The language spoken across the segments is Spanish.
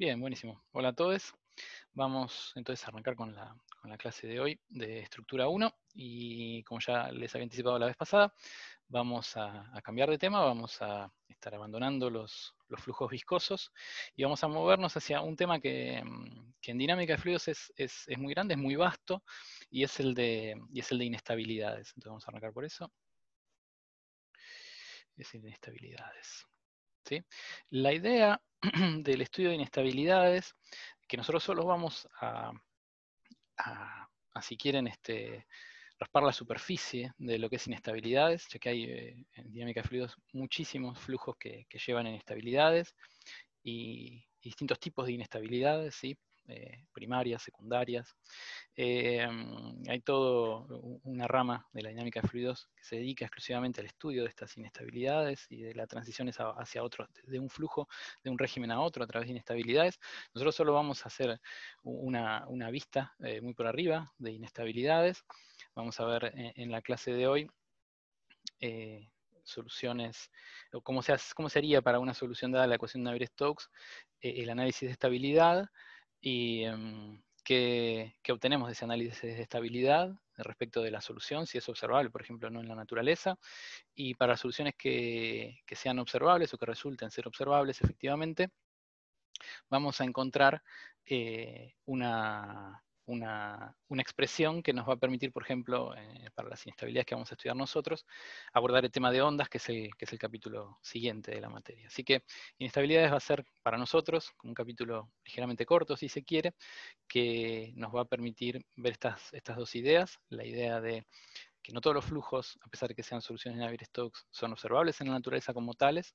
Bien, buenísimo. Hola a todos. Vamos entonces a arrancar con la, clase de hoy de estructura 1 y como ya les había anticipado la vez pasada, vamos a, cambiar de tema, vamos a estar abandonando los, flujos viscosos y vamos a movernos hacia un tema que, mm, en dinámica de fluidos es, muy grande, es muy vasto y es, el de, y es el de inestabilidades. Entonces vamos a arrancar por eso. Es inestabilidades. La idea del estudio de inestabilidades, que nosotros solo vamos a, si quieren, este, raspar la superficie de lo que es inestabilidades, ya que hay eh, en dinámica de fluidos muchísimos flujos que, que llevan inestabilidades y distintos tipos de inestabilidades, ¿sí? Eh, primarias, secundarias. Eh, hay toda una rama de la dinámica de fluidos que se dedica exclusivamente al estudio de estas inestabilidades y de las transiciones hacia otro, de un flujo de un régimen a otro a través de inestabilidades. Nosotros solo vamos a hacer una, vista eh, muy por arriba de inestabilidades. Vamos a ver en, la clase de hoy soluciones, o cómo, se haría sería para una solución dada la ecuación de Navier-Stokes el análisis de estabilidad y em, qué, obtenemos de ese análisis de estabilidad respecto de la solución, si es observable, por ejemplo, no en la naturaleza, y para soluciones que, sean observables o que resulten ser observables efectivamente, vamos a encontrar eh, una, una, una, expresión que nos va a permitir, por ejemplo, eh, para las inestabilidades que vamos a estudiar nosotros, abordar el tema de ondas, que es el, que es el capítulo siguiente de la materia. Así que inestabilidades va a ser para nosotros un capítulo ligeramente corto, si se quiere, que nos va a permitir ver estas, estas dos ideas, la idea de que no todos los flujos, a pesar de que sean soluciones de Navier-Stokes, son observables en la naturaleza como tales,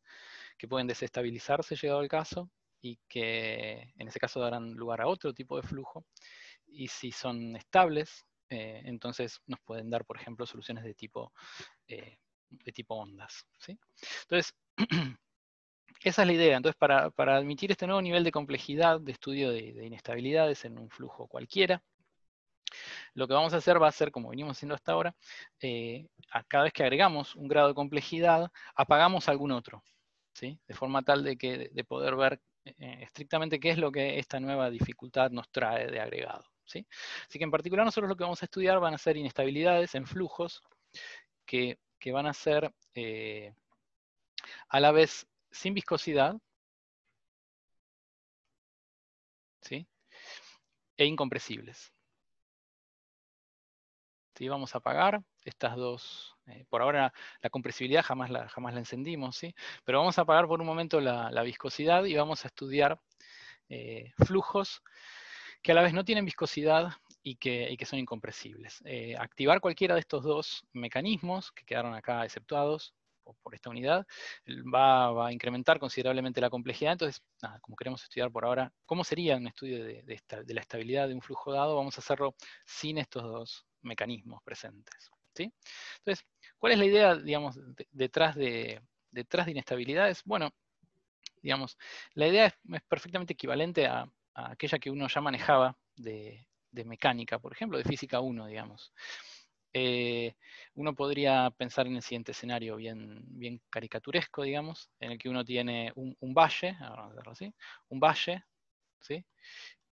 que pueden desestabilizarse llegado el caso, y que en ese caso darán lugar a otro tipo de flujo, y si son estables, eh, entonces nos pueden dar, por ejemplo, soluciones de tipo, eh, de tipo ondas. Entonces, esa es la idea. Entonces, para, admitir este nuevo nivel de complejidad de estudio de, inestabilidades en un flujo cualquiera, lo que vamos a hacer va a ser, como venimos haciendo hasta ahora, eh, a cada vez que agregamos un grado de complejidad, apagamos algún otro, de forma tal de, que, de poder ver estrictamente qué es lo que esta nueva dificultad nos trae de agregado. Así que en particular nosotros lo que vamos a estudiar van a ser inestabilidades en flujos que, van a ser eh, a la vez sin viscosidad e incompresibles. Vamos a apagar estas dos, eh, por ahora la compresibilidad jamás la, jamás la encendimos, ¿sí? pero vamos a apagar por un momento la, viscosidad y vamos a estudiar eh, flujos que a la vez no tienen viscosidad y que, son incompresibles. Eh, activar cualquiera de estos dos mecanismos que quedaron acá exceptuados por esta unidad, va, a incrementar considerablemente la complejidad. Entonces, como queremos estudiar por ahora cómo sería un estudio de, la estabilidad de un flujo dado, vamos a hacerlo sin estos dos mecanismos presentes. ¿sí? Entonces, ¿cuál es la idea, digamos, detrás de, detrás de inestabilidades? Bueno, digamos, la idea es perfectamente equivalente a, aquella que uno ya manejaba de, mecánica, por ejemplo, de física 1, digamos. Eh, uno podría pensar en el siguiente escenario bien, bien caricaturesco, digamos, en el que uno tiene un, valle, un valle, ¿sí?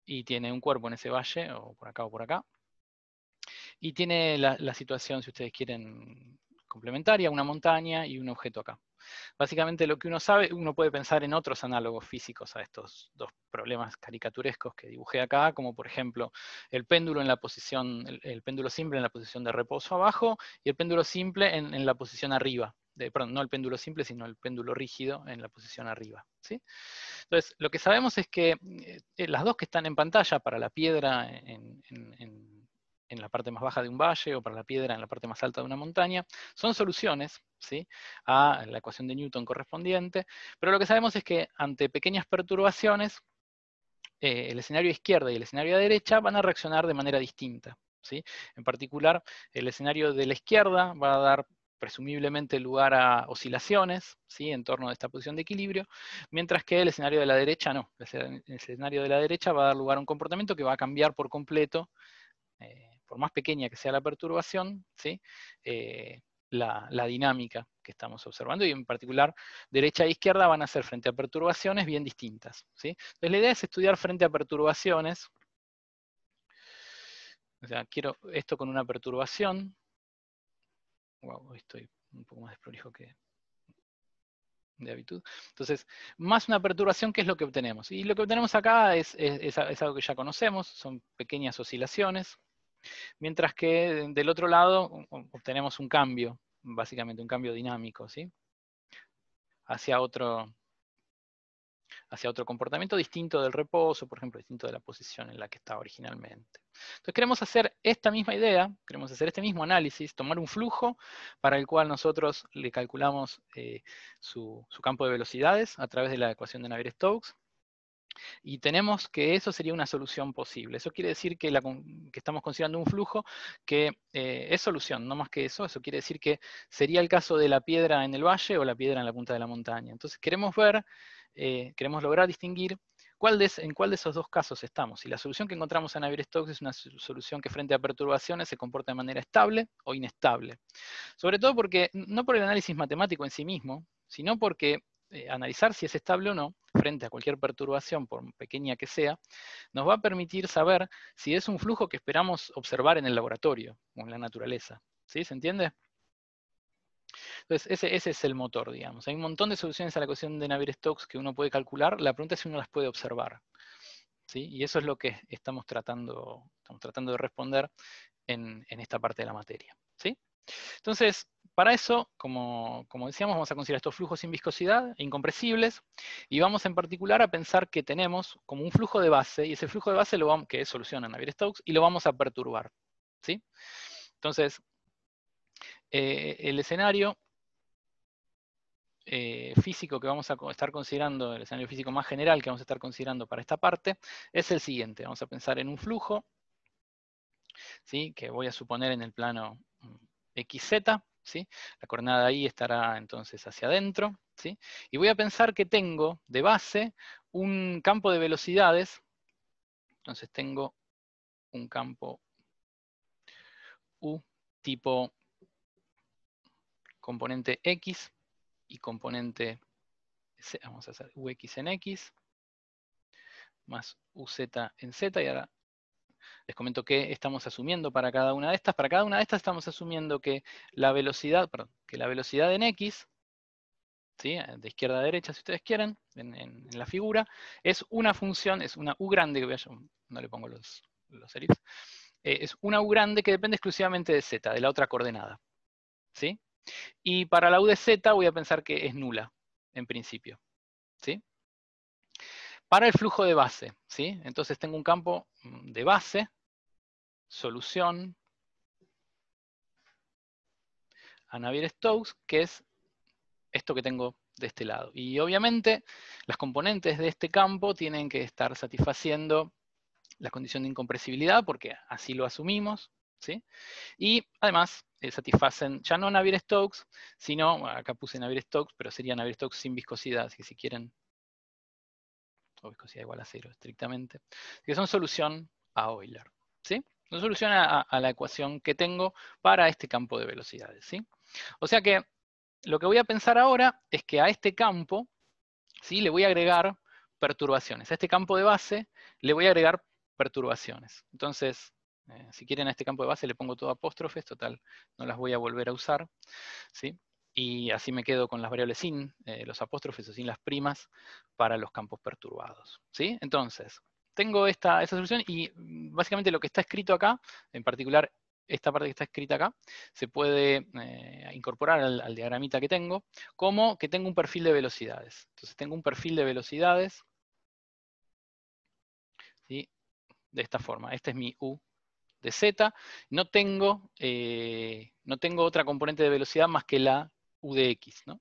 y tiene un cuerpo en ese valle, o por acá o por acá, y tiene la situación, si ustedes quieren, complementaria, una montaña y un objeto acá. Básicamente lo que uno sabe, uno puede pensar en otros análogos físicos a estos dos problemas caricaturescos que dibujé acá, como por ejemplo el péndulo en la posición, el, péndulo simple en la posición de reposo abajo y el péndulo simple en, la posición arriba, perdón, no el péndulo simple, sino el péndulo rígido en la posición arriba. Entonces, lo que sabemos es que eh, las dos que están en pantalla para la piedra en en la parte más baja de un valle o para la piedra en la parte más alta de una montaña, son soluciones ¿sí? a la ecuación de Newton correspondiente, pero lo que sabemos es que ante pequeñas perturbaciones, eh, el escenario izquierda y el escenario derecha van a reaccionar de manera distinta. ¿sí? En particular, el escenario de la izquierda va a dar presumiblemente lugar a oscilaciones ¿sí? en torno a esta posición de equilibrio, mientras que el escenario de la derecha no. El escenario de la derecha va a dar lugar a un comportamiento que va a cambiar por completo eh, por más pequeña que sea la perturbación, ¿sí? Eh, la, dinámica que estamos observando y en particular derecha e izquierda van a ser frente a perturbaciones bien distintas. ¿sí? Entonces la idea es estudiar frente a perturbaciones. O sea, quiero esto con una perturbación. Wow, estoy un poco más desprolijo que de habitud. Entonces, más una perturbación, ¿qué es lo que obtenemos? Y lo que obtenemos acá es algo que ya conocemos, son pequeñas oscilaciones, Mientras que del otro lado obtenemos un cambio, básicamente un cambio dinámico, ¿sí? Hacia otro, hacia otro comportamiento distinto del reposo, por ejemplo, distinto de la posición en la que estaba originalmente. Entonces queremos hacer esta misma idea, queremos hacer este mismo análisis, tomar un flujo para el cual nosotros le calculamos eh, su, su, campo de velocidades a través de la ecuación de Navier-Stokes, y tenemos que eso sería una solución posible. Eso quiere decir que, estamos considerando un flujo que eh, es solución, no más que eso. Eso quiere decir que sería el caso de la piedra en el valle o la piedra en la punta de la montaña. Entonces queremos ver, eh, queremos lograr distinguir cuál en cuál de esos dos casos estamos. Y la solución que encontramos en Navier-Stokes es una solución que frente a perturbaciones se comporta de manera estable o inestable. Sobre todo porque, no por el análisis matemático en sí mismo, sino porque eh, analizar si es estable o no, frente a cualquier perturbación, por pequeña que sea, nos va a permitir saber si es un flujo que esperamos observar en el laboratorio o en la naturaleza. ¿Sí? ¿Se entiende? Entonces, ese, es el motor, digamos. Hay un montón de soluciones a la ecuación de Navier-Stokes que uno puede calcular. La pregunta es si uno las puede observar. Y eso es lo que estamos tratando, estamos tratando de responder en, en esta parte de la materia. ¿sí? Entonces, para eso, como, decíamos, vamos a considerar estos flujos sin viscosidad, incompresibles, y vamos en particular a pensar que tenemos como un flujo de base, y ese flujo de base lo vamos, que es solución a Navier-Stokes, y lo vamos a perturbar. ¿sí? Entonces, eh, el escenario eh, físico que vamos a estar considerando, el escenario físico más general que vamos a estar considerando para esta parte, es el siguiente. Vamos a pensar en un flujo, ¿sí? que voy a suponer en el plano mm, XZ, la coordenada ahí estará entonces hacia adentro, ¿sí? Y voy a pensar que tengo de base un campo de velocidades, entonces tengo un campo U tipo componente X y componente, vamos a hacer UX en X, más UZ en Z, y ahora les comento que estamos asumiendo para cada una de estas. Para cada una de estas estamos asumiendo que la velocidad, que la velocidad en X, de izquierda a derecha si ustedes quieren, en, la figura, es una función, es una U grande, que no le pongo los, los eh, es una U grande que depende exclusivamente de Z, de la otra coordenada. ¿sí? Y para la U de Z voy a pensar que es nula, en principio. ¿sí? Para el flujo de base, ¿sí? entonces tengo un campo mm, de base solución a Navier-Stokes, que es esto que tengo de este lado. Y obviamente las componentes de este campo tienen que estar satisfaciendo la condición de incompresibilidad, porque así lo asumimos, ¿sí? Y además eh, satisfacen ya no Navier-Stokes, sino, acá puse Navier-Stokes, pero sería Navier-Stokes sin viscosidad, así que si quieren, o viscosidad igual a cero estrictamente, que son solución a Euler, ¿sí? No soluciona a, la ecuación que tengo para este campo de velocidades. ¿sí? O sea que lo que voy a pensar ahora es que a este campo ¿sí? le voy a agregar perturbaciones. A este campo de base le voy a agregar perturbaciones. Entonces, eh, si quieren a este campo de base le pongo todo apóstrofes, total, no las voy a volver a usar. ¿sí? Y así me quedo con las variables sin eh, los apóstrofes o sin las primas para los campos perturbados. ¿sí? Entonces, tengo esta, solución y mm, básicamente lo que está escrito acá, en particular esta parte que está escrita acá, se puede eh, incorporar al, diagramita que tengo, como que tengo un perfil de velocidades. Entonces tengo un perfil de velocidades, de esta forma. Este es mi U de Z. No tengo, eh, no tengo otra componente de velocidad más que la U de X. ¿no?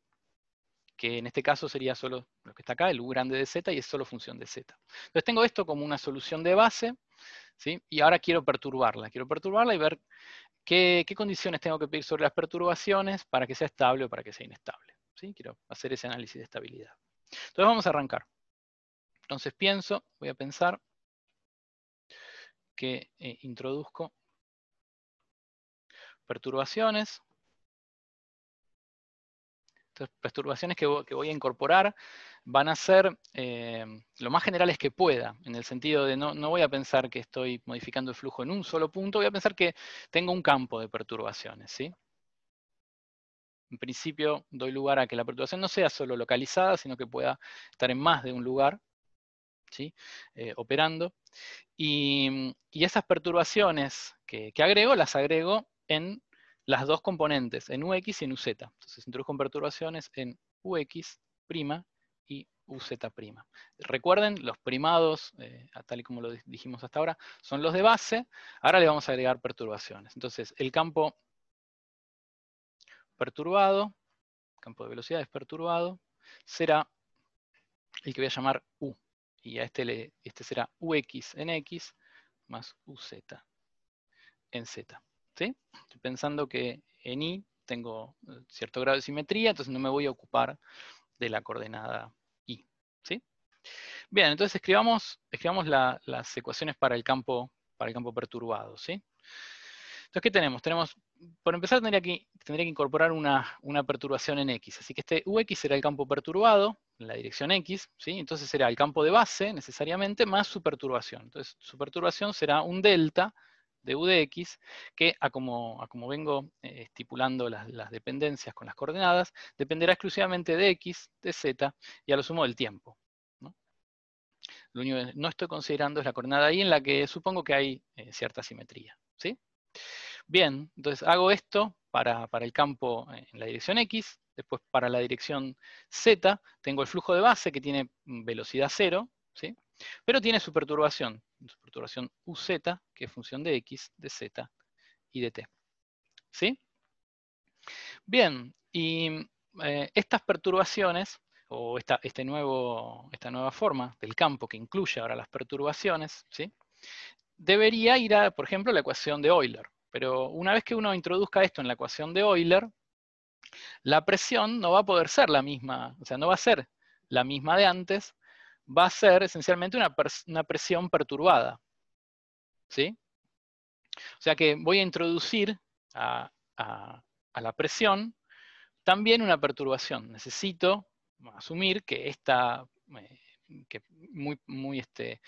que en este caso sería solo lo que está acá, el u grande de z, y es solo función de z. Entonces tengo esto como una solución de base, y ahora quiero perturbarla. Quiero perturbarla y ver qué, condiciones tengo que pedir sobre las perturbaciones para que sea estable o para que sea inestable. ¿sí? Quiero hacer ese análisis de estabilidad. Entonces vamos a arrancar. Entonces pienso, voy a pensar que eh, introduzco perturbaciones, estas perturbaciones que, voy a incorporar van a ser eh, lo más generales que pueda, en el sentido de no, no, voy a pensar que estoy modificando el flujo en un solo punto, voy a pensar que tengo un campo de perturbaciones. ¿sí? En principio doy lugar a que la perturbación no sea solo localizada, sino que pueda estar en más de un lugar ¿sí? Eh, operando. Y, esas perturbaciones que, que agrego, las agrego en las dos componentes, en UX y en UZ. Entonces introduzco perturbaciones en UX' y UZ'. Recuerden, los primados, eh, tal y como lo dijimos hasta ahora, son los de base. Ahora le vamos a agregar perturbaciones. Entonces, el campo perturbado, campo de velocidades perturbado, será el que voy a llamar U. Y a este, este será UX en X más UZ en Z. Estoy pensando que en Y tengo eh, cierto grado de simetría, entonces no me voy a ocupar de la coordenada Y. Bien, entonces escribamos, las ecuaciones para el campo, para el campo perturbado. Entonces, ¿qué tenemos? Tenemos, por empezar, tendría que, tendría que incorporar una, perturbación en X. Así que este UX será el campo perturbado, en la dirección X, entonces será el campo de base, necesariamente, más su perturbación. Entonces, su perturbación será un delta de u que a como, a como vengo eh, estipulando las, dependencias con las coordenadas, dependerá exclusivamente de X, de Z y a lo sumo del tiempo. ¿no? Lo único que no estoy considerando es la coordenada Y en la que supongo que hay eh, cierta simetría. ¿sí? Bien, entonces hago esto para, el campo en la dirección X, después para la dirección Z, tengo el flujo de base que tiene mm, velocidad cero, ¿sí? pero tiene su perturbación, en perturbación UZ, que es función de X, de Z y de T. ¿Sí? Bien, y eh, estas perturbaciones, o esta, este nuevo, esta nueva forma del campo que incluye ahora las perturbaciones, ¿sí? debería ir a, por ejemplo, la ecuación de Euler. Pero una vez que uno introduzca esto en la ecuación de Euler, la presión no va a poder ser la misma, o sea, no va a ser la misma de antes, va a ser esencialmente una, una presión perturbada. ¿Sí? O sea que voy a introducir a, a, la presión también una perturbación. Necesito asumir que esta, eh, que muy, muy, este,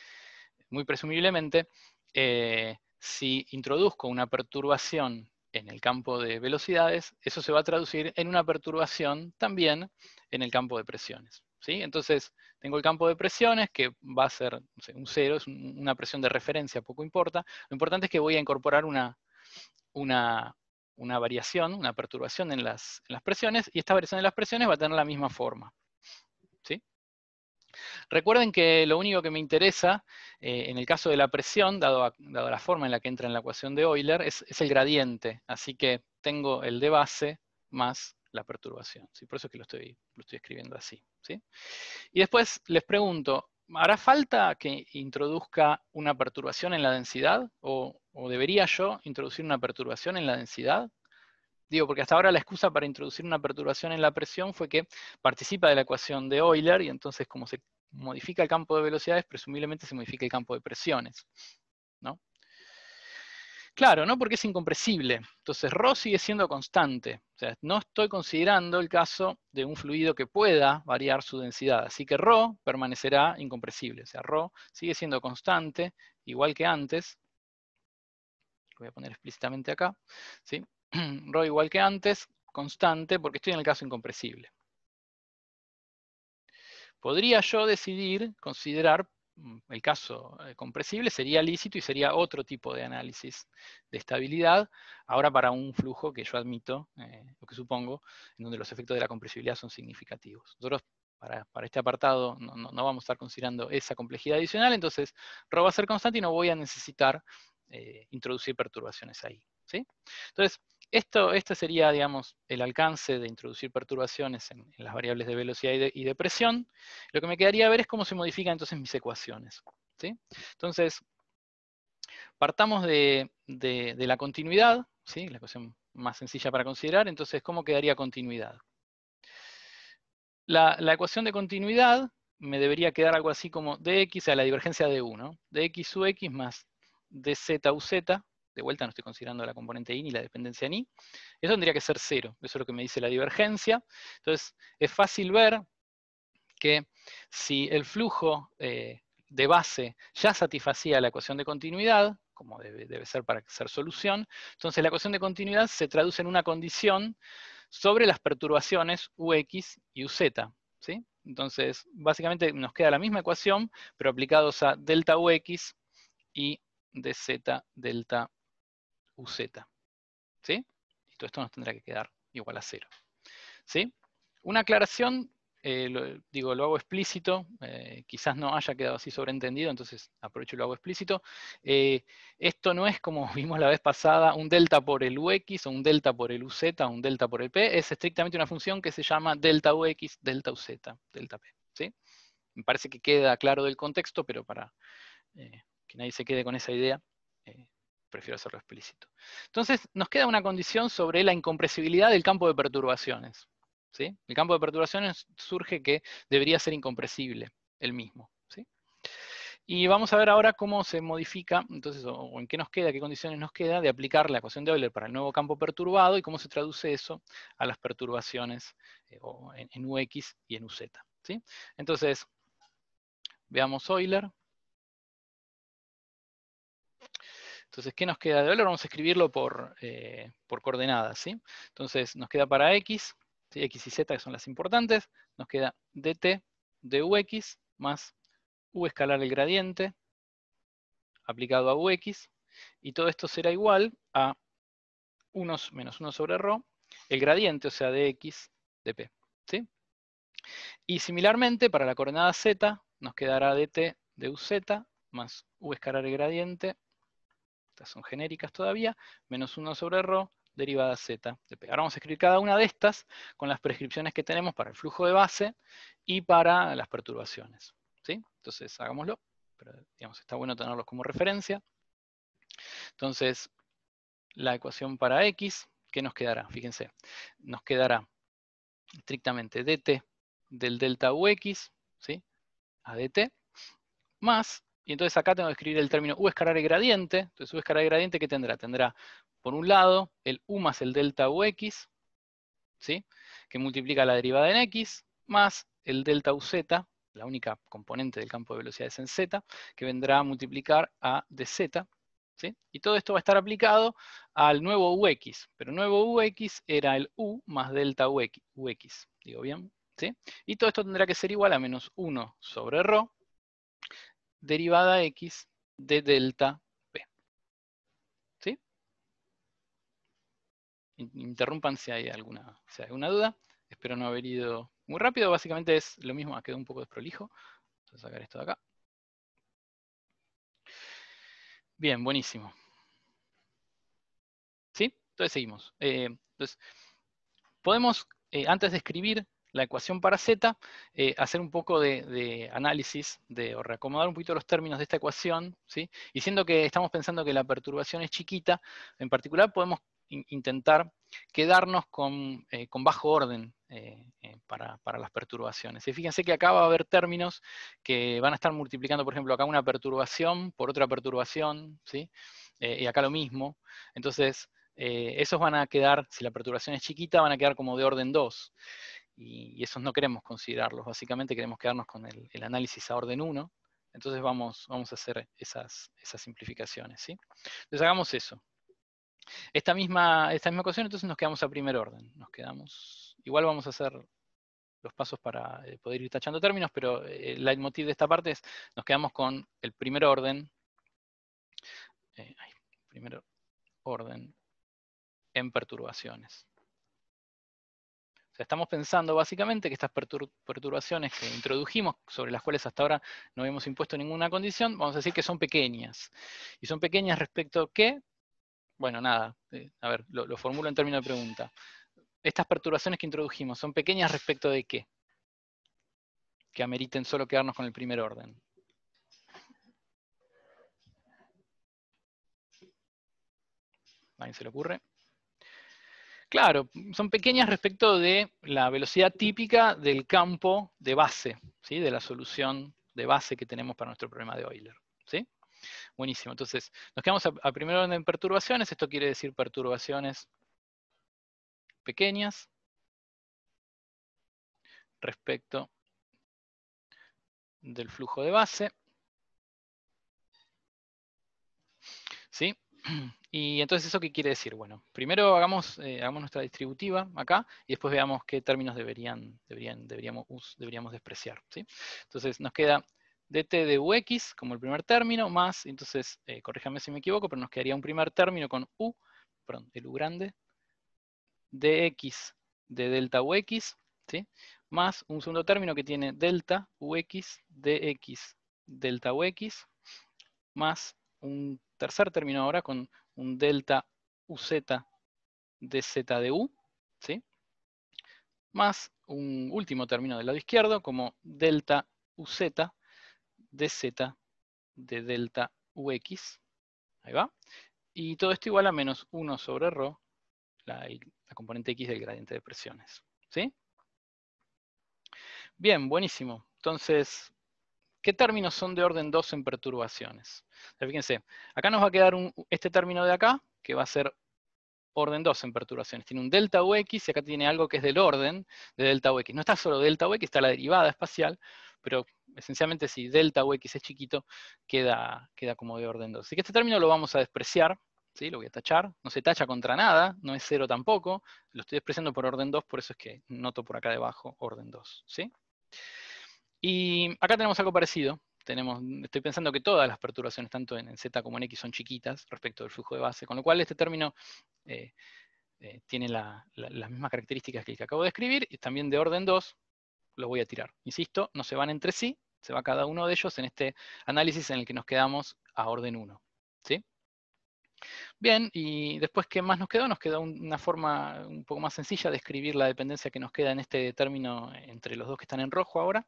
muy presumiblemente, eh, si introduzco una perturbación en el campo de velocidades, eso se va a traducir en una perturbación también en el campo de presiones. ¿sí? Entonces, tengo el campo de presiones, que va a ser un cero, es una presión de referencia, poco importa. Lo importante es que voy a incorporar una, una, variación, una perturbación en las, presiones, y esta variación en las presiones va a tener la misma forma. ¿Sí? Recuerden que lo único que me interesa, eh, en el caso de la presión, dado, dado, la forma en la que entra en la ecuación de Euler, es el gradiente. Así que tengo el de base más la perturbación. ¿sí? Por eso es que lo estoy, escribiendo así. ¿sí? Y después les pregunto, ¿hará falta que introduzca una perturbación en la densidad? ¿O, ¿O, debería yo introducir una perturbación en la densidad? Digo, porque hasta ahora la excusa para introducir una perturbación en la presión fue que participa de la ecuación de Euler y entonces como se modifica el campo de velocidades, presumiblemente se modifica el campo de presiones. Claro, ¿no? Porque es incompresible. Entonces, ρ sigue siendo constante. O sea, no estoy considerando el caso de un fluido que pueda variar su densidad. Así que ρ permanecerá incompresible. O sea, ρ sigue siendo constante, igual que antes. voy a poner explícitamente acá. ¿sí? ρ igual que antes, constante, porque estoy en el caso incompresible. Podría yo decidir considerar Mm, el caso eh, compresible sería lícito y sería otro tipo de análisis de estabilidad, ahora para un flujo que yo admito, eh, lo o que supongo, en donde los efectos de la compresibilidad son significativos. Nosotros para, este apartado no, vamos a estar considerando esa complejidad adicional, entonces Rho va a ser constante y no voy a necesitar eh, introducir perturbaciones ahí. ¿sí? Entonces, esto, sería, digamos, el alcance de introducir perturbaciones en, las variables de velocidad y de, presión. Lo que me quedaría a ver es cómo se modifican entonces mis ecuaciones. Entonces, partamos de, la continuidad, ¿sí? la ecuación más sencilla para considerar, entonces, ¿cómo quedaría continuidad? La, la ecuación de continuidad me debería quedar algo así como dx a la divergencia de 1, dx x más dz z, de vuelta no estoy considerando la componente Y ni la dependencia en eso tendría que ser cero, eso es lo que me dice la divergencia. Entonces, es fácil ver que si el flujo eh, de base ya satisfacía la ecuación de continuidad, como debe, ser para ser solución, entonces la ecuación de continuidad se traduce en una condición sobre las perturbaciones UX y UZ. ¿sí? Entonces, básicamente nos queda la misma ecuación, pero aplicados a delta UX y dz delta UZ. ¿Sí? Y todo esto nos tendrá que quedar igual a cero. ¿Sí? Una aclaración, eh, digo, lo hago explícito, eh, quizás no haya quedado así sobreentendido, entonces aprovecho y lo hago explícito. Eh, esto no es, como vimos la vez pasada, un delta por el UX, o un delta por el UZ, o un delta por el P, es estrictamente una función que se llama delta UX, delta UZ, delta P. ¿sí? Me parece que queda claro del contexto, pero para que nadie se quede con esa idea, prefiero hacerlo explícito. Entonces, nos queda una condición sobre la incompresibilidad del campo de perturbaciones. ¿sí? El campo de perturbaciones surge que debería ser incompresible el mismo. Y vamos a ver ahora cómo se modifica, entonces, o en qué nos queda, qué condiciones nos queda de aplicar la ecuación de Euler para el nuevo campo perturbado y cómo se traduce eso a las perturbaciones eh, en, UX y en UZ. ¿sí? Entonces, veamos Euler. Entonces, ¿qué nos queda de valor? Vamos a escribirlo por, eh, coordenadas, ¿sí? Entonces, nos queda para x, x y z que son las importantes, nos queda dt de ux más u escalar el gradiente aplicado a ux, y todo esto será igual a 1 menos 1 sobre rho, el gradiente, o sea, de x de p, Y similarmente, para la coordenada z, nos quedará dt de uz más u escalar el gradiente son genéricas todavía, menos 1 sobre Rho, derivada z de Ahora vamos a escribir cada una de estas con las prescripciones que tenemos para el flujo de base y para las perturbaciones. ¿sí? Entonces hagámoslo, pero digamos, está bueno tenerlos como referencia. Entonces, la ecuación para x, ¿qué nos quedará? Fíjense, nos quedará estrictamente dt del delta ux, ¿sí? a dt, más y entonces acá tengo que escribir el término U escalar y gradiente. Entonces U escalar el gradiente, ¿qué tendrá? Tendrá, por un lado, el U más el delta UX, ¿sí? que multiplica la derivada en X, más el delta UZ, la única componente del campo de velocidades en Z, que vendrá a multiplicar a DZ. ¿sí? Y todo esto va a estar aplicado al nuevo UX. Pero nuevo UX era el U más delta UX. digo bien. ¿sí? Y todo esto tendrá que ser igual a menos 1 sobre Rho, derivada x de delta p. ¿Sí? interrumpan si hay alguna, alguna duda. Espero no haber ido muy rápido. Básicamente es lo mismo, ha quedado un poco desprolijo. Voy a sacar esto de acá. Bien, buenísimo. ¿Sí? Entonces seguimos. Eh, entonces, podemos, eh, antes de escribir la ecuación para z, eh, hacer un poco de, análisis, de, o reacomodar un poquito los términos de esta ecuación, ¿sí? y siendo que estamos pensando que la perturbación es chiquita, en particular podemos intentar quedarnos con, eh, bajo orden eh, para, las perturbaciones. Y fíjense que acá va a haber términos que van a estar multiplicando, por ejemplo, acá una perturbación por otra perturbación, ¿sí? y acá lo mismo. Entonces, esos van a quedar, si la perturbación es chiquita, van a quedar como de orden 2 y, esos no queremos considerarlos, básicamente queremos quedarnos con el, análisis a orden 1, entonces vamos, vamos a hacer esas, esas simplificaciones. ¿sí? Entonces hagamos eso. Esta misma, esta misma entonces nos quedamos a primer orden, nos quedamos, igual vamos a hacer los pasos para eh, poder ir tachando términos, pero eh, el leitmotiv de esta parte es, nos quedamos con el primer orden, eh, primer orden en perturbaciones estamos pensando básicamente que estas perturbaciones que introdujimos, sobre las cuales hasta ahora no habíamos impuesto ninguna condición, vamos a decir que son pequeñas. Y son pequeñas respecto a qué? Bueno, nada, eh, a ver, lo, lo formulo en términos de pregunta. Estas perturbaciones que introdujimos, ¿son pequeñas respecto de qué? Que ameriten solo quedarnos con el primer orden. ¿A ¿Alguien se le ocurre? Claro, son pequeñas respecto de la velocidad típica del campo de base, ¿sí? de la solución de base que tenemos para nuestro problema de Euler. ¿sí? Buenísimo, entonces nos quedamos a, a primer orden en perturbaciones, esto quiere decir perturbaciones pequeñas respecto del flujo de base. ¿Sí? Y entonces, ¿eso qué quiere decir? Bueno, primero eh, hagamos, nuestra distributiva acá y después veamos qué términos deberían, deberían, deberíamos, deberíamos despreciar. ¿sí? Entonces, nos queda dt de ux como el primer término, más, entonces, eh, corríjame si me equivoco, pero nos quedaría un primer término con u, perdón, el u grande, dx de delta ux, ¿sí? más un segundo término que tiene delta ux dx delta ux, más un tercer término ahora con un delta UZ de Z de U, ¿sí? más un último término del lado izquierdo como delta UZ de Z de delta UX. Ahí va. Y todo esto igual a menos 1 sobre rho, la, componente X del gradiente de presiones. ¿Sí? Bien, buenísimo. Entonces, ¿Qué términos son de orden 2 en perturbaciones? Fíjense, acá nos va a quedar este término de acá, que va a ser orden 2 en perturbaciones. Tiene un delta UX y acá tiene algo que es del orden de delta UX. No está solo delta UX, está la derivada espacial, pero esencialmente si delta UX es chiquito, queda, queda como de orden 2. Así que este término lo vamos a despreciar, ¿sí? lo voy a tachar. No se tacha contra nada, no es cero tampoco. Lo estoy despreciando por orden 2, por eso es que noto por acá debajo orden 2. ¿sí? Y acá tenemos algo parecido. estoy pensando que todas las perturbaciones, tanto en Z como en X, son chiquitas respecto del flujo de base, con lo cual este término eh, eh, tiene las mismas características que el que acabo de escribir, y también de orden 2 lo voy a tirar. Insisto, no se van entre sí, se va cada uno de ellos en este análisis en el que nos quedamos a orden 1. Bien, y después, ¿qué más nos quedó? Nos queda una forma un poco más sencilla de escribir la dependencia que nos queda en este término entre los dos que están en rojo ahora.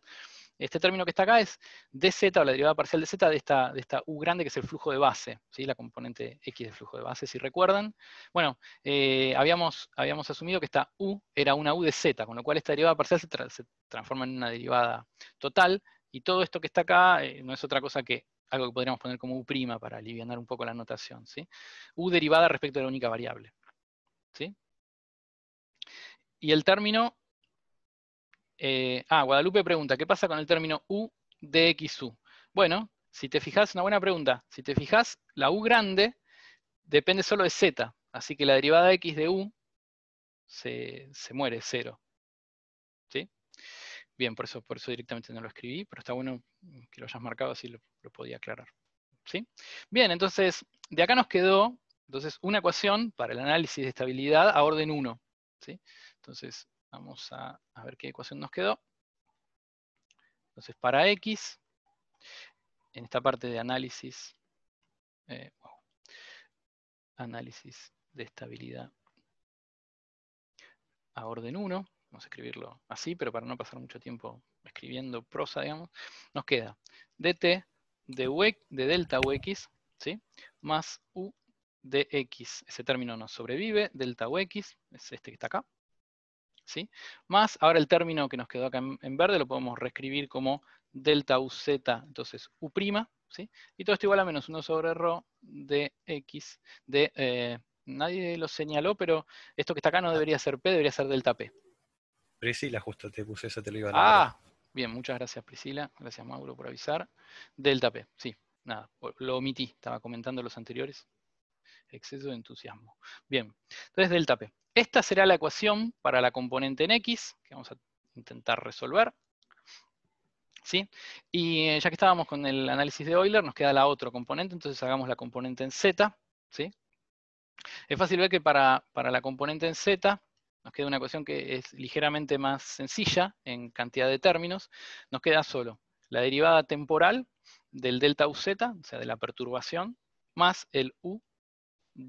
Este término que está acá es dz, o la derivada parcial de z, de esta, de esta u grande que es el flujo de base, ¿sí? la componente x del flujo de base, si recuerdan. Bueno, eh, habíamos, habíamos asumido que esta u era una u de z, con lo cual esta derivada parcial se, transforma en una derivada total, y todo esto que está acá eh, no es otra cosa que algo que podríamos poner como u' para aliviar un poco la notación. ¿sí? u derivada respecto a la única variable. Y el término eh, ah, Guadalupe pregunta, ¿qué pasa con el término U de u? Bueno, si te fijas, una buena pregunta, si te fijas, la U grande depende solo de Z, así que la derivada X de U se, muere, cero. Bien, por eso, por eso directamente no lo escribí, pero está bueno que lo hayas marcado, así lo, podía aclarar. ¿Sí? Bien, entonces, de acá nos quedó entonces, una ecuación para el análisis de estabilidad a orden 1. ¿sí? Entonces, Vamos a, ver qué ecuación nos quedó. Entonces, para X, en esta parte de análisis, eh, análisis de estabilidad a orden 1, vamos a escribirlo así, pero para no pasar mucho tiempo escribiendo prosa, digamos, nos queda dt de, de delta UX, ¿sí? más u de x, ese término nos sobrevive, delta UX, es este que está acá, más, ahora el término que nos quedó acá en, verde lo podemos reescribir como delta UZ, entonces U', ¿sí? Y todo esto igual a menos 1 sobre Rho de X, de, eh, nadie lo señaló, pero esto que está acá no debería ser P, debería ser delta P. Priscila, justo te puse esa te lo iba a Ah, bien, muchas gracias Priscila, gracias Mauro por avisar. Delta P, sí, nada, lo omití, estaba comentando los anteriores. Exceso de entusiasmo. Bien, entonces delta P. Esta será la ecuación para la componente en X, que vamos a intentar resolver. ¿Sí? Y eh, ya que estábamos con el análisis de Euler, nos queda la otra componente, entonces hagamos la componente en Z. ¿sí? Es fácil ver que para, la componente en Z nos queda una ecuación que es ligeramente más sencilla en cantidad de términos. Nos queda solo la derivada temporal del delta UZ, o sea, de la perturbación, más el U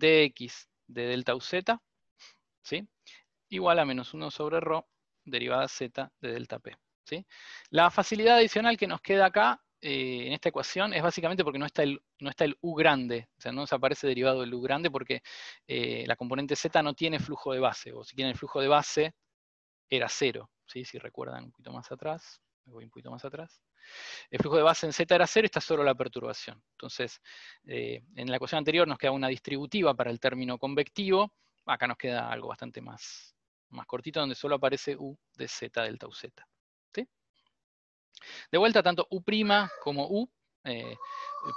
X de delta UZ Igual a menos 1 sobre rho, derivada z de delta p. La facilidad adicional que nos queda acá, eh, en esta ecuación, es básicamente porque no está, el, u grande, o sea, no nos aparece derivado del u grande porque eh, la componente z no tiene flujo de base, o si tiene el flujo de base era cero, si recuerdan un poquito más atrás, voy un poquito más atrás. El flujo de base en Z era cero, está solo la perturbación. Entonces, eh, en la ecuación anterior nos queda una distributiva para el término convectivo, acá nos queda algo bastante más, más cortito, donde solo aparece U de Z delta UZ. ¿sí? De vuelta, tanto U' como U eh,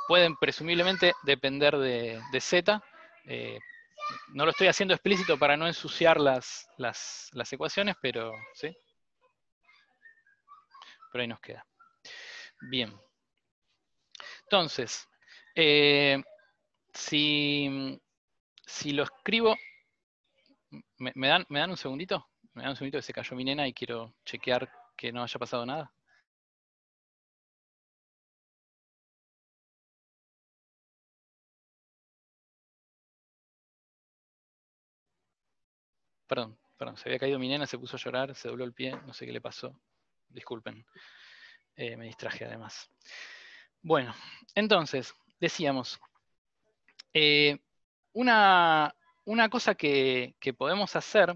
pueden presumiblemente depender de, Z. Eh, no lo estoy haciendo explícito para no ensuciar las, las, ecuaciones, pero ¿sí? Pero ahí nos queda. Bien. Entonces, eh, si, si lo escribo ¿Me, dan, un segundito? ¿Me dan un segundito que se cayó mi nena y quiero chequear que no haya pasado nada? Perdón, perdón, se había caído mi nena, se puso a llorar, se dobló el pie, no sé qué le pasó. Disculpen, eh, me distraje además. Bueno, entonces, decíamos, eh, una, una cosa que, podemos hacer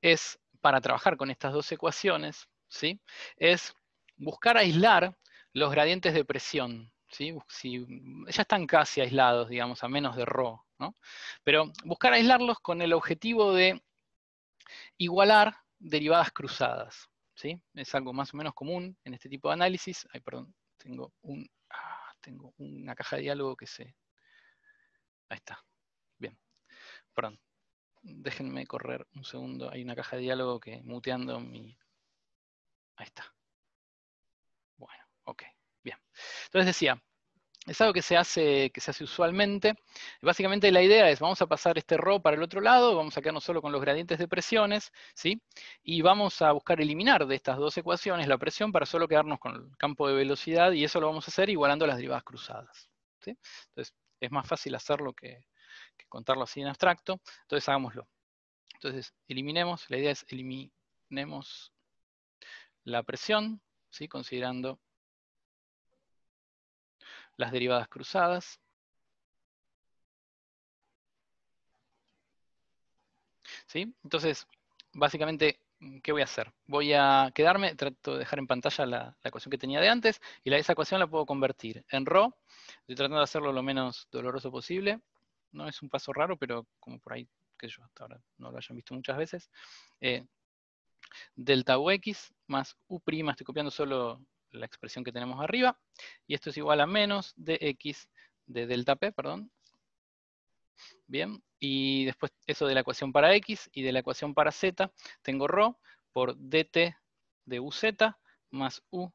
es, para trabajar con estas dos ecuaciones, ¿sí? es buscar aislar los gradientes de presión. ¿sí? Si, ya están casi aislados, digamos, a menos de ρ. ¿no? Pero buscar aislarlos con el objetivo de igualar derivadas cruzadas. ¿sí? Es algo más o menos común en este tipo de análisis. Ay, perdón, tengo, un, ah, tengo una caja de diálogo que se... Ahí está. Perdón. Déjenme correr un segundo. Hay una caja de diálogo que muteando mi. Ahí está. Bueno, ok. Bien. Entonces decía, es algo que se hace, que se hace usualmente. Básicamente la idea es, vamos a pasar este RO para el otro lado, vamos a quedarnos solo con los gradientes de presiones, ¿sí? Y vamos a buscar eliminar de estas dos ecuaciones la presión para solo quedarnos con el campo de velocidad, y eso lo vamos a hacer igualando las derivadas cruzadas. Entonces, es más fácil hacerlo que, que contarlo así en abstracto, entonces hagámoslo. Entonces, eliminemos, la idea es eliminemos la presión, ¿sí? considerando las derivadas cruzadas. ¿Sí? Entonces, básicamente, ¿qué voy a hacer? Voy a quedarme, trato de dejar en pantalla la, ecuación que tenía de antes, y esa ecuación la puedo convertir en rho, estoy tratando de hacerlo lo menos doloroso posible, no es un paso raro, pero como por ahí que yo hasta ahora no lo hayan visto muchas veces, eh, delta UX más U', estoy copiando solo la expresión que tenemos arriba, y esto es igual a menos de X de delta P, perdón. Bien, y después eso de la ecuación para X y de la ecuación para Z, tengo Rho por DT de UZ más U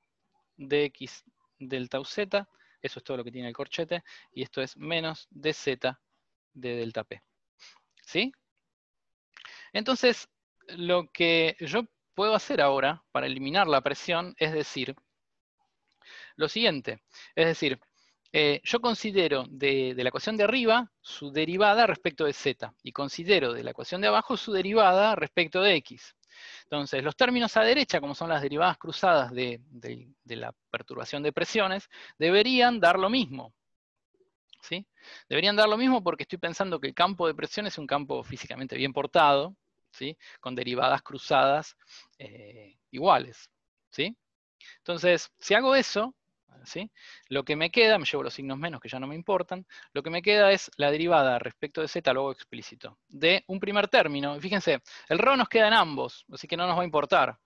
de X delta UZ, eso es todo lo que tiene el corchete, y esto es menos DZ de delta P. Entonces, lo que yo puedo hacer ahora para eliminar la presión es decir lo siguiente. Es decir, eh, yo considero de, la ecuación de arriba su derivada respecto de z, y considero de la ecuación de abajo su derivada respecto de x. Entonces, los términos a derecha, como son las derivadas cruzadas de la perturbación de presiones, deberían dar lo mismo. Deberían dar lo mismo porque estoy pensando que el campo de presión es un campo físicamente bien portado, con derivadas cruzadas eh, iguales. Entonces, si hago eso, lo que me queda, me llevo los signos menos que ya no me importan, lo que me queda es la derivada respecto de z, luego explícito, de un primer término. fíjense, el rho nos queda en ambos, así que no nos va a importar.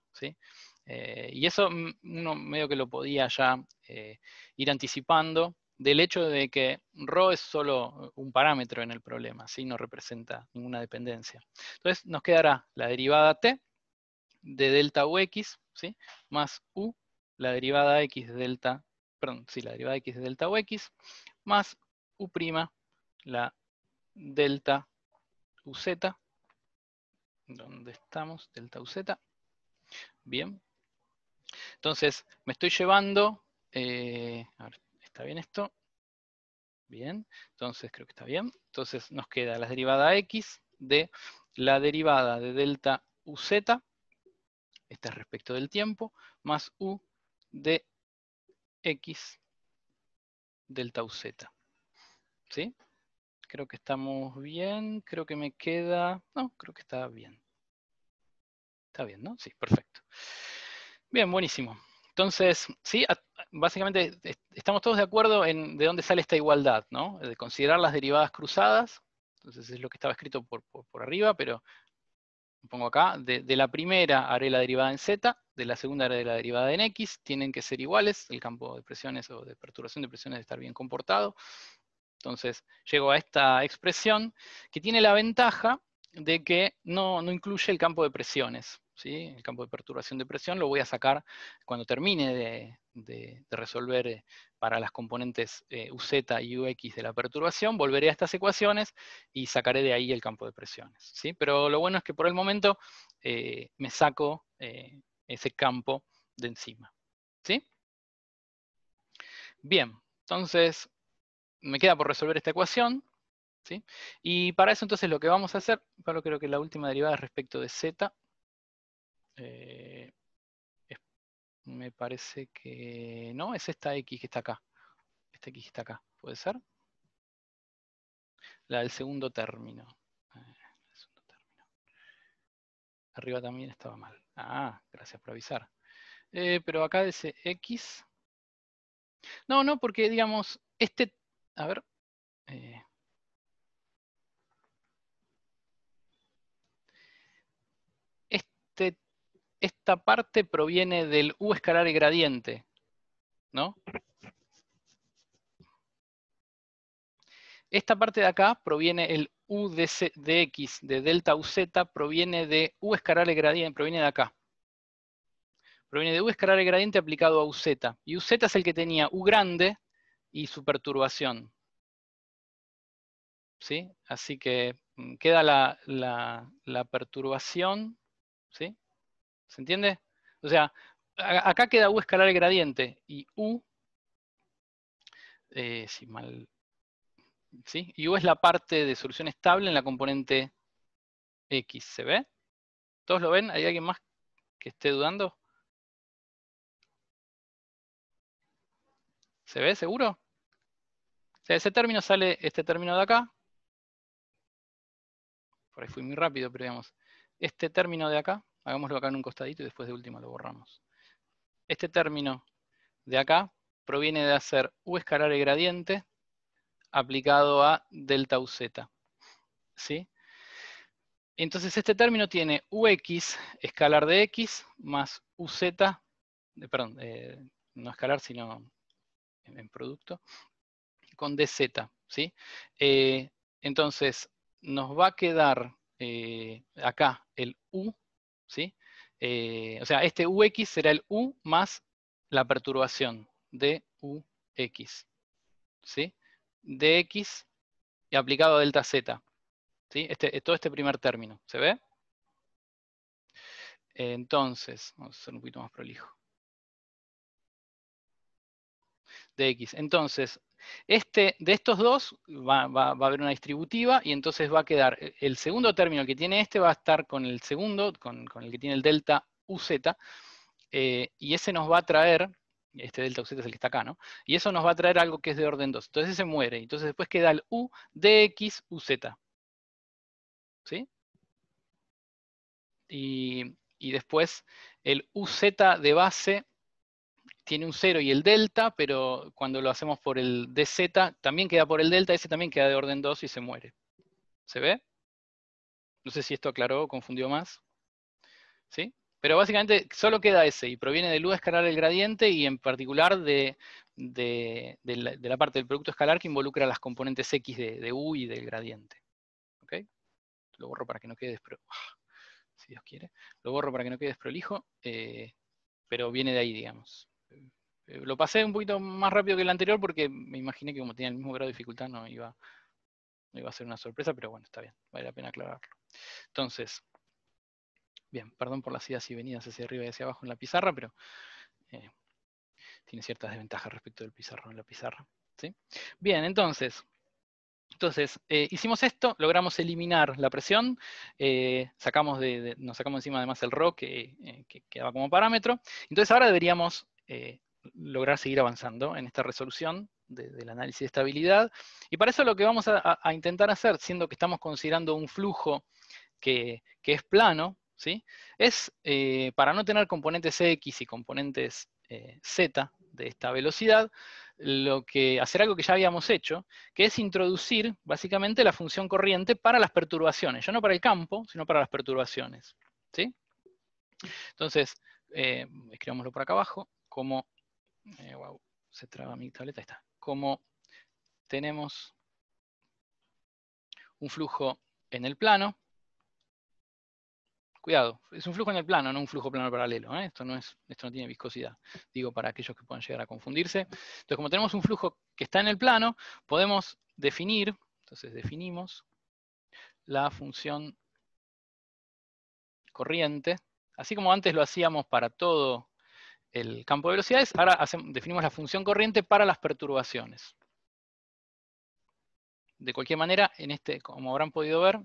Eh, y eso mm, uno medio que lo podía ya eh, ir anticipando del hecho de que rho es solo un parámetro en el problema, no representa ninguna dependencia. Entonces nos quedará la derivada t de delta ux ¿sí? más u, la derivada x de delta, perdón, sí, la derivada x de delta ux más u', la delta uz, ¿dónde estamos? Delta uz, bien. Entonces me estoy llevando, eh, a ver, ¿Está bien esto? Bien, entonces creo que está bien. Entonces nos queda la derivada x de la derivada de delta uz, esta es respecto del tiempo, más u de x delta uz. ¿Sí? Creo que estamos bien, creo que me queda... No, creo que está bien. Está bien, ¿no? Sí, perfecto. Bien, buenísimo. Entonces, sí, básicamente estamos todos de acuerdo en de dónde sale esta igualdad, ¿no? De considerar las derivadas cruzadas, entonces es lo que estaba escrito por, por, arriba, pero pongo acá, de, la primera haré la derivada en z, de la segunda haré la derivada en x, tienen que ser iguales, el campo de presiones o de perturbación de presiones de estar bien comportado. Entonces llego a esta expresión que tiene la ventaja de que no incluye el campo de presiones el campo de perturbación de presión, lo voy a sacar cuando termine de, resolver eh, para las componentes eh, UZ y UX de la perturbación, volveré a estas ecuaciones y sacaré de ahí el campo de presiones. Pero lo bueno es que por el momento eh, me saco ese campo de encima. Bien, entonces me queda por resolver esta ecuación, Y para eso entonces lo que vamos a hacer, creo que la última derivada respecto de z, eh, me parece que no, es esta X que está acá. Esta X está acá, ¿puede ser? Eh, la del segundo término. Arriba también estaba mal. Ah, gracias por avisar. Eh, pero acá dice X. No, no, porque digamos, este, a ver. este esta parte proviene del U escalar y gradiente, ¿no? Esta parte de acá proviene el U de, X, de delta UZ, proviene de U escalar gradiente, proviene de acá. Proviene de U escalar y gradiente aplicado a u z, Y u z es el que tenía U grande y su perturbación. ¿Sí? Así que mm, queda la perturbación, ¿sí? ¿Se entiende? O sea, acá queda U escalar el gradiente y U, eh, si mal, ¿sí? U es la parte de solución estable en la componente X, ¿se ve? ¿Todos lo ven? ¿Hay alguien más que esté dudando? ¿Se ve seguro? O sea, ese término sale, este término de acá. Por ahí fui muy rápido, pero digamos, este término de acá Hagámoslo acá en un costadito y después de última lo borramos. Este término de acá proviene de hacer U escalar el gradiente aplicado a delta UZ. ¿Sí? Entonces este término tiene UX escalar de X más UZ, eh, perdón, eh, no escalar sino en, producto, con DZ. ¿sí? Eh, entonces nos va a quedar acá el U eh, o sea, este UX será el U más la perturbación de UX, ¿sí? DX y aplicado a delta Z, ¿sí? Este, todo este primer término, ¿se ve? Entonces, vamos a hacer un poquito más prolijo. DX. Entonces, este, de estos dos va, a haber una distributiva y entonces va a quedar, eh, el segundo término que tiene este va a estar con el segundo, con, el que tiene el delta UZ, eh, y ese nos va a traer, este delta UZ es el que está acá, ¿no? Y eso nos va a traer algo que es de orden 2. Entonces se muere, entonces después queda el U DX UZ. ¿Sí? Y, y después el UZ de base tiene un cero y el delta, pero cuando lo hacemos por el dz también queda por el delta, ese también queda de orden 2 y se muere. ¿Se ve? No sé si esto aclaró o confundió más. ¿Sí? Pero básicamente solo queda ese y proviene de U escalar el gradiente y en particular de, la, parte del producto escalar que involucra las componentes X de, U y del gradiente. ¿Ok? Lo borro para que no quede despro... Si Dios quiere. Lo borro para que no quede desprolijo, eh, pero viene de ahí, digamos. Eh, lo pasé un poquito más rápido que el anterior porque me imaginé que como tenía el mismo grado de dificultad no iba, iba a ser una sorpresa, pero bueno, está bien, vale la pena aclararlo. Entonces, bien, perdón por las idas y venidas hacia arriba y hacia abajo en la pizarra, pero eh, tiene ciertas desventajas respecto del pizarro en la pizarra. ¿sí? Bien, entonces, entonces, eh, hicimos esto, logramos eliminar la presión, sacamos de, nos sacamos encima además el rock que, que, quedaba como parámetro. Entonces ahora deberíamos lograr seguir avanzando en esta resolución del análisis de estabilidad. Y para eso lo que vamos a, intentar hacer, siendo que estamos considerando un flujo que, es plano, ¿sí? es eh, para no tener componentes X y componentes eh, Z de esta velocidad, lo que, hacer algo que ya habíamos hecho, que es introducir básicamente la función corriente para las perturbaciones, ya no para el campo, sino para las perturbaciones. ¿sí? Entonces, eh, escribámoslo por acá abajo, como eh, se traba mi tableta. Ahí está. Como tenemos un flujo en el plano, cuidado, es un flujo en el plano, no un flujo plano paralelo. ¿eh? Esto, no es, esto no tiene viscosidad, digo para aquellos que puedan llegar a confundirse. Entonces, como tenemos un flujo que está en el plano, podemos definir, entonces definimos la función corriente, así como antes lo hacíamos para todo el campo de velocidades, ahora definimos la función corriente para las perturbaciones. De cualquier manera, en este, como habrán podido ver,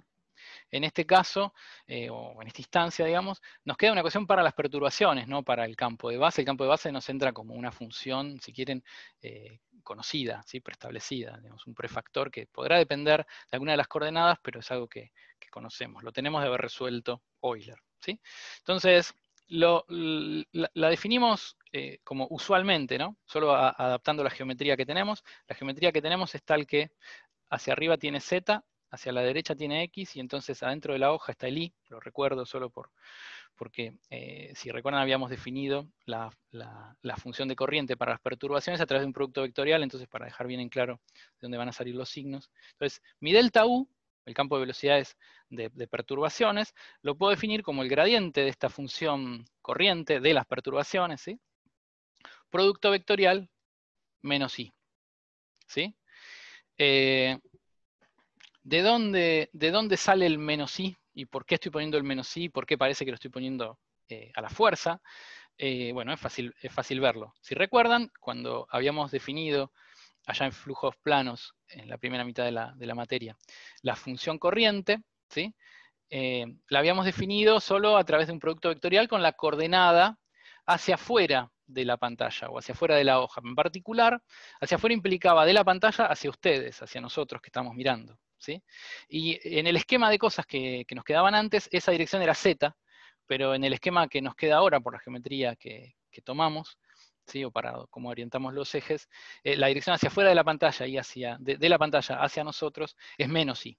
en este caso, eh, o en esta instancia, digamos, nos queda una ecuación para las perturbaciones, no para el campo de base. El campo de base nos entra como una función, si quieren, eh, conocida, preestablecida, digamos, un prefactor que podrá depender de alguna de las coordenadas, pero es algo que, conocemos. Lo tenemos de haber resuelto Euler. ¿sí? Entonces, la, definimos eh, como usualmente, ¿no? Solo adaptando la geometría que tenemos. La geometría que tenemos es tal que hacia arriba tiene Z, hacia la derecha tiene X, y entonces adentro de la hoja está el Y, lo recuerdo solo por, porque eh, si recuerdan habíamos definido la, la, función de corriente para las perturbaciones a través de un producto vectorial, entonces para dejar bien en claro de dónde van a salir los signos. Entonces, mi delta U el campo de velocidades de, perturbaciones, lo puedo definir como el gradiente de esta función corriente de las perturbaciones, ¿sí? producto vectorial menos i. ¿sí? Eh, ¿de, dónde, ¿De dónde sale el menos i? ¿Y por qué estoy poniendo el menos i? ¿Por qué parece que lo estoy poniendo eh, a la fuerza? Eh, bueno, es fácil, es fácil verlo. Si recuerdan, cuando habíamos definido allá en flujos planos, en la primera mitad de la, materia. La función corriente, ¿sí? Eh, la habíamos definido solo a través de un producto vectorial con la coordenada hacia afuera de la pantalla o hacia afuera de la hoja. En particular, hacia afuera implicaba de la pantalla hacia ustedes, hacia nosotros que estamos mirando. ¿sí? Y en el esquema de cosas que, nos quedaban antes, esa dirección era z, pero en el esquema que nos queda ahora por la geometría que, que tomamos, ¿sí? o para cómo orientamos los ejes, eh, la dirección hacia afuera de la pantalla y hacia, de, la pantalla hacia nosotros es menos I.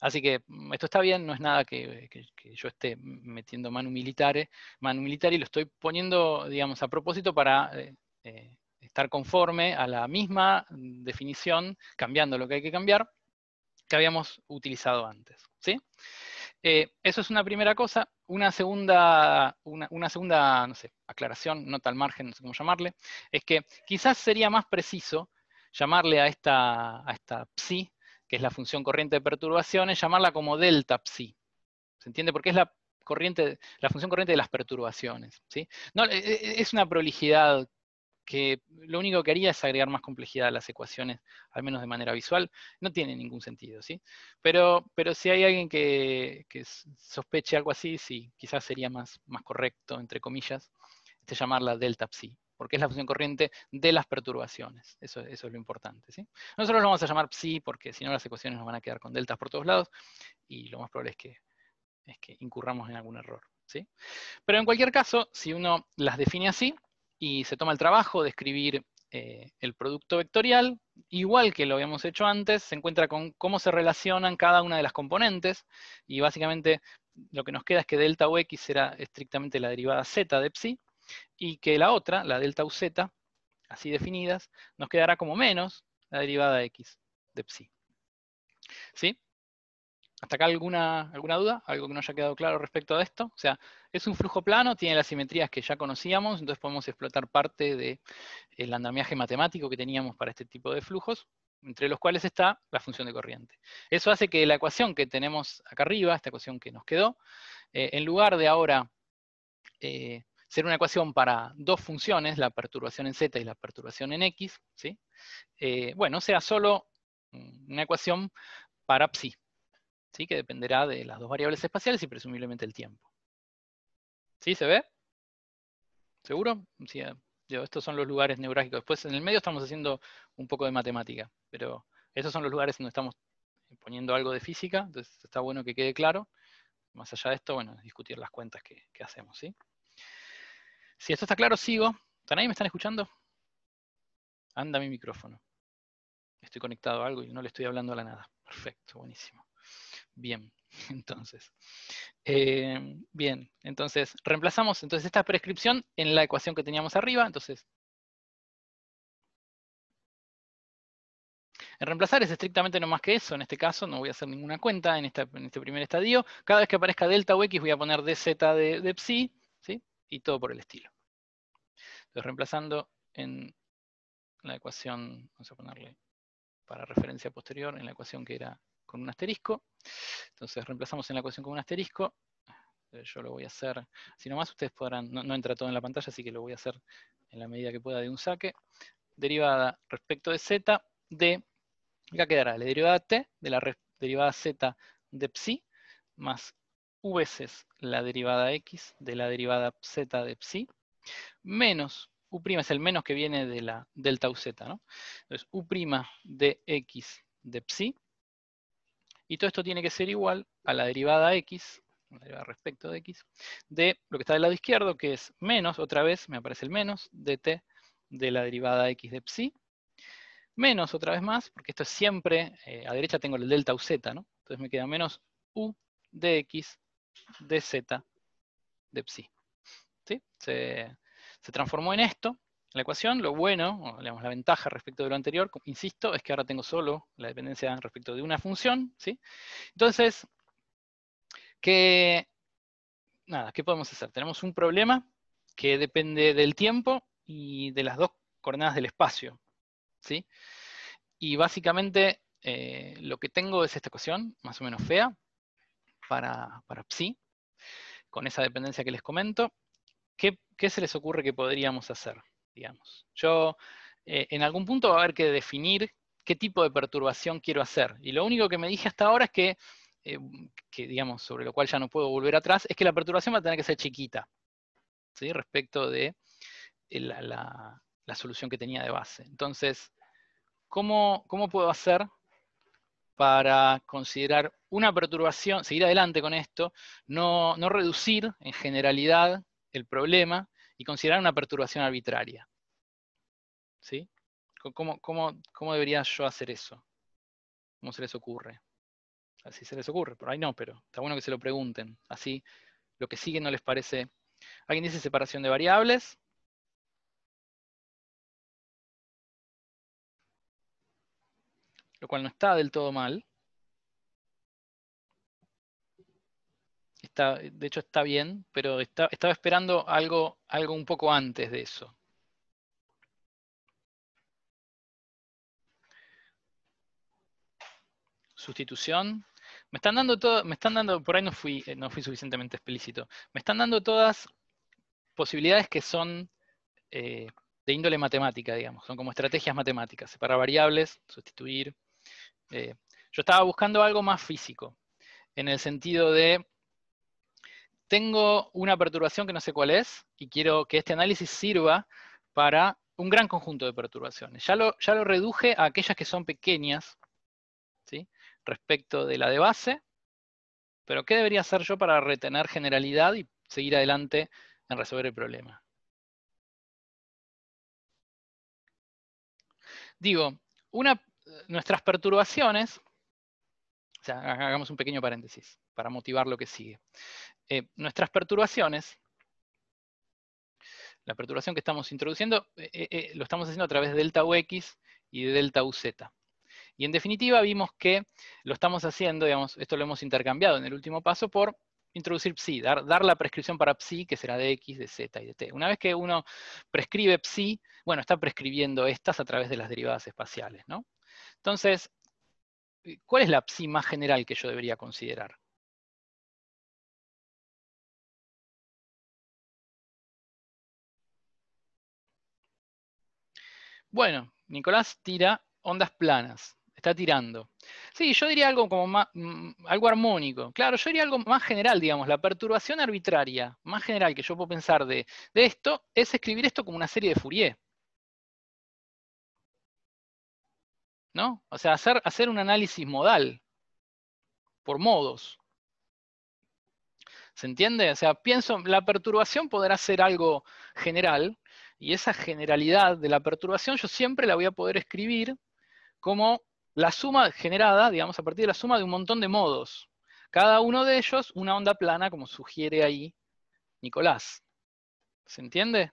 Así que mm, esto está bien, no es nada que, eh, yo esté mm, metiendo manu militar manu y lo estoy poniendo, digamos, a propósito para eh, estar conforme a la misma mm, definición, cambiando lo que hay que cambiar, que habíamos utilizado antes. ¿sí? Eh, eso es una primera cosa. Una segunda, una, segunda no sé, aclaración, nota al margen, no sé cómo llamarle, es que quizás sería más preciso llamarle a esta, esta psi, que es la función corriente de perturbaciones, llamarla como delta psi. ¿Se entiende? Porque es la corriente, la función corriente de las perturbaciones. ¿sí? No, e, e, es una prolijidad que lo único que haría es agregar más complejidad a las ecuaciones, al menos de manera visual, no tiene ningún sentido, ¿sí? Pero, pero si hay alguien que, sospeche algo así, sí, quizás sería más, más correcto, entre comillas, este llamarla delta psi, porque es la función corriente de las perturbaciones, eso, es lo importante, ¿sí? Nosotros lo vamos a llamar psi porque si no las ecuaciones nos van a quedar con deltas por todos lados, y lo más probable es que, es que incurramos en algún error, ¿sí? Pero en cualquier caso, si uno las define así, y se toma el trabajo de escribir eh, el producto vectorial, igual que lo habíamos hecho antes, se encuentra con cómo se relacionan cada una de las componentes, y básicamente lo que nos queda es que delta x será estrictamente la derivada z de psi, y que la otra, la delta z, así definidas, nos quedará como menos la derivada x de psi. ¿Sí? ¿Hasta acá alguna, alguna duda? ¿Algo que no haya quedado claro respecto a esto? O sea, es un flujo plano, tiene las simetrías que ya conocíamos, entonces podemos explotar parte del andamiaje matemático que teníamos para este tipo de flujos, entre los cuales está la función de corriente. Eso hace que la ecuación que tenemos acá arriba, esta ecuación que nos quedó, eh, en lugar de ahora eh, ser una ecuación para dos funciones, la perturbación en z y la perturbación en x, ¿sí? Eh, bueno, sea solo una ecuación para psi, que dependerá de las dos variables espaciales y presumiblemente el tiempo. ¿Sí se ve? ¿Seguro? Sí, eh, estos son los lugares neurálgicos. Después en el medio estamos haciendo un poco de matemática, pero estos son los lugares donde estamos poniendo algo de física, entonces está bueno que quede claro. Más allá de esto, bueno, discutir las cuentas que, hacemos, ¿sí? Si esto está claro, sigo. ¿Están ahí? ¿Me están escuchando? Anda mi micrófono. Estoy conectado a algo y no le estoy hablando a la nada. Perfecto, buenísimo bien. Entonces, eh, bien, entonces reemplazamos entonces esta prescripción en la ecuación que teníamos arriba, entonces el reemplazar es estrictamente no más que eso, en este caso no voy a hacer ninguna cuenta en, este primer estadio. Cada vez que aparezca delta o x voy a poner dz de, de psi, ¿sí? y todo por el estilo. Entonces reemplazando en la ecuación, vamos a ponerle para referencia posterior, en la ecuación que era con un asterisco. Entonces reemplazamos en la ecuación con un asterisco. Eh, yo lo voy a hacer, si más ustedes podrán, no, entra todo en la pantalla, así que lo voy a hacer en la medida que pueda de un saque. Derivada respecto de z de, ya quedará la derivada t de la derivada z de psi más u veces la derivada x de la derivada z de psi menos u' es el menos que viene de la delta uz, ¿no? Entonces u' de x de psi y todo esto tiene que ser igual a la derivada x, la derivada respecto de x, de lo que está del lado izquierdo, que es menos, otra vez me aparece el menos, dt de la derivada x de psi, menos otra vez más, porque esto es siempre, eh, a derecha tengo el delta uz, ¿no? Entonces me queda menos u de x de z de psi. ¿Sí? se transformó en esto, la ecuación. Lo bueno, o digamos, la ventaja respecto de lo anterior, insisto, es que ahora tengo solo la dependencia respecto de una función. ¿sí? Entonces, ¿qué, nada, ¿qué podemos hacer? Tenemos un problema que depende del tiempo y de las dos coordenadas del espacio. ¿sí? Y básicamente eh, lo que tengo es esta ecuación, más o menos fea, para, para psi, con esa dependencia que les comento. ¿Qué se les ocurre que podríamos hacer? Yo, eh, en algún punto va a haber que definir qué tipo de perturbación quiero hacer. Y lo único que me dije hasta ahora es que, eh, digamos, sobre lo cual ya no puedo volver atrás, es que la perturbación va a tener que ser chiquita, ¿sí? respecto de eh, la, solución que tenía de base. Entonces, ¿cómo, puedo hacer para considerar una perturbación, seguir adelante con esto, no, no reducir en generalidad el problema, y considerar una perturbación arbitraria. ¿Sí? ¿Cómo, debería yo hacer eso? ¿Cómo se les ocurre? Así se les ocurre, por ahí no, pero está bueno que se lo pregunten. Así lo que sigue no les parece. ¿Alguien dice separación de variables? Lo cual no está del todo mal. de hecho está bien, pero estaba esperando algo, algo un poco antes de eso. Sustitución. Me están dando todo, me están dando, por ahí no fui, eh, no fui suficientemente explícito. Me están dando todas posibilidades que son eh, de índole matemática, digamos, son como estrategias matemáticas, separar variables, sustituir. Eh. yo estaba buscando algo más físico, en el sentido de tengo una perturbación que no sé cuál es y quiero que este análisis sirva para un gran conjunto de perturbaciones. Ya lo, ya lo reduje a aquellas que son pequeñas respecto de la de base, pero ¿qué debería hacer yo para retener generalidad y seguir adelante en resolver el problema? Digo, nuestras perturbaciones, o sea, hagamos un pequeño paréntesis para motivar lo que sigue. Eh, nuestras perturbaciones, la perturbación que estamos introduciendo, eh, eh, lo estamos haciendo a través de delta UX y de delta UZ. Y en definitiva vimos que lo estamos haciendo, digamos, esto lo hemos intercambiado en el último paso por introducir psi, dar, dar, la prescripción para psi, que será de x, de z y de t. Una vez que uno prescribe psi, bueno, está prescribiendo estas a través de las derivadas espaciales, Entonces, ¿cuál es la psi más general que yo debería considerar? Bueno, Nicolás tira ondas planas, está tirando. Sí, yo diría algo como mm, algo armónico. Claro, yo diría algo más general, digamos, la perturbación arbitraria, más general que yo puedo pensar de, esto, es escribir esto como una serie de Fourier. ¿No? O sea, hacer, hacer un análisis modal, por modos. ¿Se entiende? O sea, pienso, la perturbación podrá ser algo general, y esa generalidad de la perturbación yo siempre la voy a poder escribir como la suma generada, digamos, a partir de la suma de un montón de modos. Cada uno de ellos una onda plana, como sugiere ahí Nicolás. ¿Se entiende?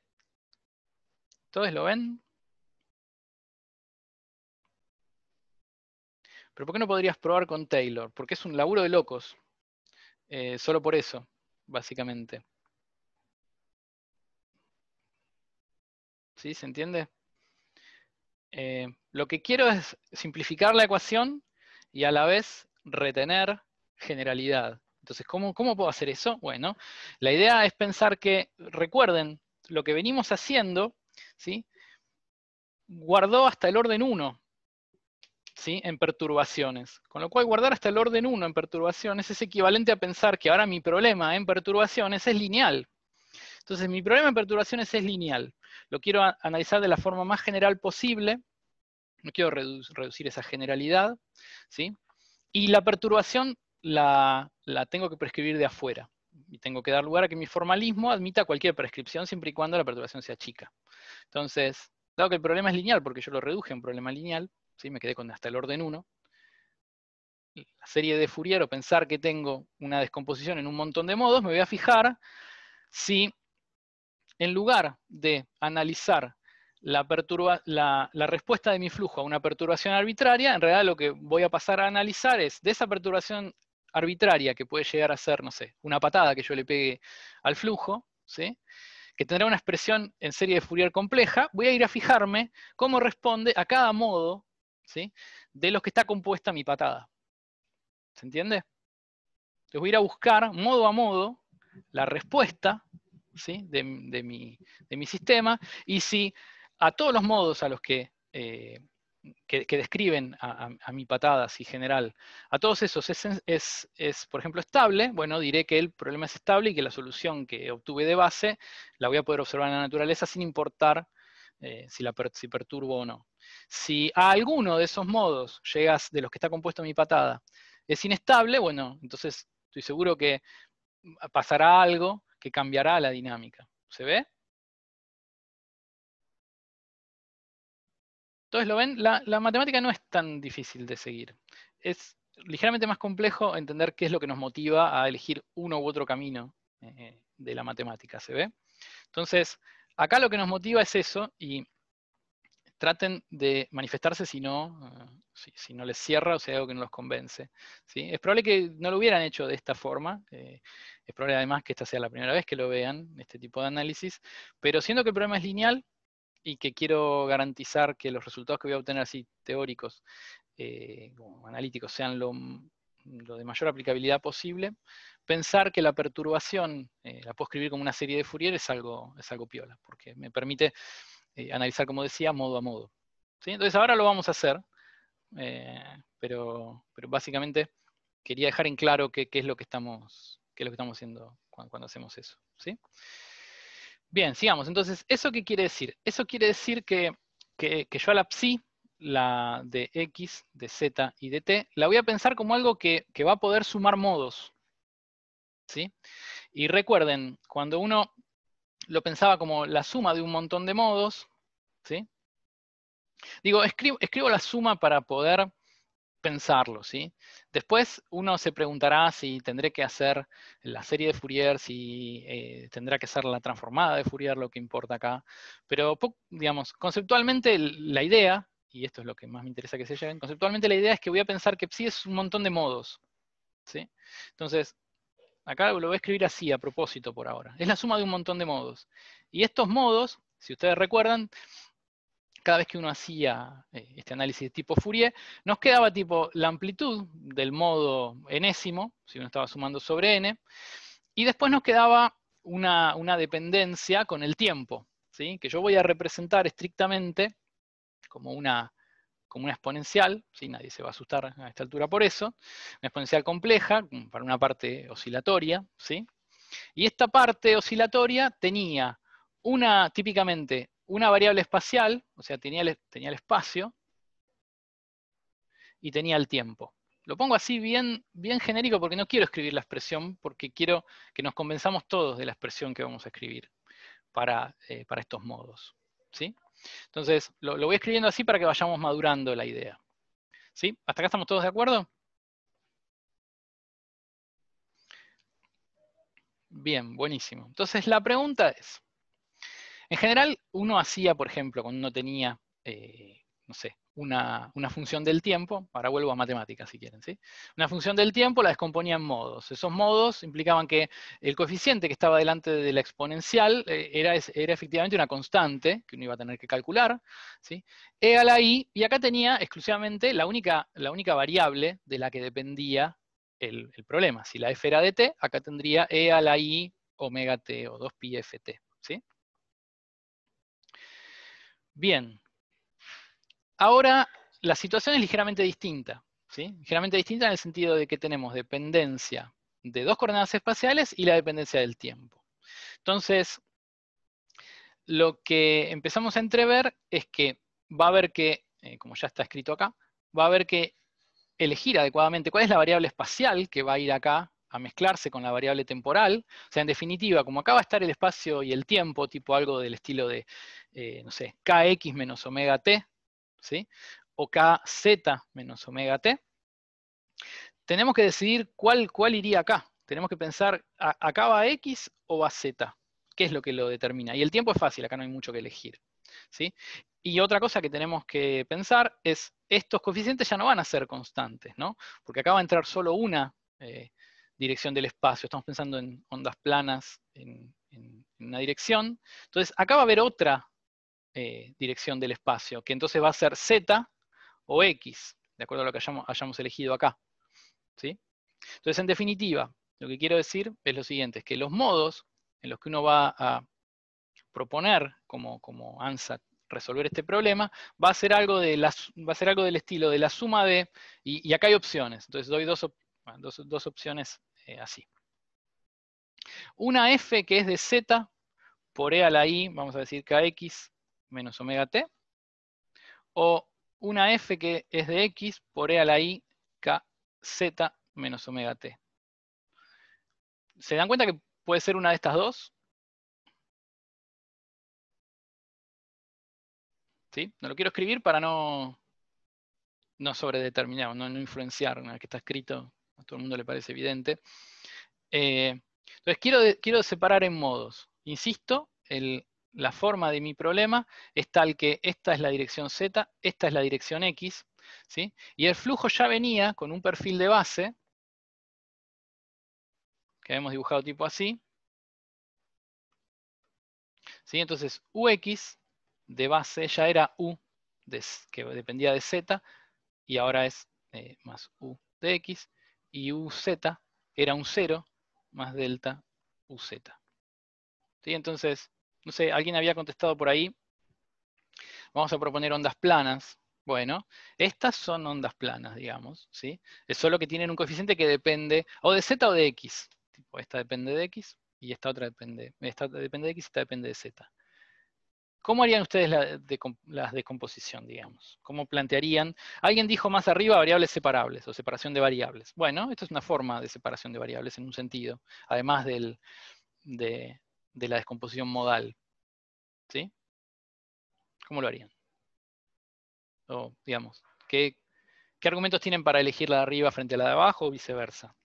¿Todos lo ven? Pero ¿por qué no podrías probar con Taylor? Porque es un laburo de locos. Eh, solo por eso, básicamente. ¿Sí? ¿Se entiende? Eh, lo que quiero es simplificar la ecuación y a la vez retener generalidad. Entonces, ¿cómo, puedo hacer eso? Bueno, la idea es pensar que, recuerden, lo que venimos haciendo, ¿sí? guardó hasta el orden 1 ¿sí? en perturbaciones. Con lo cual, guardar hasta el orden 1 en perturbaciones es equivalente a pensar que ahora mi problema en perturbaciones es lineal. Entonces, mi problema en perturbaciones es lineal. Lo quiero analizar de la forma más general posible, no quiero reducir esa generalidad, ¿sí? Y la perturbación la, tengo que prescribir de afuera. Y tengo que dar lugar a que mi formalismo admita cualquier prescripción siempre y cuando la perturbación sea chica. Entonces, dado que el problema es lineal, porque yo lo reduje a un problema lineal, ¿sí? me quedé con hasta el orden 1, la serie de Fourier o pensar que tengo una descomposición en un montón de modos, me voy a fijar si en lugar de analizar la, respuesta de mi flujo a una perturbación arbitraria, en realidad lo que voy a pasar a analizar es de esa perturbación arbitraria que puede llegar a ser, no sé, una patada que yo le pegue al flujo, ¿sí? que tendrá una expresión en serie de Fourier compleja, voy a ir a fijarme cómo responde a cada modo ¿sí? de los que está compuesta mi patada. ¿Se entiende? Entonces voy a ir a buscar modo a modo la respuesta de, mi, sistema, y si a todos los modos a los que, eh, que, describen a, mi patada, así general, a todos esos es, por ejemplo, estable, bueno, diré que el problema es estable y que la solución que obtuve de base la voy a poder observar en la naturaleza sin importar eh, si, la si perturbo o no. Si a alguno de esos modos llegas, de los que está compuesto mi patada, es inestable, bueno, entonces estoy seguro que mm, pasará algo que cambiará la dinámica. ¿Se ve? Entonces, ¿lo ven? La, matemática no es tan difícil de seguir. Es ligeramente más complejo entender qué es lo que nos motiva a elegir uno u otro camino eh, de la matemática, ¿se ve? Entonces, acá lo que nos motiva es eso, y traten de manifestarse si no, eh, si, no les cierra o si algo que no los convence. Es probable que no lo hubieran hecho de esta forma, eh, es probable además que esta sea la primera vez que lo vean, este tipo de análisis, pero siendo que el problema es lineal y que quiero garantizar que los resultados que voy a obtener así teóricos, eh, como analíticos, sean lo, de mayor aplicabilidad posible, pensar que la perturbación, la puedo escribir como una serie de Fourier, es algo, es algo piola, porque me permite eh, analizar, como decía, modo a modo. Entonces ahora lo vamos a hacer, eh, pero, básicamente quería dejar en claro qué, es lo que estamos, lo que estamos haciendo cuando, hacemos eso. ¿sí? Bien, sigamos. Entonces, ¿eso qué quiere decir? Eso quiere decir que, yo a la psi, la de x, de z y de t, la voy a pensar como algo que, va a poder sumar modos. ¿sí? Y recuerden, cuando uno lo pensaba como la suma de un montón de modos, ¿sí? Digo, escribo, la suma para poder pensarlo, ¿sí? Después uno se preguntará si tendré que hacer la serie de Fourier, si eh, tendrá que hacer la transformada de Fourier, lo que importa acá. Pero, digamos, conceptualmente la idea, y esto es lo que más me interesa que se lleven, conceptualmente la idea es que voy a pensar que psi es un montón de modos, ¿sí? Entonces, Acá lo voy a escribir así a propósito por ahora. Es la suma de un montón de modos. Y estos modos, si ustedes recuerdan, cada vez que uno hacía eh, este análisis de tipo Fourier, nos quedaba tipo la amplitud del modo enésimo, si uno estaba sumando sobre n, y después nos quedaba una, una dependencia con el tiempo, ¿sí? que yo voy a representar estrictamente como una, como una exponencial, nadie se va a asustar a esta altura por eso, una exponencial compleja para una parte oscilatoria, ¿sí? y esta parte oscilatoria tenía una, típicamente, una variable espacial, o sea, tenía el, tenía el espacio, y tenía el tiempo. Lo pongo así bien, bien genérico porque no quiero escribir la expresión, porque quiero que nos convenzamos todos de la expresión que vamos a escribir para, eh, para estos modos. ¿sí? Entonces, lo, voy escribiendo así para que vayamos madurando la idea. ¿Sí? ¿Hasta acá estamos todos de acuerdo? Bien, buenísimo. Entonces la pregunta es, en general uno hacía, por ejemplo, cuando uno tenía, eh, no sé, una, función del tiempo, ahora vuelvo a matemáticas si quieren, ¿sí? Una función del tiempo la descomponía en modos. Esos modos implicaban que el coeficiente que estaba delante de la exponencial eh, era, era, efectivamente una constante que uno iba a tener que calcular, ¿sí? E a la i, y acá tenía exclusivamente la única, la única variable de la que dependía el, problema. Si la f era de t, acá tendría e a la i omega t o 2 pi ft, Bien, Ahora, la situación es ligeramente distinta, ¿sí? Ligeramente distinta en el sentido de que tenemos dependencia de dos coordenadas espaciales y la dependencia del tiempo. Entonces, lo que empezamos a entrever es que va a haber que, eh, como ya está escrito acá, va a haber que elegir adecuadamente cuál es la variable espacial que va a ir acá a mezclarse con la variable temporal. O sea, en definitiva, como acá va a estar el espacio y el tiempo, tipo algo del estilo de, eh, no sé, kx menos omega t, ¿sí? O KZ menos omega T. Tenemos que decidir cuál, cuál iría acá. Tenemos que pensar, ¿acá va X o va Z? ¿Qué es lo que lo determina? Y el tiempo es fácil, acá no hay mucho que elegir. ¿sí? Y otra cosa que tenemos que pensar es, estos coeficientes ya no van a ser constantes, ¿no? Porque acá va a entrar solo una eh, dirección del espacio. Estamos pensando en ondas planas, en, en una dirección. Entonces, acá va a haber otra eh, dirección del espacio, que entonces va a ser Z o X, de acuerdo a lo que hayamos, elegido acá. ¿sí? Entonces, en definitiva, lo que quiero decir es lo siguiente, que los modos en los que uno va a proponer como, como ANSA resolver este problema, va a ser algo, de va a ser algo del estilo de la suma de, y, acá hay opciones, entonces doy dos, ah, opciones eh, así. Una f que es de z por e a la i, vamos a decir kx, menos omega t, o una f que es de x por e a la i kz menos omega t. ¿Se dan cuenta que puede ser una de estas dos? ¿Sí? No lo quiero escribir para no, no sobredeterminar, no, no influenciar, lo que está escrito, a todo el mundo le parece evidente. Eh, entonces quiero, quiero separar en modos. Insisto, el la forma de mi problema es tal que esta es la dirección Z, esta es la dirección X, y el flujo ya venía con un perfil de base, que hemos dibujado tipo así. ¿Sí? Entonces, UX de base ya era U, que dependía de Z, y ahora es eh, más U de X, y UZ era un 0 más delta UZ. ¿Sí? Entonces, no sé, alguien había contestado por ahí, vamos a proponer ondas planas. Bueno, estas son ondas planas, digamos, ¿sí? Es solo que tienen un coeficiente que depende o de z o de x. Tipo, esta depende de x y esta otra depende, esta depende de x y esta depende de z. ¿Cómo harían ustedes la, de, las descomposición, digamos? ¿Cómo plantearían? Alguien dijo más arriba variables separables o separación de variables. Bueno, esto es una forma de separación de variables en un sentido, además del, de, de la descomposición modal. ¿Sí? ¿Cómo lo harían? O, digamos, ¿qué, argumentos tienen para elegir la de arriba frente a la de abajo o viceversa?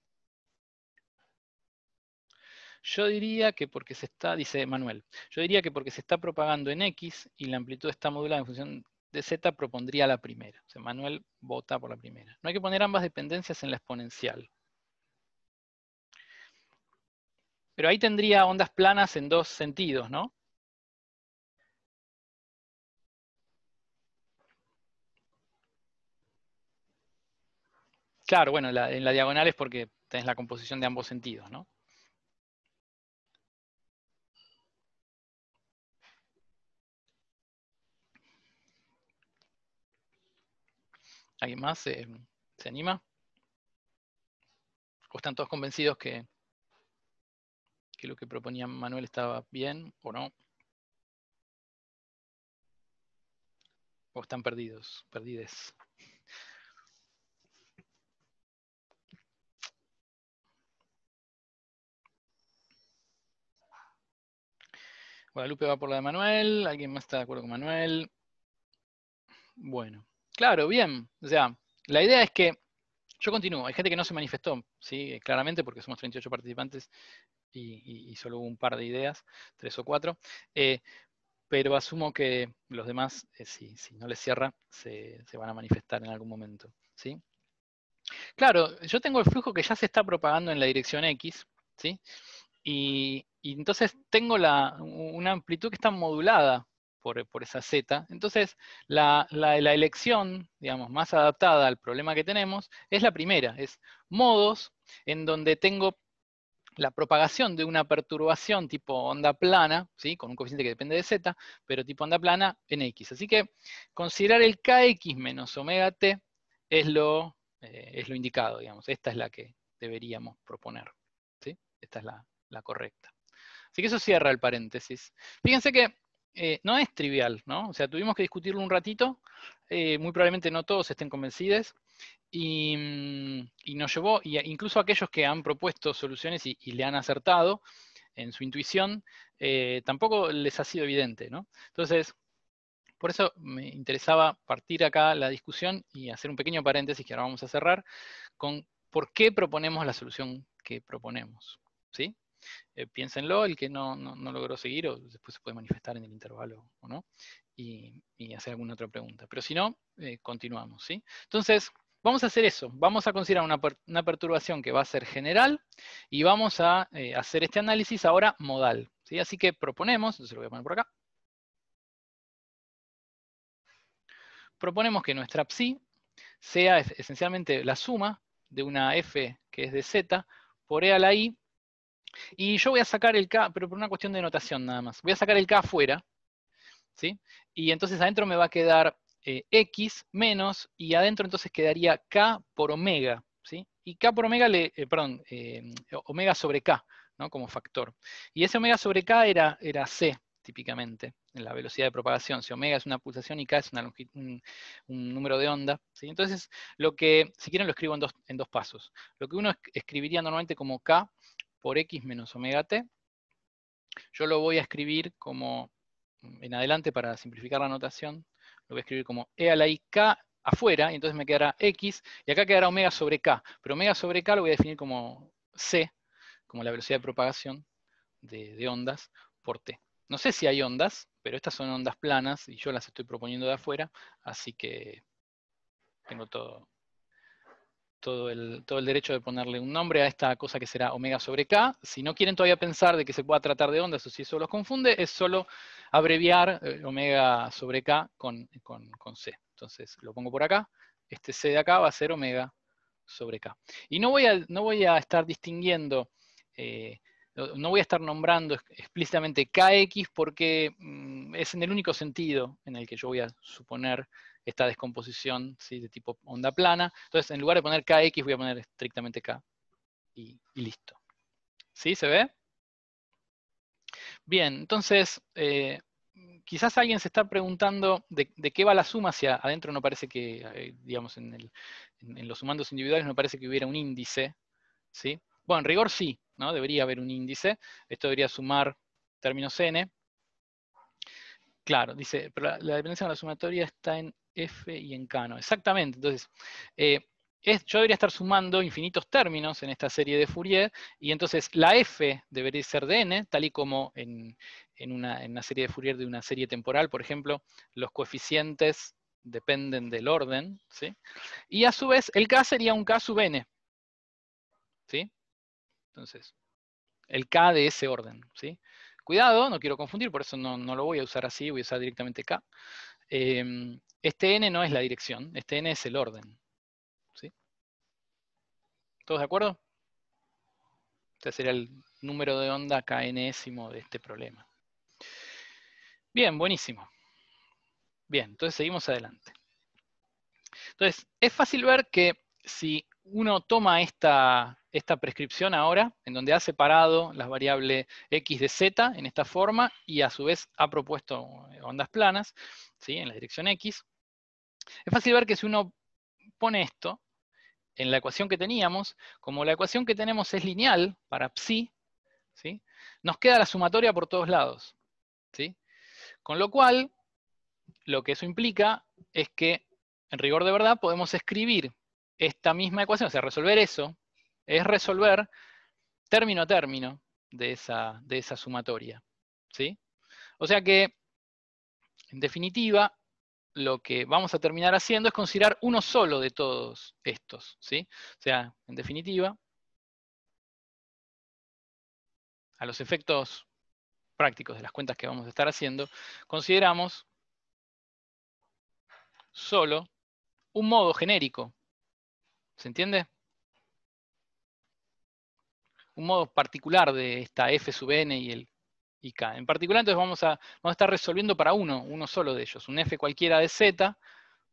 Yo diría que porque se está, dice Manuel, yo diría que porque se está propagando en X y la amplitud está modulada en función de Z, propondría la primera. O sea, Manuel vota por la primera. No hay que poner ambas dependencias en la exponencial. Pero ahí tendría ondas planas en dos sentidos, ¿no? Claro, bueno, en la diagonal es porque tenés la composición de ambos sentidos, ¿no? ¿Alguien más se, se anima? ¿O están todos convencidos que, que lo que proponía Manuel estaba bien o no. O están perdidos, perdides. Guadalupe va por la de Manuel, alguien más está de acuerdo con Manuel. Bueno, claro, bien. O sea, la idea es que yo continúo, hay gente que no se manifestó, ¿sí? claramente porque somos 38 participantes y, solo hubo un par de ideas, tres o cuatro. Eh, pero asumo que los demás, eh, si, no les cierra, se, van a manifestar en algún momento. ¿sí? Claro, yo tengo el flujo que ya se está propagando en la dirección X, ¿sí? y, entonces tengo una amplitud que está modulada por, esa Z. Entonces, la, la elección, digamos, más adaptada al problema que tenemos es la primera, es modos en donde tengo la propagación de una perturbación tipo onda plana, ¿sí? con un coeficiente que depende de z, pero tipo onda plana en x. Así que considerar el kx menos omega t es lo, eh, es lo indicado, digamos. Esta es la que deberíamos proponer. Esta es la, correcta. Así que eso cierra el paréntesis. Fíjense que eh, no es trivial, ¿no? O sea, tuvimos que discutirlo un ratito, eh, muy probablemente no todos estén convencidos, Mm, y, nos llevó, y incluso aquellos que han propuesto soluciones y, le han acertado en su intuición, eh, tampoco les ha sido evidente. ¿no? Entonces, por eso me interesaba partir acá la discusión y hacer un pequeño paréntesis que ahora vamos a cerrar con por qué proponemos la solución que proponemos. ¿sí? Eh, piénsenlo, el que no, logró seguir o después se puede manifestar en el intervalo o no, y, hacer alguna otra pregunta. Pero si no, eh, continuamos. ¿sí? Entonces, Vamos a hacer eso, vamos a considerar una, perturbación que va a ser general y vamos a eh, hacer este análisis ahora modal. ¿sí? Así que proponemos, entonces lo voy a poner por acá, proponemos que nuestra psi sea esencialmente la suma de una f que es de z por e a la i, y yo voy a sacar el k, pero por una cuestión de notación nada más, voy a sacar el k afuera, ¿sí? y entonces adentro me va a quedar eh, x menos, y adentro entonces quedaría k por omega, ¿sí? Y k por omega, le, eh, perdón, eh, omega sobre k, ¿no? Como factor. Y ese omega sobre k era, era c, típicamente, en la velocidad de propagación. Si omega es una pulsación y k es un, número de onda. Entonces, lo que, si quieren lo escribo en dos, en dos pasos. Lo que uno escribiría normalmente como k por x menos omega t, yo lo voy a escribir como en adelante para simplificar la notación, lo voy a escribir como e a la i k afuera, y entonces me quedará x, y acá quedará omega sobre k, pero omega sobre k lo voy a definir como c, como la velocidad de propagación de, de ondas por t. No sé si hay ondas, pero estas son ondas planas, y yo las estoy proponiendo de afuera, así que tengo todo, todo el, derecho de ponerle un nombre a esta cosa que será omega sobre k. Si no quieren todavía pensar de que se pueda tratar de ondas o si eso los confunde, es solo abreviar eh, omega sobre k con, c. Entonces lo pongo por acá, este c de acá va a ser omega sobre k. Y no voy a, no voy a estar distinguiendo, eh, no voy a estar nombrando explícitamente kx porque mm, es en el único sentido en el que yo voy a suponer esta descomposición de tipo onda plana. Entonces, en lugar de poner KX, voy a poner estrictamente K y, listo. ¿Sí? ¿Se ve? Bien, entonces, eh, quizás alguien se está preguntando de, qué va la suma hacia adentro, no parece que, eh, digamos, en, los sumandos individuales no parece que hubiera un índice, ¿sí? Bueno, en rigor sí, ¿no? Debería haber un índice, esto debería sumar términos n. Claro, dice, pero la dependencia de la sumatoria está en F y en no, Exactamente. Entonces, eh, es, yo debería estar sumando infinitos términos en esta serie de Fourier, y entonces la F debería ser de n, tal y como en, en, una, serie de Fourier de una serie temporal, por ejemplo, los coeficientes dependen del orden, ¿sí? Y a su vez, el K sería un K sub n, ¿sí? Entonces, el K de ese orden, ¿sí? Cuidado, no quiero confundir, por eso no, no lo voy a usar así, voy a usar directamente K. Em, este n no es la dirección, este n es el orden. ¿sí? ¿Todos de acuerdo? Este sería el número de onda knésimo de este problema. Bien, buenísimo. Bien, entonces seguimos adelante. Entonces, es fácil ver que si uno toma esta, prescripción ahora, en donde ha separado las variables x de z en esta forma y a su vez ha propuesto ondas planas ¿sí? en la dirección x, es fácil ver que si uno pone esto en la ecuación que teníamos, como la ecuación que tenemos es lineal para psi, ¿sí? nos queda la sumatoria por todos lados. ¿sí? Con lo cual, lo que eso implica es que, en rigor de verdad, podemos escribir esta misma ecuación, o sea, resolver eso, es resolver término a término de esa, de esa sumatoria. ¿sí? O sea que, en definitiva, lo que vamos a terminar haciendo es considerar uno solo de todos estos. ¿sí? O sea, en definitiva, a los efectos prácticos de las cuentas que vamos a estar haciendo, consideramos solo un modo genérico ¿Se entiende? Un modo particular de esta F sub n y el y En particular, entonces vamos a, estar resolviendo para uno, uno solo de ellos, un F cualquiera de Z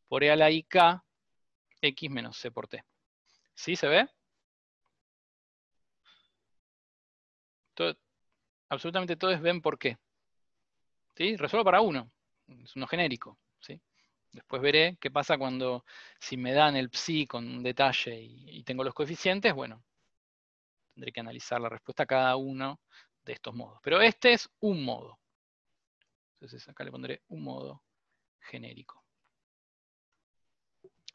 por E a la IK, X menos C por T. ¿Sí se ve? Todo, absolutamente todos ven por qué. ¿Sí? Resuelvo para uno, es uno genérico. Después veré qué pasa cuando, si me dan el psi con un detalle y, tengo los coeficientes, bueno, tendré que analizar la respuesta a cada uno de estos modos. Pero este es un modo. Entonces acá le pondré un modo genérico.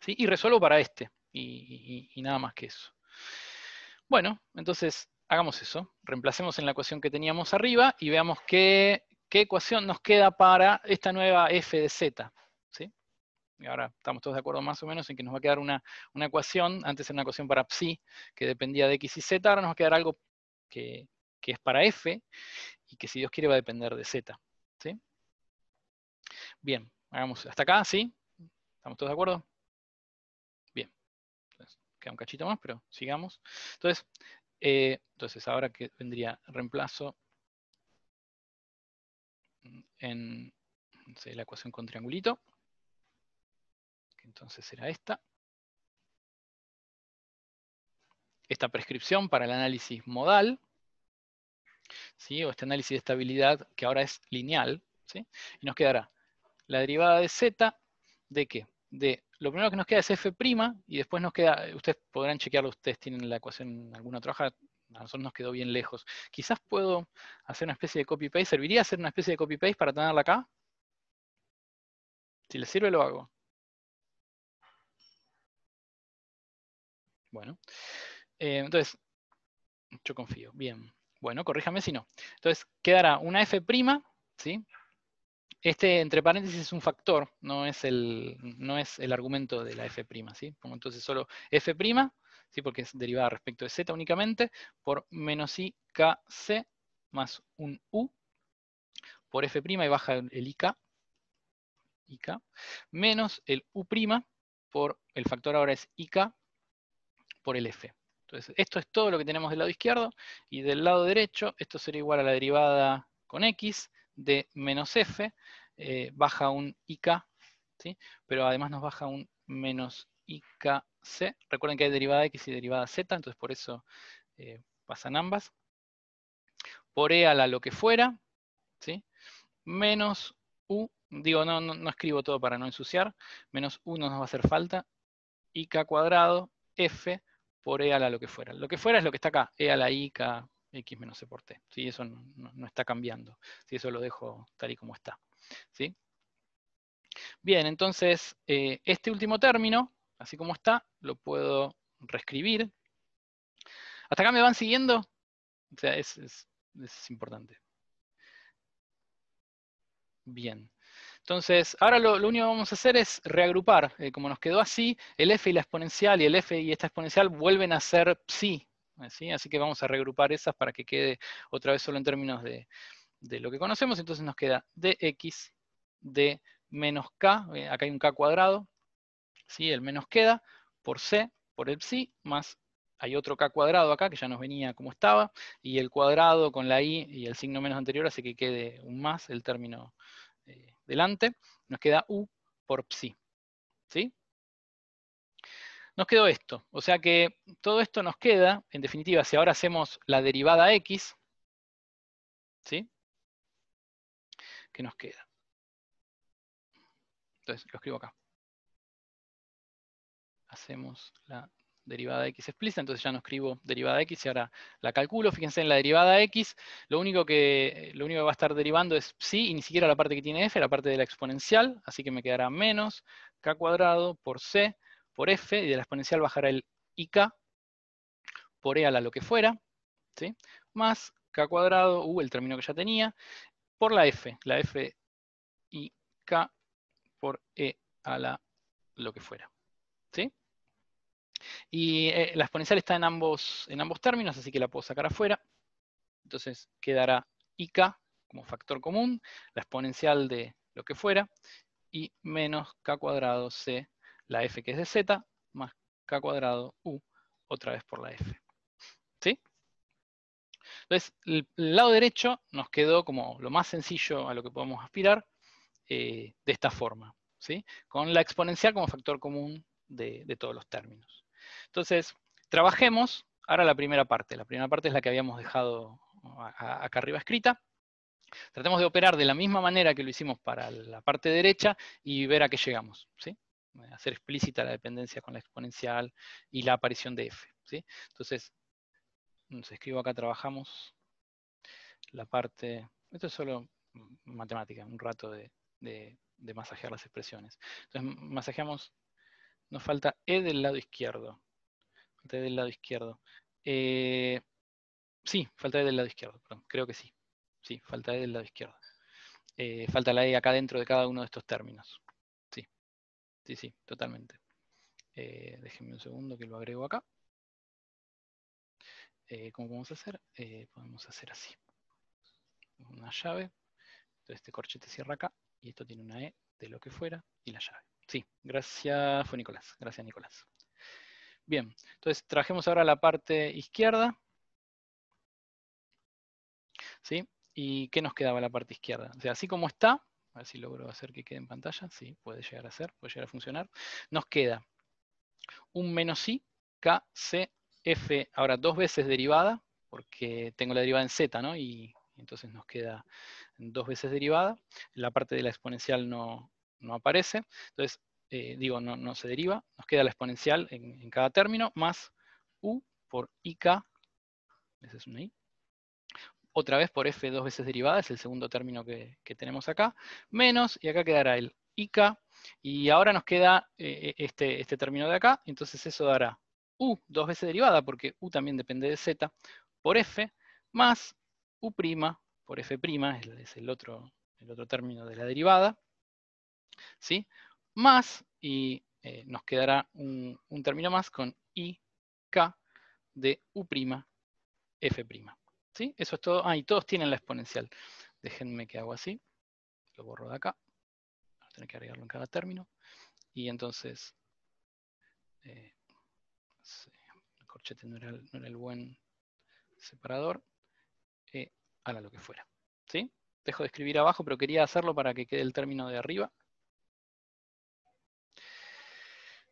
Y resuelvo para este, y, nada más que eso. Bueno, entonces hagamos eso. Reemplacemos en la ecuación que teníamos arriba y veamos qué, qué ecuación nos queda para esta nueva f de z y ahora estamos todos de acuerdo más o menos en que nos va a quedar una, ecuación, antes era una ecuación para psi, que dependía de x y z, ahora nos va a quedar algo que, es para f, y que si Dios quiere va a depender de z. ¿sí? Bien, hagamos hasta acá, ¿sí? ¿Estamos todos de acuerdo? Bien. queda un cachito más, pero sigamos. Entonces, eh, entonces ahora que vendría reemplazo en la ecuación con triangulito. Entonces será esta. Esta prescripción para el análisis modal, ¿sí? o este análisis de estabilidad que ahora es lineal, ¿sí? y nos quedará la derivada de z, ¿de qué? De, lo primero que nos queda es f' y después nos queda, ustedes podrán chequearlo, ustedes tienen la ecuación en alguna otra hoja, a nosotros nos quedó bien lejos. Quizás puedo hacer una especie de copy-paste. ¿Serviría hacer una especie de copy-paste para tenerla acá? Si les sirve, lo hago. Bueno, eh, entonces, yo confío. Bien. Bueno, corríjame si no. Entonces, quedará una f', ¿sí? Este, entre paréntesis, es un factor, no es el, no es el argumento de la f', ¿sí? Pongo entonces solo f', ¿sí? Porque es derivada respecto de z únicamente, por menos i más un u, por f' y baja el IK, menos el u' por, el factor ahora es IK, por el f. Entonces, esto es todo lo que tenemos del lado izquierdo, y del lado derecho, esto sería igual a la derivada con x de menos f, eh, baja un ik, ¿sí? pero además nos baja un menos ikc. Recuerden que hay derivada x y derivada z, entonces por eso eh, pasan ambas. Por e a la lo que fuera, menos u, digo, no, no, escribo todo para no ensuciar, menos u nos va a hacer falta, ik cuadrado, f por E a la lo que fuera. Lo que fuera es lo que está acá, E a la I, K, X menos C por T. Eso no, está cambiando. ¿sí? Eso lo dejo tal y como está. ¿sí? Bien, entonces, eh, este último término, así como está, lo puedo reescribir. ¿Hasta acá me van siguiendo? O sea, es, es importante. Bien. Entonces, ahora lo, único que vamos a hacer es reagrupar. Eh, como nos quedó así, el f y la exponencial y el f y esta exponencial vuelven a ser psi. Así que vamos a reagrupar esas para que quede otra vez solo en términos de, lo que conocemos. Entonces nos queda dx de menos k, eh, acá hay un k cuadrado, ¿sí? el menos queda por c, por el psi, más hay otro k cuadrado acá que ya nos venía como estaba, y el cuadrado con la i y el signo menos anterior hace que quede un más el término... Eh, delante, nos queda U por psi. ¿Sí? Nos quedó esto. O sea que todo esto nos queda, en definitiva, si ahora hacemos la derivada x, ¿sí? ¿Qué nos queda? Entonces, lo escribo acá. Hacemos la derivada de x explícita, entonces ya no escribo derivada de x y ahora la calculo. Fíjense en la derivada de x, lo único que, eh, lo único que va a estar derivando es psi, y ni siquiera la parte que tiene f, la parte de la exponencial, así que me quedará menos k cuadrado por c por f, y de la exponencial bajará el ik por e a la lo que fuera, ¿sí? más k cuadrado, u, uh, el término que ya tenía, por la f, la f y k por e a la lo que fuera. Y eh, la exponencial está en ambos, términos, así que la puedo sacar afuera. Entonces quedará IK como factor común, la exponencial de lo que fuera, y menos K cuadrado C, la F que es de Z, más K cuadrado U, otra vez por la F. Entonces, el lado derecho nos quedó como lo más sencillo a lo que podemos aspirar eh, de esta forma, con la exponencial como factor común de todos los términos. Entonces, trabajemos ahora la primera parte. La primera parte es la que habíamos dejado acá arriba escrita. Tratemos de operar de la misma manera que lo hicimos para la parte derecha y ver a qué llegamos. ¿sí? Hacer explícita la dependencia con la exponencial y la aparición de f. Entonces, nos escribo acá, trabajamos la parte... Esto es solo matemática, un rato de masajear las expresiones. Entonces, masajeamos, nos falta E del lado izquierdo del lado izquierdo. Eh, sí, falta del lado izquierdo, perdón, creo que sí. Sí, falta del lado izquierdo. Eh, falta la E acá dentro de cada uno de estos términos. Sí, sí, sí, totalmente. Eh, déjenme un segundo que lo agrego acá. Eh, ¿Cómo podemos hacer? podemos hacer así. Una llave. Entonces este corchete cierra acá y esto tiene una E de lo que fuera y la llave. Sí, gracias fue Nicolás. Gracias Nicolás. Bien, entonces trajemos ahora la parte izquierda. ¿Sí? ¿Y qué nos quedaba la parte izquierda? O sea, así como está, a ver si logro hacer que quede en pantalla, sí, puede llegar a ser, puede llegar a funcionar. Nos queda un menos i, k, c, f, ahora dos veces derivada, porque tengo la derivada en z, ¿no? Y entonces nos queda dos veces derivada. La parte de la exponencial no, no aparece. Entonces, eh, digo, no, no, se deriva, nos queda la exponencial en, cada término, más u por ik, ese es una i, otra vez por f dos veces derivada, es el segundo término que, tenemos acá, menos, y acá quedará el ik, y ahora nos queda eh, e, este, este término de acá, entonces eso dará u dos veces derivada, porque u también depende de z, por f, más u' por f', es el otro, el otro término de la derivada, ¿sí? más, y eh, nos quedará un, término más con IK de U' F'. ¿Sí? Eso es todo. Ah, y todos tienen la exponencial. Déjenme que hago así. Lo borro de acá. Voy que agregarlo en cada término. Y entonces, eh, el corchete no era, el buen separador. Eh, lo que fuera. ¿Sí? Dejo de escribir abajo, pero quería hacerlo para que quede el término de arriba.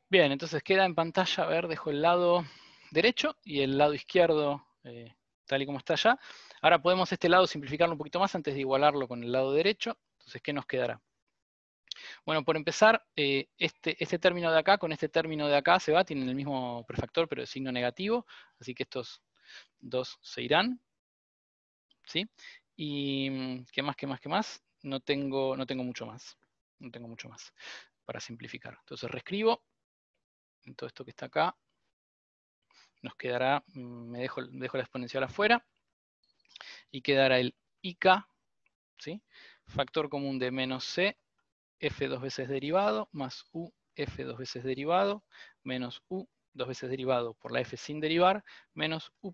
Bien, entonces queda en pantalla, a ver, dejo el lado derecho y el lado izquierdo eh, tal y como está allá. Ahora podemos este lado simplificarlo un poquito más antes de igualarlo con el lado derecho. Entonces, ¿qué nos quedará? Bueno, por empezar, eh, este, este, término de acá con este término de acá se va, tienen el mismo prefactor, pero de signo negativo, así que estos dos se irán. ¿Sí? Y mm, qué más, qué más, qué más. No tengo, no tengo mucho más. No tengo mucho más para simplificar. Entonces reescribo en todo esto que está acá, nos quedará, mm, me dejo, dejo la exponencial afuera, y quedará el IK, ¿sí? factor común de menos C, F dos veces derivado, más U, F dos veces derivado, menos U, dos veces derivado por la F sin derivar, menos U'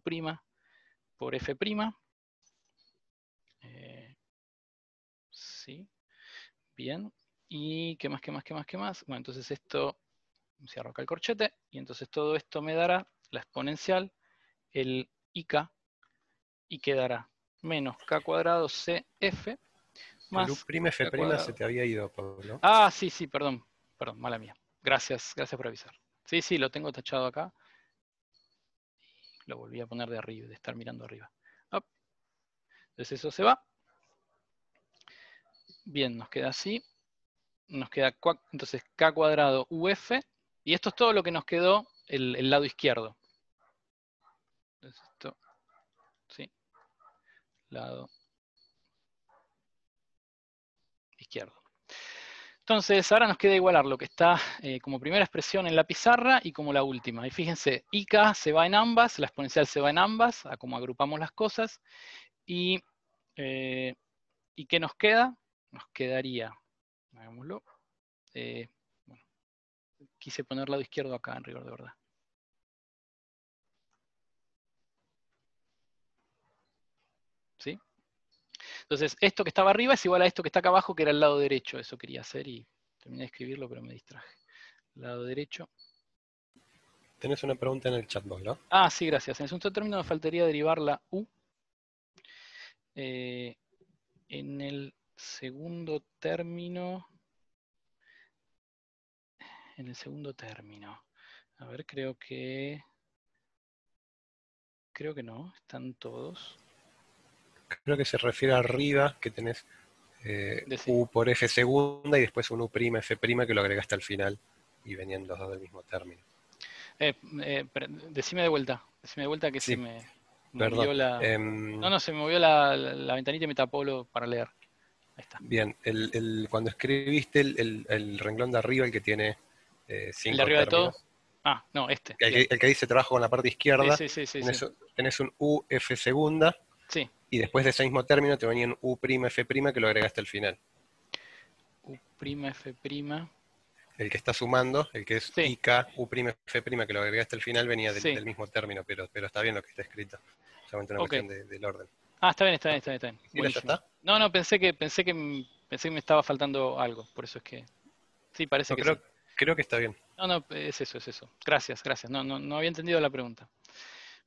por F', eh, sí, bien, y qué más, qué más, qué más, qué más, bueno, entonces esto cierro acá el corchete, y entonces todo esto me dará la exponencial, el IK, y quedará menos K cuadrado CF más... F se te había ido, Pablo. Ah, sí, sí, perdón, perdón, mala mía. Gracias, gracias por avisar. Sí, sí, lo tengo tachado acá. Lo volví a poner de arriba, de estar mirando arriba. Entonces eso se va. Bien, nos queda así. Nos queda entonces K cuadrado UF y esto es todo lo que nos quedó el, lado izquierdo. ¿Sí? Lado izquierdo. Entonces, ahora nos queda igualar lo que está eh, como primera expresión en la pizarra y como la última. Y fíjense, IK se va en ambas, la exponencial se va en ambas, a cómo agrupamos las cosas. Eh, y, qué nos queda? Nos quedaría, hagámoslo, eh, quise poner lado izquierdo acá en rigor de verdad. ¿Sí? Entonces, esto que estaba arriba es igual a esto que está acá abajo, que era el lado derecho. Eso quería hacer y terminé de escribirlo, pero me distraje. Lado derecho. Tenés una pregunta en el chatbot, ¿no? Ah, sí, gracias. En el segundo término me faltaría derivar la U. Eh, en el segundo término en el segundo término. A ver, creo que... Creo que no, están todos. Creo que se refiere arriba, que tenés eh, U por F segunda y después un U prima, F prima, que lo agregaste al final y venían los dos del mismo término. Eh, eh, decime de vuelta, decime de vuelta que se em, me movió la... no, no, se movió la, ventanita y me tapó lo para leer. Ahí está. Bien, cuando escribiste el, renglón de arriba, el que tiene eh, ¿El de arriba de todo? Ah, no, este. El que, dice trabajo con la parte izquierda. Sí, sí, sí, tenés, un U, F segunda. Sí. Y después de ese mismo término te venía un U', F' que lo agregaste al final. U', F'. El que está sumando, el que es IK, U', F' que lo agregaste al final, venía del, mismo término, pero, está bien lo que está escrito. Solamente una cuestión de, del orden. Ah, está bien, está bien, está bien. Está Está? No, no, pensé que, pensé que pensé me estaba faltando algo, por eso es que. Sí, parece que sí creo que está bien. No, no, es eso, es eso. Gracias, gracias. No, había entendido la pregunta.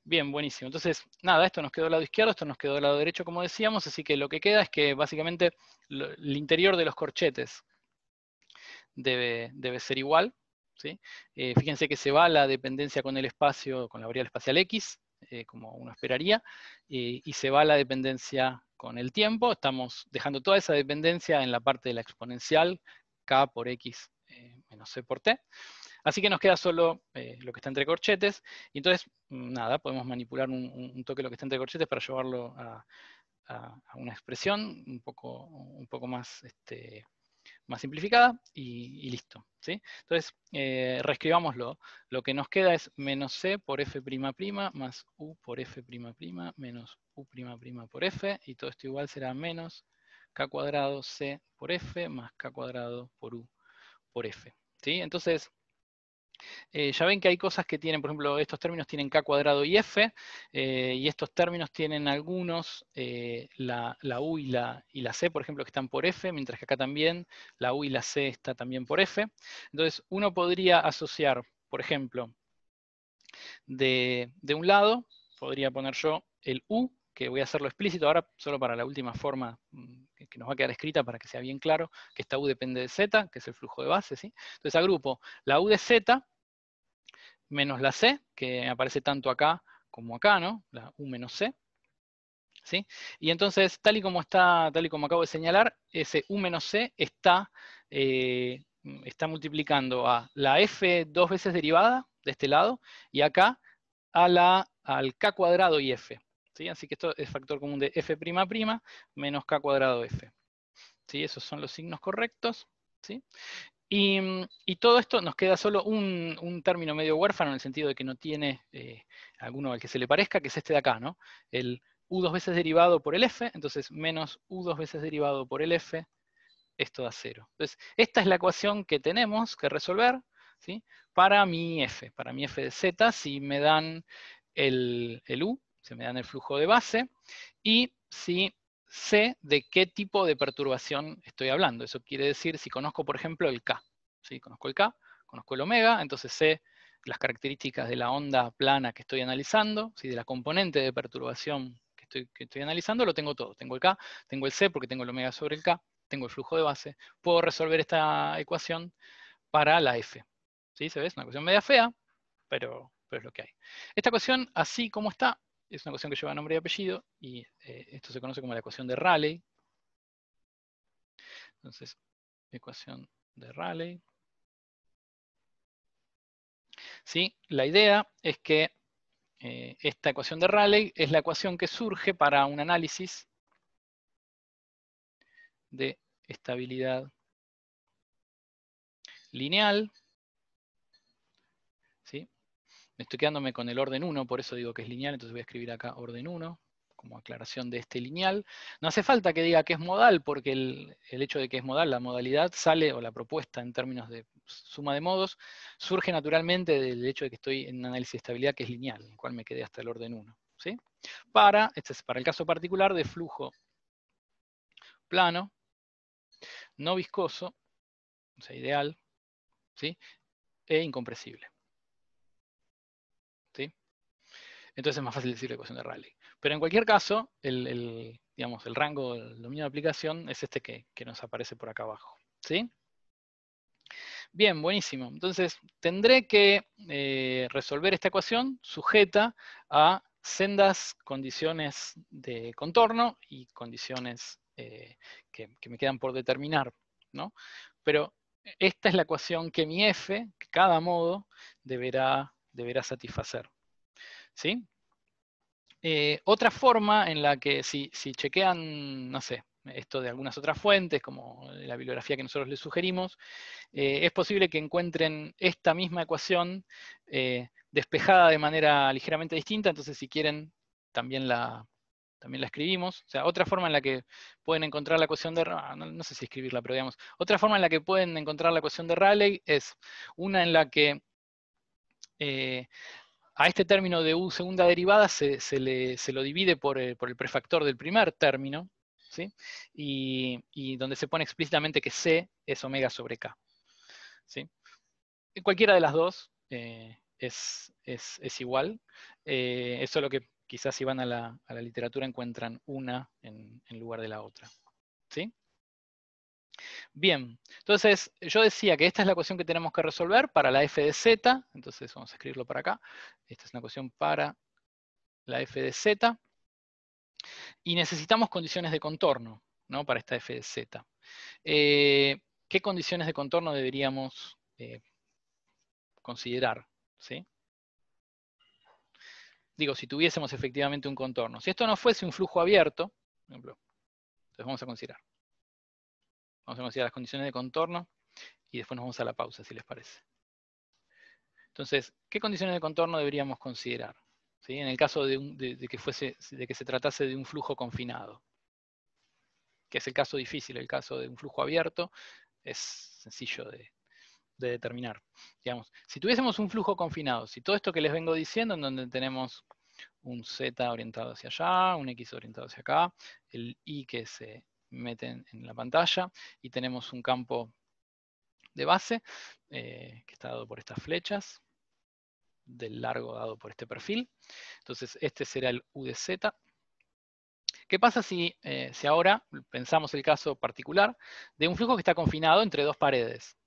Bien, buenísimo. Entonces, nada, esto nos quedó al lado izquierdo, esto nos quedó al lado derecho, como decíamos, así que lo que queda es que básicamente el interior de los corchetes debe, debe ser igual. ¿sí? Eh, fíjense que se va la dependencia con el espacio, con la variable espacial X, eh, como uno esperaría, eh, y se va la dependencia con el tiempo. Estamos dejando toda esa dependencia en la parte de la exponencial, k por x no sé por t. Así que nos queda solo eh, lo que está entre corchetes, y entonces, mm, nada, podemos manipular un, toque lo que está entre corchetes para llevarlo a, una expresión un poco, un poco más, este, más simplificada, y, listo. ¿sí? Entonces, eh, reescribámoslo. Lo que nos queda es menos c por f'' más u por f'' menos u'' por f, y todo esto igual será menos k cuadrado c por f más k cuadrado por u por f. Entonces, eh, ya ven que hay cosas que tienen, por ejemplo, estos términos tienen k cuadrado y f, eh, y estos términos tienen algunos, eh, la, u y la, c, por ejemplo, que están por f, mientras que acá también la u y la c está también por f. Entonces, uno podría asociar, por ejemplo, de un lado, podría poner yo el u, que voy a hacerlo explícito ahora solo para la última forma mm, que nos va a quedar escrita para que sea bien claro, que esta U depende de Z, que es el flujo de base. ¿sí? Entonces agrupo la U de Z menos la C, que aparece tanto acá como acá, ¿no? la U menos C. ¿sí? Y entonces, tal y como está, tal y como acabo de señalar, ese U menos C está, eh, está multiplicando a la F dos veces derivada de este lado, y acá a la, al K cuadrado y F. Así que esto es factor común de f'' menos k cuadrado f. ¿sí? Esos son los signos correctos. ¿sí? Y, todo esto nos queda solo un, término medio huérfano en el sentido de que no tiene eh, alguno al que se le parezca, que es este de acá, ¿no? El u dos veces derivado por el f, entonces menos u dos veces derivado por el f, esto da cero. Entonces, esta es la ecuación que tenemos que resolver ¿sí? para mi f, para mi f de z, si me dan el, el u, se me dan el flujo de base, y si sé de qué tipo de perturbación estoy hablando. Eso quiere decir si conozco, por ejemplo, el K. si Conozco el K, conozco el omega, entonces sé las características de la onda plana que estoy analizando, si de la componente de perturbación que estoy, que estoy analizando, lo tengo todo. Tengo el K, tengo el C porque tengo el omega sobre el K, tengo el flujo de base. Puedo resolver esta ecuación para la F. ¿Sí? ¿Se ve? Es una ecuación media fea, pero, pero es lo que hay. Esta ecuación, así como está, es una ecuación que lleva nombre y apellido, y eh, esto se conoce como la ecuación de Rayleigh. Entonces, ecuación de Rayleigh. ¿Sí? La idea es que eh, esta ecuación de Rayleigh es la ecuación que surge para un análisis de estabilidad lineal estoy quedándome con el orden 1, por eso digo que es lineal, entonces voy a escribir acá orden 1 como aclaración de este lineal. No hace falta que diga que es modal, porque el, hecho de que es modal, la modalidad sale, o la propuesta en términos de suma de modos, surge naturalmente del hecho de que estoy en análisis de estabilidad que es lineal, en el cual me quedé hasta el orden 1. ¿sí? Para, este es para el caso particular de flujo plano, no viscoso, o sea, ideal, ¿sí? e incompresible. Entonces es más fácil decir la ecuación de Rayleigh. Pero en cualquier caso, el, digamos, el rango del dominio de aplicación es este que, nos aparece por acá abajo. ¿sí? Bien, buenísimo. Entonces, tendré que eh, resolver esta ecuación sujeta a sendas condiciones de contorno y condiciones eh, que, me quedan por determinar. Pero esta es la ecuación que mi f, cada modo, deberá, deberá satisfacer. ¿sí? Eh, otra forma en la que si, chequean, no sé, esto de algunas otras fuentes, como la bibliografía que nosotros les sugerimos, eh, es posible que encuentren esta misma ecuación eh, despejada de manera ligeramente distinta, entonces si quieren también la, escribimos. O sea, otra forma en la que pueden encontrar la ecuación de sé si escribirla, pero digamos, otra forma en la que pueden encontrar la ecuación de Rayleigh es una en la que a este término de U segunda derivada se, lo divide eh, por, el prefactor del primer término, ¿sí? y, donde se pone explícitamente que C es omega sobre K. ¿sí? cualquiera de las dos eh, es, igual, eso eh, es lo que quizás si van a la, literatura encuentran una en, en lugar de la otra. ¿sí? Bien, entonces yo decía que esta es la ecuación que tenemos que resolver para la f de z, entonces vamos a escribirlo para acá, esta es una ecuación para la f de z, y necesitamos condiciones de contorno ¿no? para esta f de z. Eh, ¿Qué condiciones de contorno deberíamos eh, considerar? ¿sí? Digo, si tuviésemos efectivamente un contorno. Si esto no fuese un flujo abierto, entonces vamos a considerar. Vamos a considerar las condiciones de contorno y después nos vamos a la pausa, si les parece. Entonces, ¿qué condiciones de contorno deberíamos considerar? En el caso de, que fuese, de que se tratase de un flujo confinado, que es el caso difícil, el caso de un flujo abierto, es sencillo de, determinar. Digamos, si tuviésemos un flujo confinado, si todo esto que les vengo diciendo, en donde tenemos un Z orientado hacia allá, un X orientado hacia acá, el Y que se meten en la pantalla y tenemos un campo de base eh, que está dado por estas flechas del largo dado por este perfil. Entonces este será el UDZ. ¿Qué pasa si, eh, si ahora pensamos el caso particular de un flujo que está confinado entre dos paredes?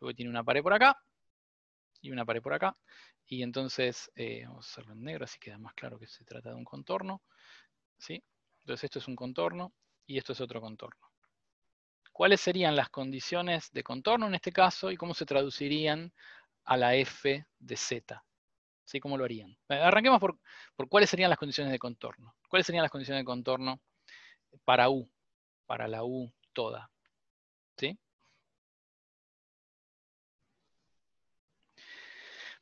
luego tiene una pared por acá y una pared por acá. Y entonces, eh, vamos a hacerlo en negro, así queda más claro que se trata de un contorno. ¿sí? Entonces esto es un contorno y esto es otro contorno. ¿Cuáles serían las condiciones de contorno en este caso y cómo se traducirían a la f de z? ¿Sí? ¿Cómo lo harían? Eh, arranquemos por, cuáles serían las condiciones de contorno. ¿Cuáles serían las condiciones de contorno para u, para la u toda? ¿Sí?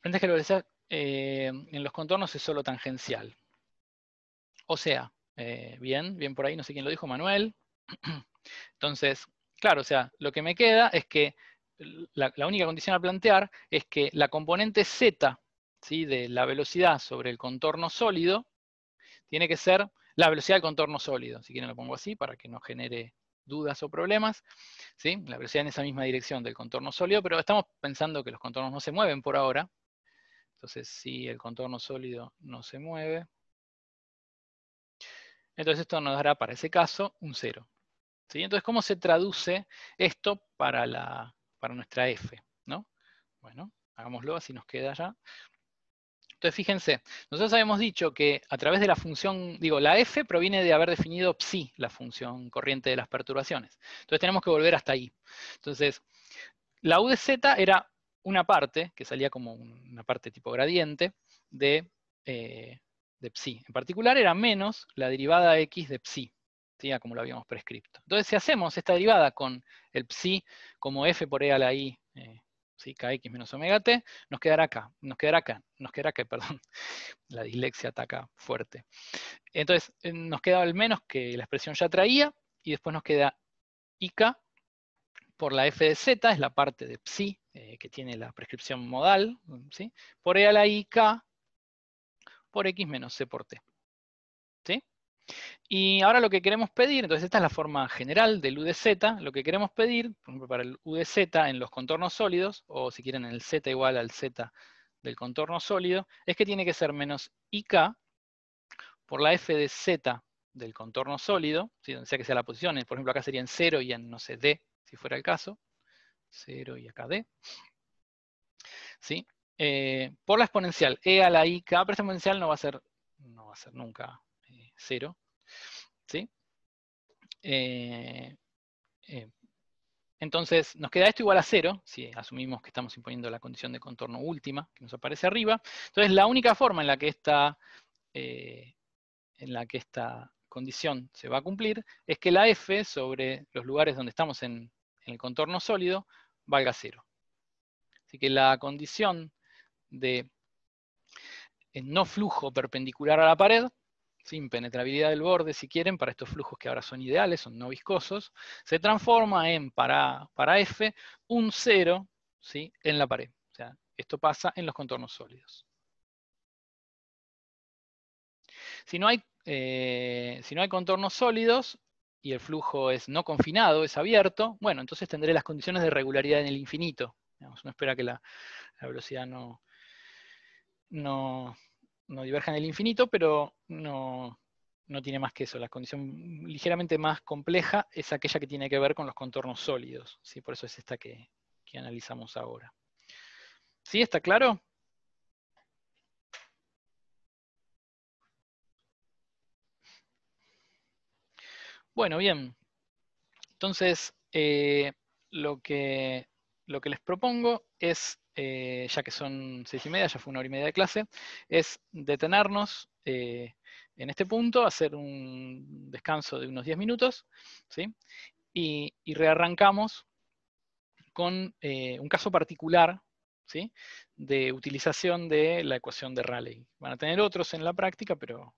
que eh, en los contornos es solo tangencial. O sea, eh, bien, bien por ahí, no sé quién lo dijo, Manuel. Entonces, claro, o sea, lo que me queda es que la, única condición a plantear es que la componente z ¿sí? de la velocidad sobre el contorno sólido tiene que ser la velocidad del contorno sólido. Si quieren lo pongo así para que no genere dudas o problemas. ¿sí? La velocidad en esa misma dirección del contorno sólido, pero estamos pensando que los contornos no se mueven por ahora. Entonces, si el contorno sólido no se mueve, entonces esto nos dará para ese caso un 0. ¿sí? Entonces, ¿cómo se traduce esto para, la, para nuestra f? Bueno, hagámoslo, así nos queda ya. Entonces, fíjense, nosotros habíamos dicho que a través de la función, digo, la f proviene de haber definido psi, la función corriente de las perturbaciones. Entonces tenemos que volver hasta ahí. Entonces, la u de z era una parte, que salía como una parte tipo gradiente, de, eh, de psi. En particular era menos la derivada x de psi, como lo habíamos prescripto. Entonces, si hacemos esta derivada con el psi como f por e a la i, eh, kx menos omega t, nos quedará acá, nos quedará acá, nos quedará acá, perdón, la dislexia ataca fuerte. Entonces, eh, nos queda el menos que la expresión ya traía, y después nos queda ik por la f de z, es la parte de psi eh, que tiene la prescripción modal, ¿sí? por e a la ik por x menos c por t. ¿Sí? Y ahora lo que queremos pedir, entonces esta es la forma general del U de Z, lo que queremos pedir, por ejemplo, para el U de Z en los contornos sólidos, o si quieren el Z igual al Z del contorno sólido, es que tiene que ser menos IK por la F de Z del contorno sólido, donde sea que sea la posición, por ejemplo acá sería en 0 y en, no sé, D, si fuera el caso, 0 y acá D, ¿sí? Eh, por la exponencial e a la i, cada exponencial no va a ser, no va a ser nunca eh, cero. ¿sí? Eh, entonces nos queda esto igual a cero, si asumimos que estamos imponiendo la condición de contorno última que nos aparece arriba. Entonces la única forma en la que esta, en la que esta condición se va a cumplir es que la f sobre los lugares donde estamos en, en el contorno sólido valga cero. Así que la condición de eh, no flujo perpendicular a la pared, sin penetrabilidad del borde, si quieren, para estos flujos que ahora son ideales, son no viscosos, se transforma en, para, para F, un cero ¿sí? en la pared. O sea, esto pasa en los contornos sólidos. Si no hay, eh, si no hay contornos sólidos, y el flujo es no confinado, es abierto, bueno, entonces tendré las condiciones de regularidad en el infinito. uno espera que la velocidad no, no, no divergen el infinito, pero no, tiene más que eso. La condición ligeramente más compleja es aquella que tiene que ver con los contornos sólidos. ¿sí? Por eso es esta que, analizamos ahora. ¿Sí? ¿Está claro? Bueno, bien. Entonces, eh, lo, que, lo que les propongo es eh, ya que son seis y media, ya fue una hora y media de clase, es detenernos eh, en este punto, hacer un descanso de unos diez minutos, y, y rearrancamos con eh, un caso particular de utilización de la ecuación de Rayleigh. Van a tener otros en la práctica, pero,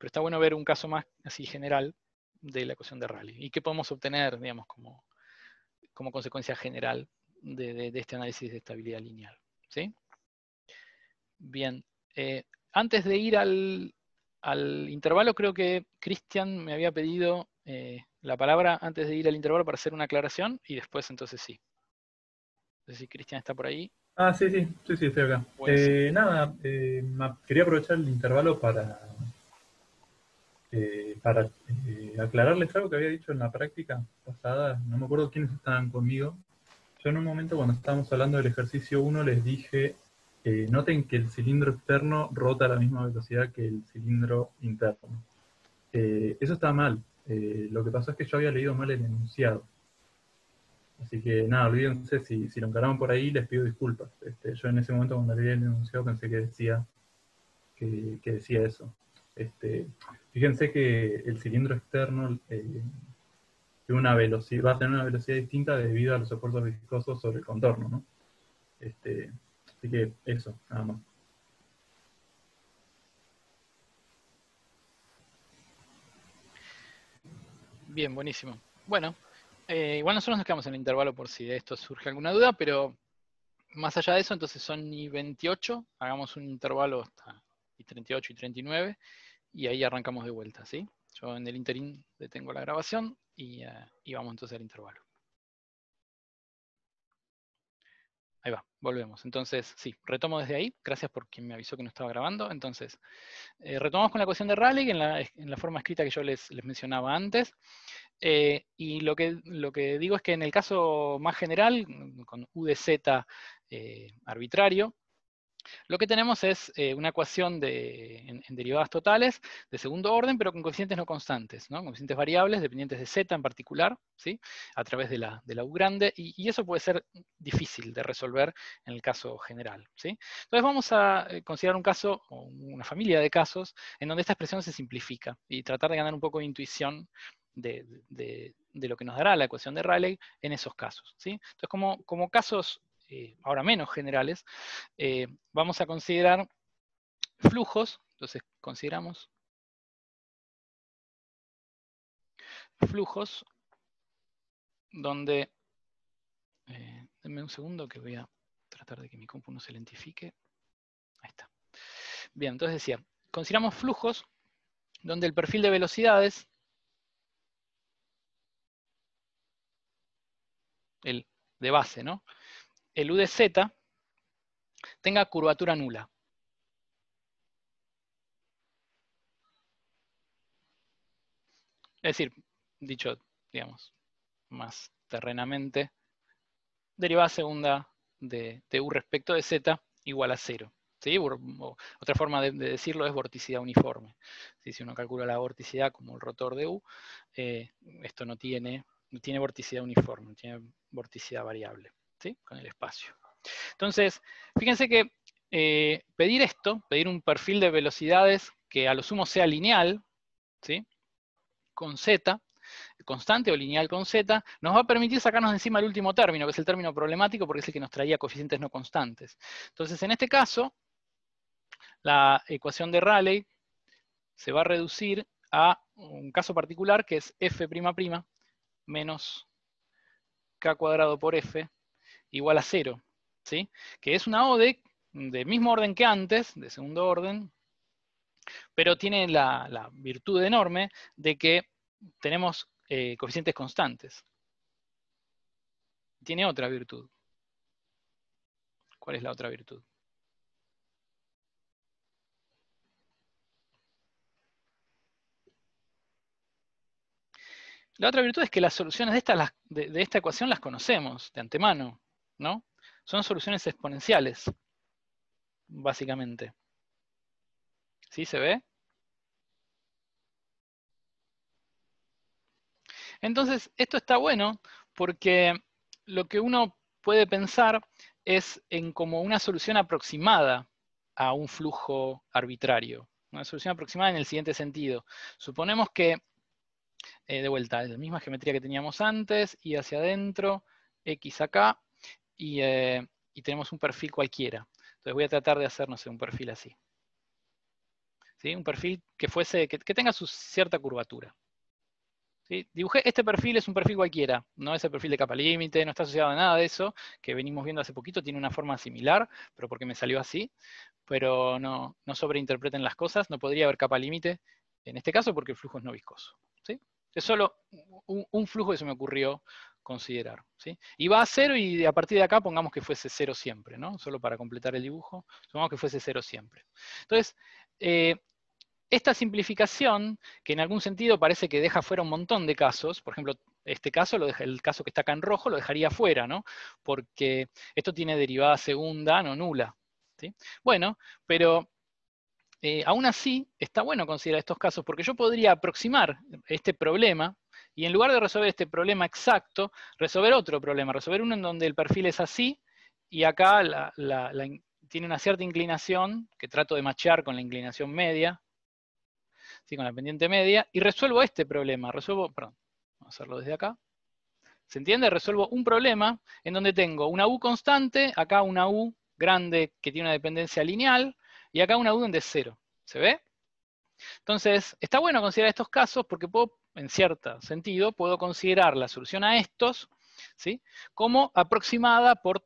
está bueno ver un caso más así general de la ecuación de Rayleigh y qué podemos obtener, digamos, como consecuencia general de, este análisis de estabilidad lineal. ¿sí? Bien, eh, antes de ir al, al intervalo, creo que Cristian me había pedido eh, la palabra antes de ir al intervalo para hacer una aclaración y después entonces sí. No sé si Cristian está por ahí. Ah, sí, sí, sí, sí, estoy acá. Eh, nada, quería aprovechar el intervalo para, para aclararles algo que había dicho en la práctica pasada. No me acuerdo quiénes estaban conmigo, yo en un momento cuando estábamos hablando del ejercicio 1 les dije, eh, noten que el cilindro externo rota a la misma velocidad que el cilindro interno. Eh, eso está mal. Eh, lo que pasó es que yo había leído mal el enunciado. Así que nada, olvídense, si, lo encaraban por ahí, les pido disculpas. Este, yo en ese momento cuando leí el enunciado pensé que decía, que, decía eso. Este, fíjense que el cilindro externo una velocidad, va a tener una velocidad distinta debido a los esfuerzos viscosos sobre el contorno, ¿no? Este, así que eso, nada más. Bien, buenísimo. Bueno, eh, igual nosotros nos quedamos en el intervalo por si de esto surge alguna duda, pero más allá de eso, entonces son y 28, hagamos un intervalo hasta y 38 y 39, y ahí arrancamos de vuelta, ¿sí? Yo en el interín detengo la grabación eh, y, vamos entonces al intervalo. Ahí va, volvemos. Entonces, sí, retomo desde ahí. Gracias por quien me avisó que no estaba grabando. Entonces, eh, retomamos con la ecuación de Raleigh en la, forma escrita que yo les, mencionaba antes. Eh, y lo que, digo es que en el caso más general, con U de Z arbitrario, lo que tenemos es eh, una ecuación de, en, derivadas totales de segundo orden, pero con coeficientes no constantes, ¿no? coeficientes variables dependientes de z en particular, ¿sí? a través de la, U grande, y, eso puede ser difícil de resolver en el caso general. ¿sí? Entonces vamos a eh, considerar un caso, o una familia de casos, en donde esta expresión se simplifica, y tratar de ganar un poco de intuición de, lo que nos dará la ecuación de Rayleigh en esos casos. ¿sí? Entonces, como casos eh, ahora menos generales, eh, vamos a considerar flujos, entonces consideramos flujos donde, eh, denme un segundo que voy a tratar de que mi compu no se lentifique, ahí está. Bien, entonces decía, consideramos flujos donde el perfil de velocidades, el de base, ¿no? el U de Z tenga curvatura nula. Es decir, dicho, digamos, más terrenamente, derivada segunda de, U respecto de Z igual a cero. Otra forma de, decirlo es vorticidad uniforme. Si uno calcula la vorticidad como el rotor de U, eh, esto no tiene, no tiene vorticidad uniforme, tiene vorticidad variable con el espacio. Entonces, fíjense que eh, pedir esto, pedir un perfil de velocidades que a lo sumo sea lineal, con z, constante o lineal con z, nos va a permitir sacarnos de encima el último término, que es el término problemático, porque es el que nos traía coeficientes no constantes. Entonces, en este caso, la ecuación de Rayleigh se va a reducir a un caso particular que es f' menos k cuadrado por f igual a cero, ¿sí? que es una ODE del mismo orden que antes, de segundo orden, pero tiene la, virtud enorme de que tenemos eh, coeficientes constantes. Tiene otra virtud. ¿Cuál es la otra virtud? La otra virtud es que las soluciones de, esta, de esta ecuación las conocemos de antemano. ¿no? Son soluciones exponenciales, básicamente. ¿Sí se ve? Entonces, esto está bueno porque lo que uno puede pensar es en como una solución aproximada a un flujo arbitrario. Una solución aproximada en el siguiente sentido. Suponemos que, eh, de vuelta, es la misma geometría que teníamos antes, y hacia adentro, x acá, eh, y, tenemos un perfil cualquiera. Entonces voy a tratar de hacernos un perfil así. ¿Sí? Un perfil que, fuese, que, tenga su cierta curvatura. ¿Sí? Dibujé, este perfil es un perfil cualquiera, no es el perfil de capa límite, no está asociado a nada de eso, que venimos viendo hace poquito, tiene una forma similar, pero porque me salió así, pero no, sobreinterpreten las cosas, no podría haber capa límite, en este caso porque el flujo es no viscoso. Es solo un, flujo que se me ocurrió considerar. ¿sí? Y va a cero y a partir de acá pongamos que fuese cero siempre, ¿no? Solo para completar el dibujo, supongamos que fuese cero siempre. Entonces, eh, esta simplificación, que en algún sentido parece que deja fuera un montón de casos, por ejemplo, este caso, el caso que está acá en rojo, lo dejaría fuera, ¿no? Porque esto tiene derivada segunda, no nula. ¿sí? Bueno, pero eh, aún así está bueno considerar estos casos, porque yo podría aproximar este problema y en lugar de resolver este problema exacto, resolver otro problema, resolver uno en donde el perfil es así y acá tiene una cierta inclinación que trato de machear con la inclinación media, con la pendiente media, y resuelvo este problema, resuelvo, perdón, vamos a hacerlo desde acá. ¿Se entiende? Resuelvo un problema en donde tengo una U constante, acá una U grande que tiene una dependencia lineal, y acá una U donde es cero. ¿Se ve? Entonces, está bueno considerar estos casos porque puedo en cierto sentido, puedo considerar la solución a estos ¿sí? como aproximada por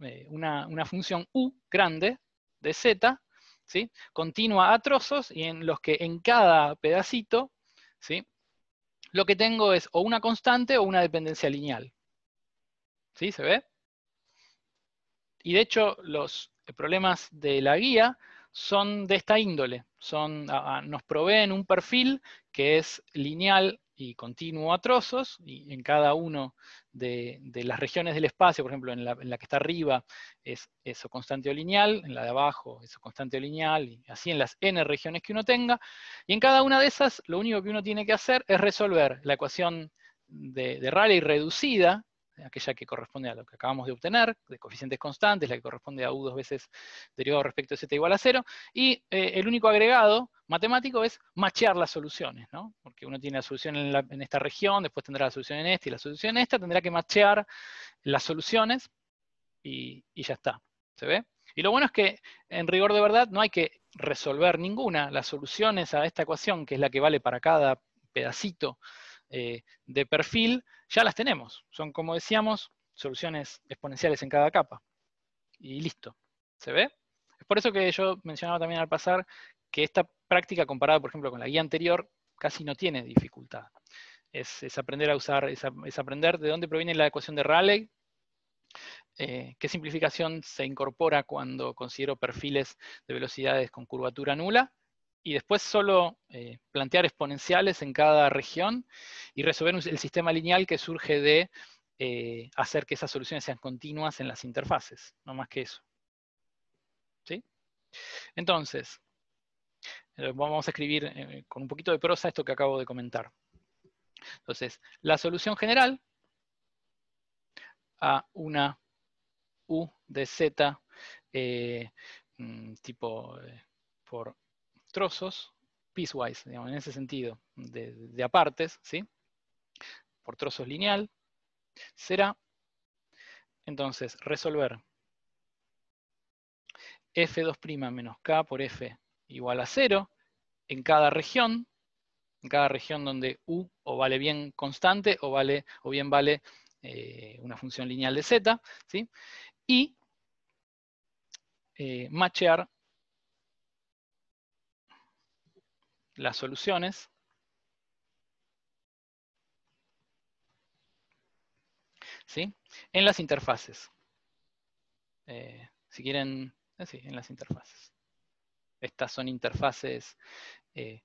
eh, una, función u grande de z, ¿sí? continua a trozos, y en los que en cada pedacito ¿sí? lo que tengo es o una constante o una dependencia lineal. ¿Sí? ¿Se ve? Y de hecho, los problemas de la guía son de esta índole. Son, nos proveen un perfil que es lineal y continuo a trozos, y en cada uno de, las regiones del espacio, por ejemplo, en la, que está arriba es eso constante o lineal, en la de abajo eso constante o lineal, y así en las n regiones que uno tenga, y en cada una de esas lo único que uno tiene que hacer es resolver la ecuación de, de Rayleigh reducida, aquella que corresponde a lo que acabamos de obtener, de coeficientes constantes, la que corresponde a u dos veces derivado respecto de z igual a cero, y eh, el único agregado matemático es machear las soluciones, ¿no? Porque uno tiene la solución en, esta región, después tendrá la solución en esta y la solución en esta, tendrá que machear las soluciones y, ya está. ¿Se ve? Y lo bueno es que en rigor de verdad no hay que resolver ninguna. Las soluciones a esta ecuación, que es la que vale para cada pedacito eh, de perfil, ya las tenemos. Son, como decíamos, soluciones exponenciales en cada capa. Y listo. ¿Se ve? Es por eso que yo mencionaba también al pasar que esta práctica comparada, por ejemplo, con la guía anterior, casi no tiene dificultad. Es, aprender a usar, es, aprender de dónde proviene la ecuación de Rayleigh, eh, qué simplificación se incorpora cuando considero perfiles de velocidades con curvatura nula, y después solo eh, plantear exponenciales en cada región y resolver el sistema lineal que surge de eh, hacer que esas soluciones sean continuas en las interfaces, no más que eso. Entonces, eh, vamos a escribir con un poquito de prosa esto que acabo de comentar. Entonces, la solución general a una U de Z mm, tipo por trozos, piecewise, en ese sentido, de, apartes, ¿sí? por trozos lineal, será entonces resolver f2' menos k por f igual a 0 en cada región, en cada región donde u o vale bien constante o, vale, o bien vale eh, una función lineal de z, ¿sí? y eh, machear las soluciones. ¿Sí? En las interfaces. Eh, si quieren, eh, en las interfaces. Estas son interfaces. Eh,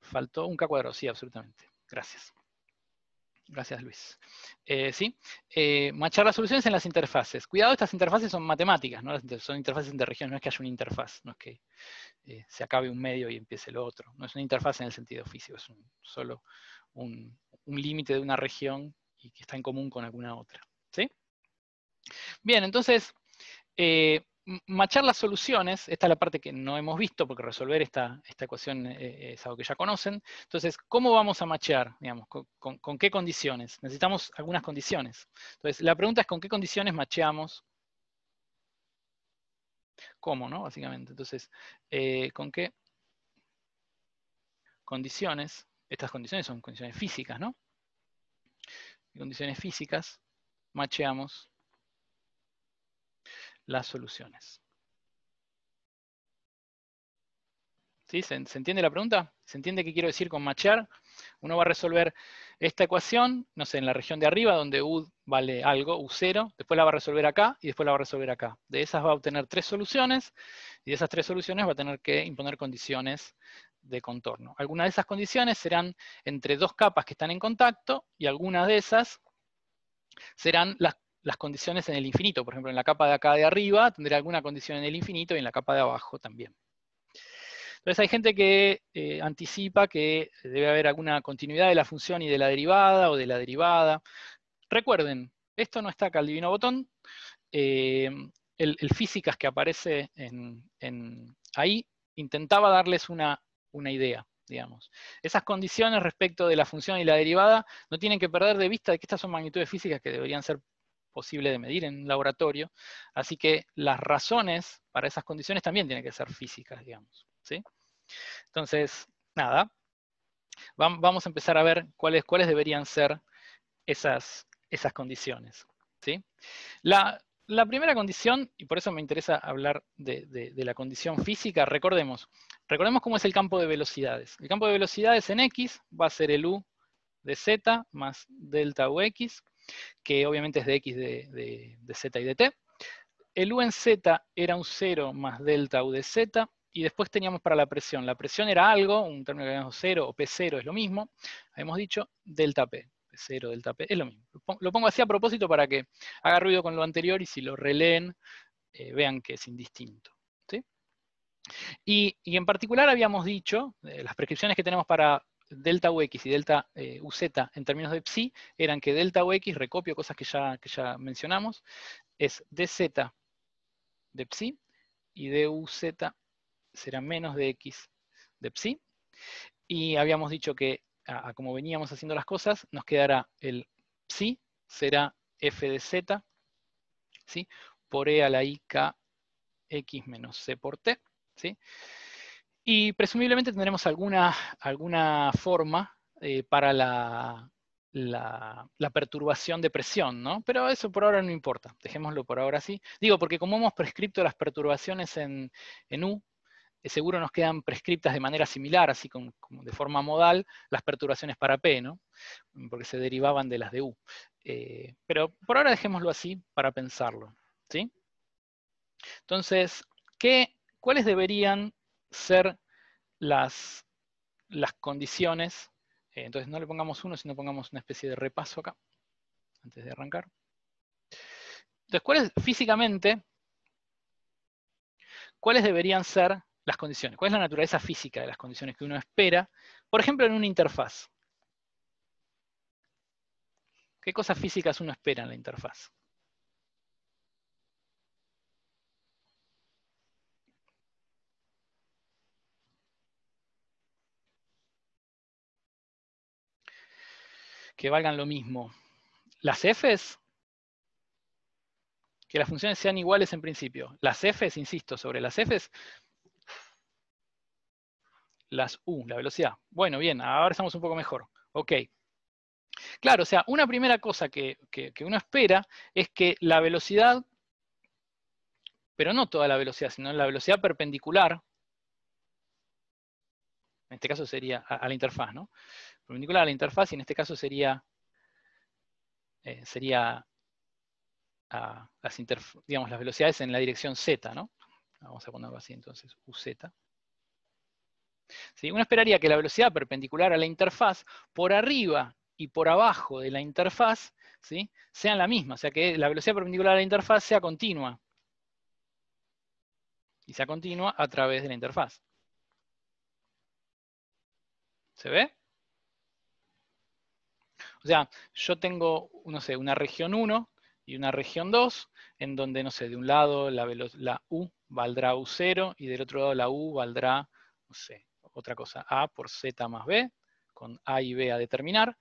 faltó un K sí, absolutamente. Gracias. Gracias, Luis. Eh, sí, eh, machar las soluciones en las interfaces. Cuidado, estas interfaces son matemáticas, ¿no? son interfaces entre regiones, no es que haya una interfaz, no es que eh, se acabe un medio y empiece el otro. No es una interfaz en el sentido físico, es un, solo un, límite de una región y que está en común con alguna otra. ¿sí? Bien, entonces, machar las soluciones, esta es la parte que no hemos visto, porque resolver esta, ecuación eh, eh, es algo que ya conocen. Entonces, ¿cómo vamos a machear? con, qué condiciones? Necesitamos algunas condiciones. Entonces, la pregunta es con qué condiciones macheamos. ¿Cómo, no? Básicamente. Entonces, eh, ¿con qué condiciones? Estas condiciones son condiciones físicas, ¿no? Condiciones físicas, macheamos las soluciones. ¿Sí? ¿Se, entiende la pregunta? ¿Se entiende qué quiero decir con machear? Uno va a resolver esta ecuación, no sé, en la región de arriba, donde U vale algo, U0, después la va a resolver acá y después la va a resolver acá. De esas va a obtener tres soluciones y de esas tres soluciones va a tener que imponer condiciones de contorno. Algunas de esas condiciones serán entre dos capas que están en contacto y algunas de esas serán las las condiciones en el infinito. Por ejemplo, en la capa de acá de arriba tendría alguna condición en el infinito y en la capa de abajo también. Entonces hay gente que eh, anticipa que debe haber alguna continuidad de la función y de la derivada o de la derivada. Recuerden, esto no está acá el divino botón. Eh, el, físicas que aparece ahí intentaba darles una, una idea. Digamos. Esas condiciones respecto de la función y la derivada no tienen que perder de vista de que estas son magnitudes físicas que deberían ser posible de medir en un laboratorio. Así que las razones para esas condiciones también tienen que ser físicas, digamos. Entonces, nada, vamos a empezar a ver cuáles, cuáles deberían ser esas, esas condiciones. ¿sí? La, la primera condición, y por eso me interesa hablar de, de, la condición física, recordemos, recordemos cómo es el campo de velocidades. El campo de velocidades en X va a ser el U de Z más delta UX que obviamente es de x de, z y de t. El U en z era un 0 más delta U de z, y después teníamos para la presión. La presión era algo, un término que habíamos 0 o P0 es lo mismo, habíamos dicho delta P, P0, delta P, es lo mismo. Lo pongo así a propósito para que haga ruido con lo anterior y si lo releen, eh, vean que es indistinto. Y, en particular habíamos dicho, eh, las prescripciones que tenemos para delta UX y delta eh, UZ en términos de psi eran que delta UX, recopio cosas que ya, que ya mencionamos, es DZ de psi y DUZ será menos de X de psi. Y habíamos dicho que como veníamos haciendo las cosas, nos quedará el psi será f de z, ¿sí? por e a la i k x menos c por t. ¿sí? Y presumiblemente tendremos alguna, alguna forma eh, para la, perturbación de presión, ¿no? Pero eso por ahora no importa, dejémoslo por ahora así. Digo, porque como hemos prescripto las perturbaciones en, en U, eh, seguro nos quedan prescriptas de manera similar, así como, como, de forma modal, las perturbaciones para P, ¿no? Porque se derivaban de las de U. Eh, pero por ahora dejémoslo así para pensarlo, ¿sí? Entonces, ¿qué, ¿cuáles deberían ser las, condiciones. Eh, entonces no le pongamos uno, sino pongamos una especie de repaso acá, antes de arrancar. Entonces, ¿cuáles físicamente, cuáles deberían ser las condiciones? ¿Cuál es la naturaleza física de las condiciones que uno espera? Por ejemplo, en una interfaz. ¿Qué cosas físicas uno espera en la interfaz? que valgan lo mismo. Las Fs, que las funciones sean iguales en principio. Las Fs, insisto, sobre las Fs, las U, la velocidad. Bueno, bien, ahora estamos un poco mejor. Ok. Claro, o sea, una primera cosa que, que, que uno espera es que la velocidad, pero no toda la velocidad, sino la velocidad perpendicular, en este caso sería a, la interfaz, ¿no? Perpendicular a la interfaz y en este caso sería, eh, sería a las, las velocidades en la dirección z, ¿no? Vamos a ponerlo así entonces, uz. ¿Sí? Uno esperaría que la velocidad perpendicular a la interfaz, por arriba y por abajo de la interfaz, ¿sí? sean la misma, o sea que la velocidad perpendicular a la interfaz sea continua. Y sea continua a través de la interfaz. ¿Se ve? O sea, yo tengo, no sé, una región 1 y una región 2, en donde, no sé, de un lado la, U valdrá U0 y del otro lado la U valdrá, no sé, otra cosa, A por Z más B, con A y B a determinar.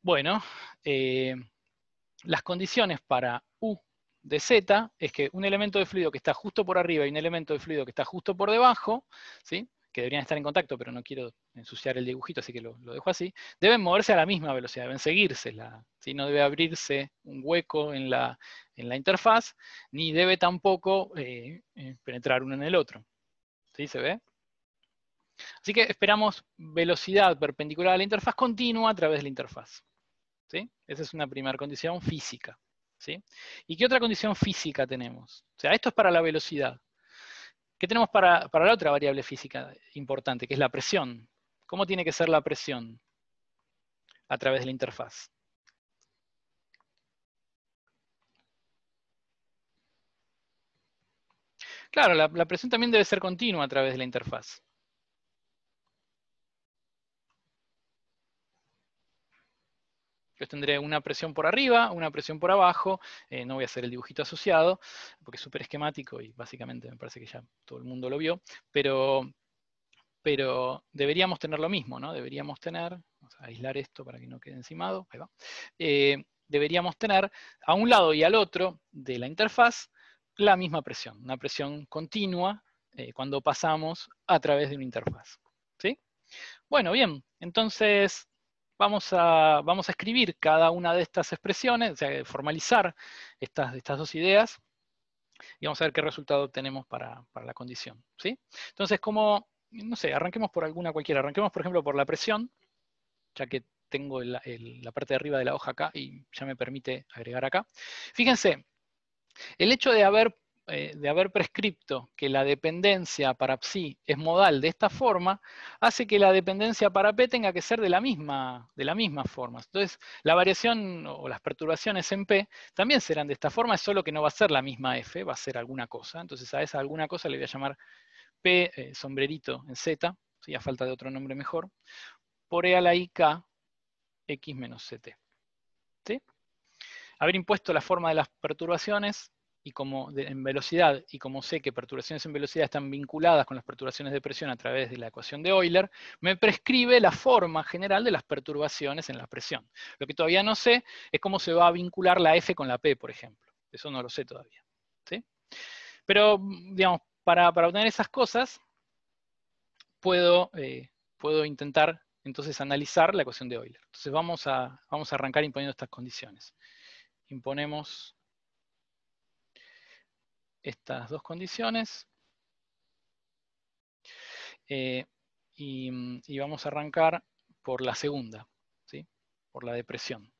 Bueno, eh, las condiciones para U de Z es que un elemento de fluido que está justo por arriba y un elemento de fluido que está justo por debajo, ¿sí? que deberían estar en contacto, pero no quiero ensuciar el dibujito, así que lo, dejo así, deben moverse a la misma velocidad, deben seguirse, la, no debe abrirse un hueco en la, interfaz, ni debe tampoco eh, eh, penetrar uno en el otro. ¿Sí se ve? Así que esperamos velocidad perpendicular a la interfaz continua a través de la interfaz. ¿Sí? Esa es una primera condición física. ¿Sí? ¿Y qué otra condición física tenemos? O sea, esto es para la velocidad. ¿Qué tenemos para, la otra variable física importante, que es la presión? ¿Cómo tiene que ser la presión a través de la interfaz? Claro, la, presión también debe ser continua a través de la interfaz. tendré una presión por arriba, una presión por abajo, eh, no voy a hacer el dibujito asociado, porque es súper esquemático y básicamente me parece que ya todo el mundo lo vio, pero, pero deberíamos tener lo mismo, ¿no? Deberíamos tener, vamos a aislar esto para que no quede encimado, eh, deberíamos tener a un lado y al otro de la interfaz la misma presión, una presión continua eh, cuando pasamos a través de una interfaz. ¿sí? Bueno, bien, entonces vamos a, escribir cada una de estas expresiones, o sea, formalizar estas, dos ideas, y vamos a ver qué resultado obtenemos para, la condición. ¿sí? Entonces, como, no sé, arranquemos por alguna cualquiera. Arranquemos, por ejemplo, por la presión, ya que tengo la parte de arriba de la hoja acá y ya me permite agregar acá. Fíjense, el hecho de haber eh, de haber prescripto que la dependencia para psi es modal de esta forma, hace que la dependencia para p tenga que ser de la misma, de la misma forma. Entonces, la variación o las perturbaciones en p también serán de esta forma, es solo que no va a ser la misma f, va a ser alguna cosa. Entonces a esa alguna cosa le voy a llamar p eh, sombrerito en z, si ya falta de otro nombre mejor, por e a la i k x menos ct. Haber impuesto la forma de las perturbaciones y como en velocidad, y como sé que perturbaciones en velocidad están vinculadas con las perturbaciones de presión a través de la ecuación de Euler, me prescribe la forma general de las perturbaciones en la presión. Lo que todavía no sé es cómo se va a vincular la F con la P, por ejemplo. Eso no lo sé todavía. Pero, digamos, para, obtener esas cosas, puedo, eh, puedo intentar entonces analizar la ecuación de Euler. Entonces vamos a, vamos a arrancar imponiendo estas condiciones. Imponemos estas dos condiciones. Eh, y, vamos a arrancar por la segunda, por la depresión.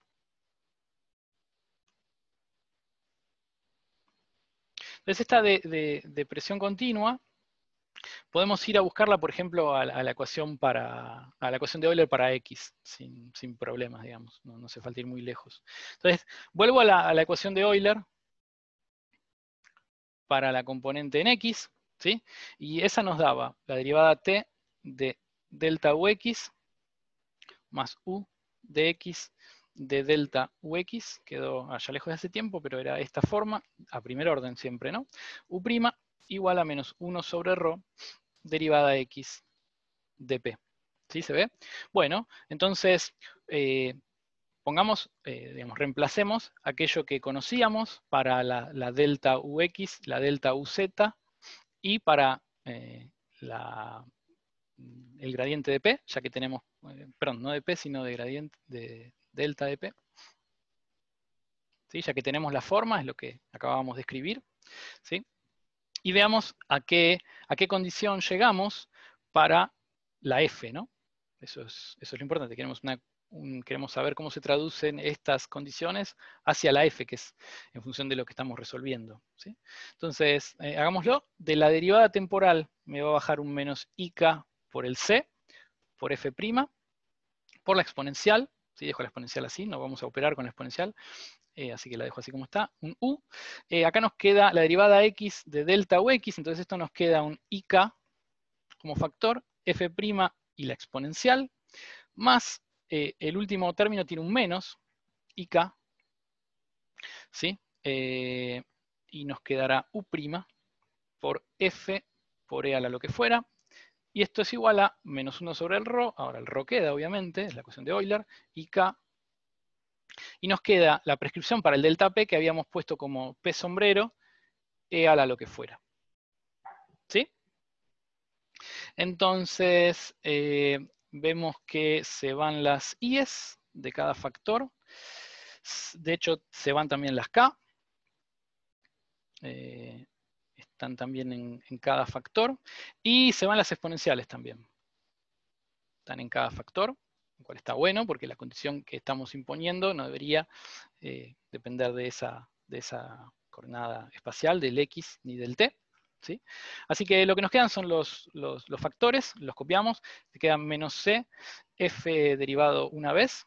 Entonces esta de, depresión continua, podemos ir a buscarla, por ejemplo, a, la, ecuación para, a la ecuación de Euler para X, sin, problemas, digamos, no, hace falta ir muy lejos. Entonces, vuelvo a la ecuación de Euler, para la componente en x, ¿sí? Y esa nos daba la derivada t de delta ux más u de x de delta ux, quedó allá lejos de hace tiempo, pero era esta forma, a primer orden siempre, ¿no? u' igual a menos 1 sobre rho derivada x de p. ¿Sí se ve? Bueno, entonces... Eh, pongamos, eh, digamos, reemplacemos aquello que conocíamos para la, delta UX, la delta UZ y para eh, el gradiente de P, ya que tenemos, eh, perdón, no de P, sino de gradiente de delta de P. ¿Sí? Ya que tenemos la forma, es lo que acabábamos de escribir. ¿sí? Y veamos a qué, a qué condición llegamos para la F, ¿no? Eso es, eso es lo importante, queremos una queremos saber cómo se traducen estas condiciones hacia la f, que es en función de lo que estamos resolviendo. Entonces, eh, hagámoslo. De la derivada temporal me va a bajar un menos ik por el c, por f', por la exponencial, si dejo la exponencial así, no vamos a operar con la exponencial, eh, así que la dejo así como está, un u. Eh, acá nos queda la derivada x de delta u x, entonces esto nos queda un ik como factor, f' y la exponencial, más eh, el último término tiene un menos, IK, ¿sí? Eh, y nos quedará U' por F por E a la lo que fuera, y esto es igual a menos 1 sobre el ro. ahora el ro queda obviamente, es la ecuación de Euler, IK, y nos queda la prescripción para el delta P que habíamos puesto como P sombrero, E a la lo que fuera. ¿Sí? Entonces, eh, vemos que se van las i's de cada factor. De hecho, se van también las K. Eh, están también en, cada factor. Y se van las exponenciales también. Están en cada factor lo cual está bueno, porque la condición que estamos imponiendo no debería eh, depender de esa, de esa coordenada espacial, del X ni del T. Así que lo que nos quedan son los, factores, los copiamos, se quedan menos C, F derivado una vez,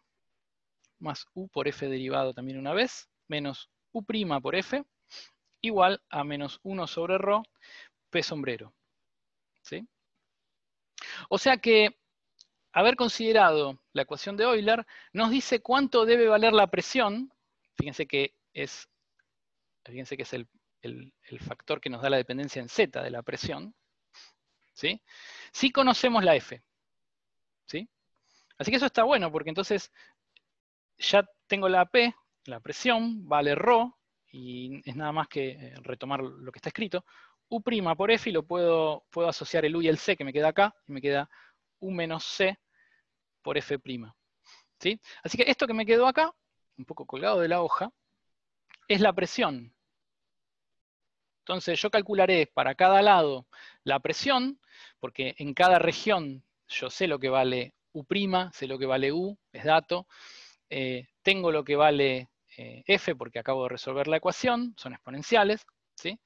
más U por F derivado también una vez, menos U' por F, igual a menos 1 sobre Rho, P sombrero. O sea que haber considerado la ecuación de Euler nos dice cuánto debe valer la presión, fíjense que es, fíjense que es el el, factor que nos da la dependencia en Z de la presión, ¿sí? conocemos la F, Así que eso está bueno, porque entonces ya tengo la P, la presión, vale Rho, y es nada más que eh, retomar lo que está escrito. U' por F y lo puedo, puedo asociar el U y el C que me queda acá, y me queda U menos C por F'. ¿Sí? Así que esto que me quedó acá, un poco colgado de la hoja, es la presión. Entonces yo calcularé para cada lado la presión, porque en cada región yo sé lo que vale U', sé lo que vale U, es dato, eh, tengo lo que vale eh, F porque acabo de resolver la ecuación, son exponenciales, ¿sí?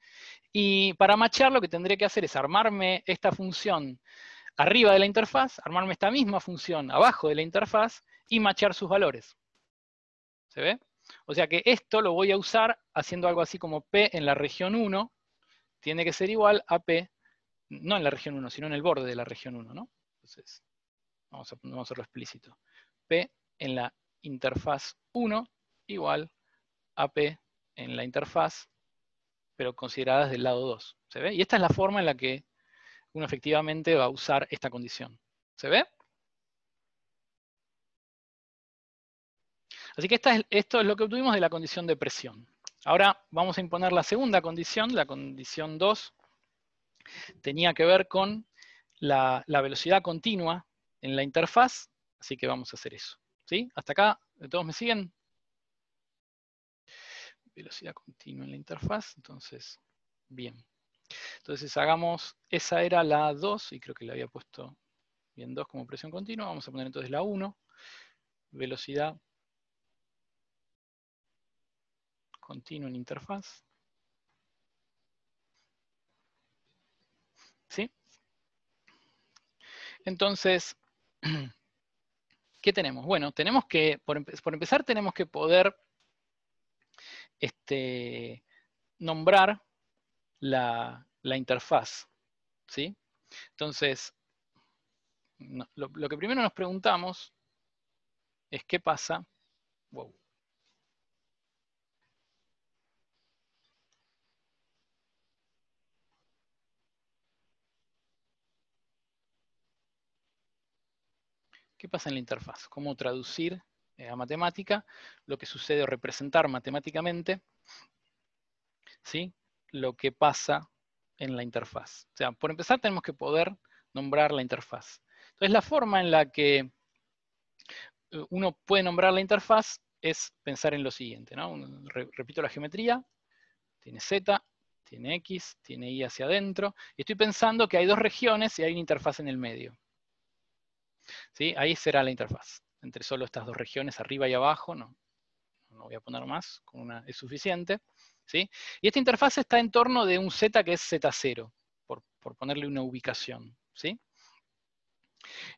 Y para machar lo que tendría que hacer es armarme esta función arriba de la interfaz, armarme esta misma función abajo de la interfaz y machar sus valores. ¿Se ve? O sea que esto lo voy a usar haciendo algo así como P en la región 1, tiene que ser igual a P, no en la región 1, sino en el borde de la región 1, ¿no? Entonces, vamos a, vamos a hacerlo explícito. P en la interfaz 1 igual a P en la interfaz, pero consideradas del lado 2. ¿Se ve? Y esta es la forma en la que uno efectivamente va a usar esta condición. ¿Se ve? Así que esto es lo que obtuvimos de la condición de presión. Ahora vamos a imponer la segunda condición, la condición 2, tenía que ver con la, velocidad continua en la interfaz, así que vamos a hacer eso. ¿Sí? ¿Hasta acá? ¿Todos me siguen? Velocidad continua en la interfaz, entonces, bien. Entonces hagamos, esa era la 2, y creo que le había puesto bien 2 como presión continua, vamos a poner entonces la 1, velocidad en interfaz, ¿Sí? Entonces, ¿qué tenemos? Bueno, tenemos que, por, empezar, tenemos que poder este, nombrar la, interfaz. ¿sí? Entonces, lo, que primero nos preguntamos es qué pasa ¿Qué pasa en la interfaz? ¿Cómo traducir eh, a matemática lo que sucede o representar matemáticamente? ¿Sí? Lo que pasa en la interfaz. O sea, por empezar tenemos que poder nombrar la interfaz. Entonces la forma en la que eh, uno puede nombrar la interfaz es pensar en lo siguiente, repito la geometría, tiene Z, tiene X, tiene Y hacia adentro, y estoy pensando que hay dos regiones y hay una interfaz en el medio. Ahí será la interfaz, entre solo estas dos regiones, arriba y abajo, no, no voy a poner más, es suficiente. ¿sí? Y esta interfaz está en torno de un z que es z0, por, ponerle una ubicación. ¿sí?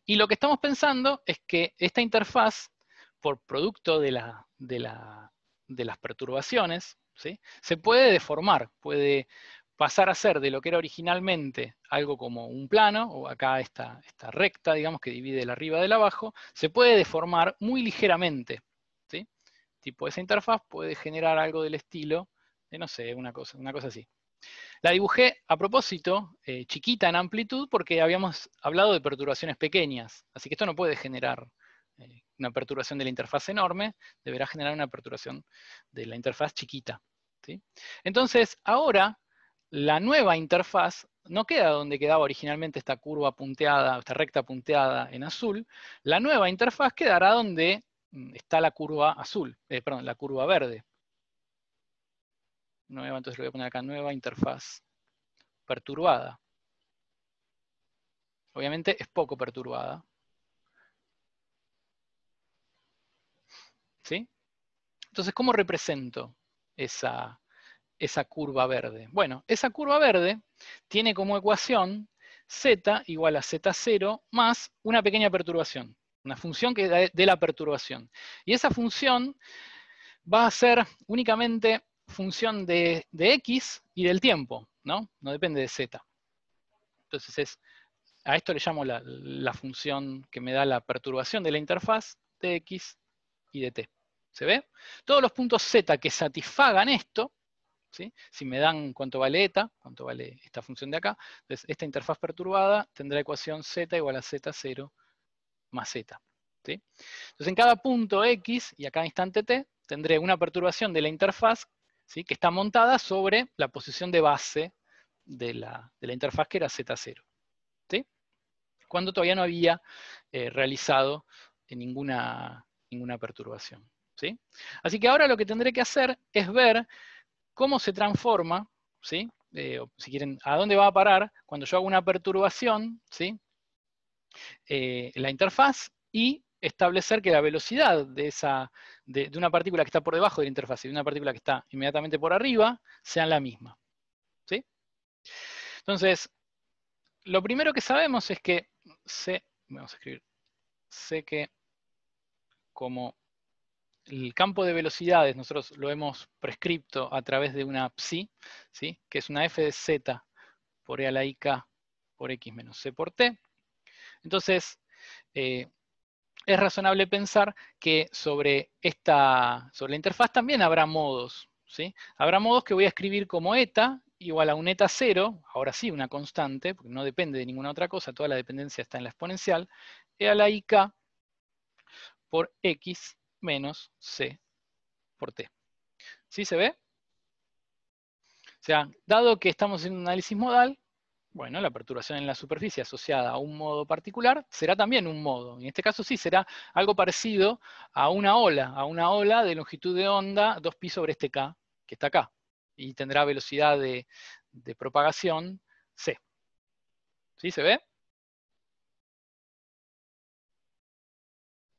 Y lo que estamos pensando es que esta interfaz, por producto de, de las perturbaciones, ¿sí? se puede deformar, puede, pasar a ser de lo que era originalmente algo como un plano, o acá esta, esta recta, digamos, que divide el arriba del abajo, se puede deformar muy ligeramente. ¿sí? Tipo, esa interfaz puede generar algo del estilo de, no sé, una cosa, una cosa así. La dibujé a propósito, eh, chiquita en amplitud, porque habíamos hablado de perturbaciones pequeñas, así que esto no puede generar eh, una perturbación de la interfaz enorme, deberá generar una perturbación de la interfaz chiquita. Entonces, ahora la nueva interfaz no queda donde quedaba originalmente esta curva punteada, esta recta punteada en azul, la nueva interfaz quedará donde mm, está la curva azul, eh, perdón, la curva verde. Nueva, entonces le voy a poner acá, nueva interfaz perturbada. Obviamente es poco perturbada. ¿Sí? Entonces, ¿cómo represento esa, esa curva verde? Bueno, esa curva verde tiene como ecuación z igual a z0 más una pequeña perturbación, una función que de la perturbación. Y esa función va a ser únicamente función de, x y del tiempo, ¿no? No depende de z. Entonces es, a esto le llamo la, la función que me da la perturbación de la interfaz de x y de t. ¿Se ve? Todos los puntos z que satisfagan esto si me dan cuánto vale eta, cuánto vale esta función de acá, entonces esta interfaz perturbada tendrá ecuación z igual a z0 más z. Entonces en cada punto x y a cada instante t tendré una perturbación de la interfaz que está montada sobre la posición de base de la, interfaz que era z0. Cuando todavía no había eh, realizado eh, ninguna, ninguna perturbación. Así que ahora lo que tendré que hacer es ver cómo se transforma, ¿sí? Eh, si quieren, a dónde va a parar cuando yo hago una perturbación, ¿sí? Eh, la interfaz y establecer que la velocidad de, esa, de, una partícula que está por debajo de la interfaz y de una partícula que está inmediatamente por arriba sean la misma. Entonces, lo primero que sabemos es que C, vamos a escribir, sé que como el campo de velocidades nosotros lo hemos prescripto a través de una psi, ¿sí? que es una f de z por e a la ik por x menos c por t. Entonces, eh, es razonable pensar que sobre, esta, sobre la interfaz también habrá modos. ¿sí? Habrá modos que voy a escribir como eta igual a un eta cero, ahora sí, una constante, porque no depende de ninguna otra cosa, toda la dependencia está en la exponencial, e a la ik por x menos C por T. ¿Sí se ve? O sea, dado que estamos en un análisis modal, bueno, la perturbación en la superficie asociada a un modo particular será también un modo. En este caso sí, será algo parecido a una ola, a una ola de longitud de onda 2pi sobre este k, que está acá. Y tendrá velocidad de, de propagación c. ¿Sí se ve?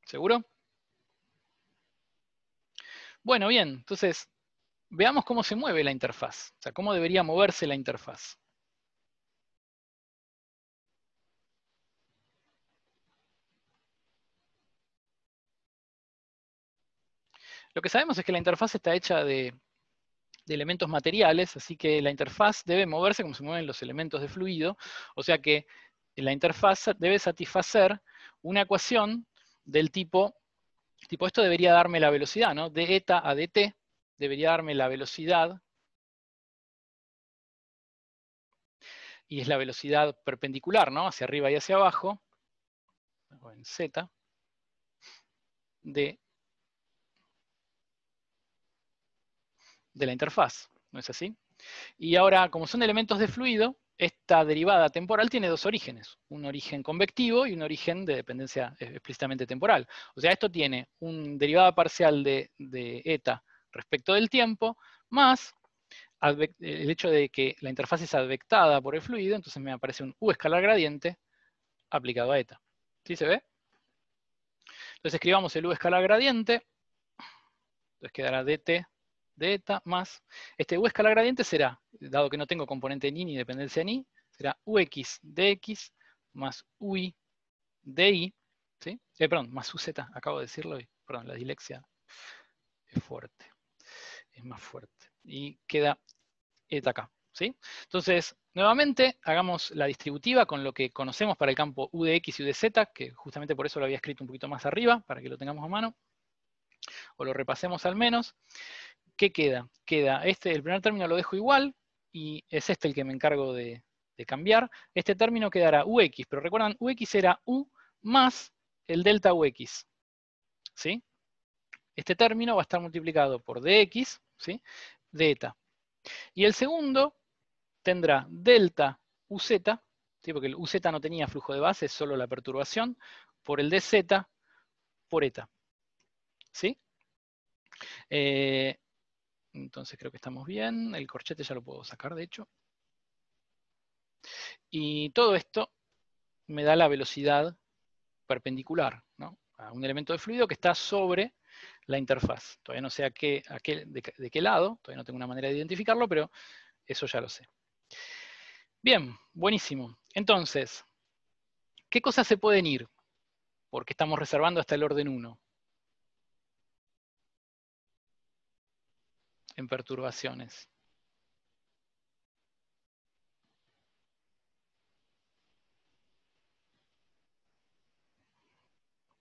¿Seguro? Bueno, bien, entonces veamos cómo se mueve la interfaz, o sea, cómo debería moverse la interfaz. Lo que sabemos es que la interfaz está hecha de, elementos materiales, así que la interfaz debe moverse como se mueven los elementos de fluido, o sea que la interfaz debe satisfacer una ecuación del tipo tipo, esto debería darme la velocidad, ¿no? De eta a dt debería darme la velocidad, y es la velocidad perpendicular, ¿no? Hacia arriba y hacia abajo, en z, de, de la interfaz, ¿no es así? Y ahora, como son elementos de fluido, esta derivada temporal tiene dos orígenes, un origen convectivo y un origen de dependencia eh, explícitamente temporal. O sea, esto tiene una derivada parcial de, eta respecto del tiempo, más el hecho de que la interfaz es advectada por el fluido, entonces me aparece un U escalar gradiente aplicado a eta. ¿Sí se ve? Entonces escribamos el U escalar gradiente, entonces quedará dt de eta más, este u escala gradiente será, dado que no tengo componente ni ni dependencia ni, será ux dx más ui de ¿sí? Eh, perdón, más uz, acabo de decirlo, perdón, la dilexia es fuerte, es más fuerte. Y queda eta acá, ¿sí? Entonces, nuevamente, hagamos la distributiva con lo que conocemos para el campo u de x y u de z, que justamente por eso lo había escrito un poquito más arriba, para que lo tengamos a mano o lo repasemos al menos. ¿qué queda? Queda este, el primer término lo dejo igual y es este el que me encargo de, cambiar. Este término quedará UX, pero recuerdan, UX era U más el delta UX. ¿Sí? Este término va a estar multiplicado por DX, ¿sí? De eta. Y el segundo tendrá delta UZ, ¿sí? porque el UZ no tenía flujo de base, es solo la perturbación, por el DZ por eta. ¿Sí? Eh, entonces creo que estamos bien. El corchete ya lo puedo sacar, de hecho. Y todo esto me da la velocidad perpendicular a un elemento de fluido que está sobre la interfaz. Todavía no sé de, qué lado, todavía no tengo una manera de identificarlo, pero eso ya lo sé. Bien, buenísimo. Entonces, ¿qué cosas se pueden ir? Porque estamos reservando hasta el orden 1. en perturbaciones.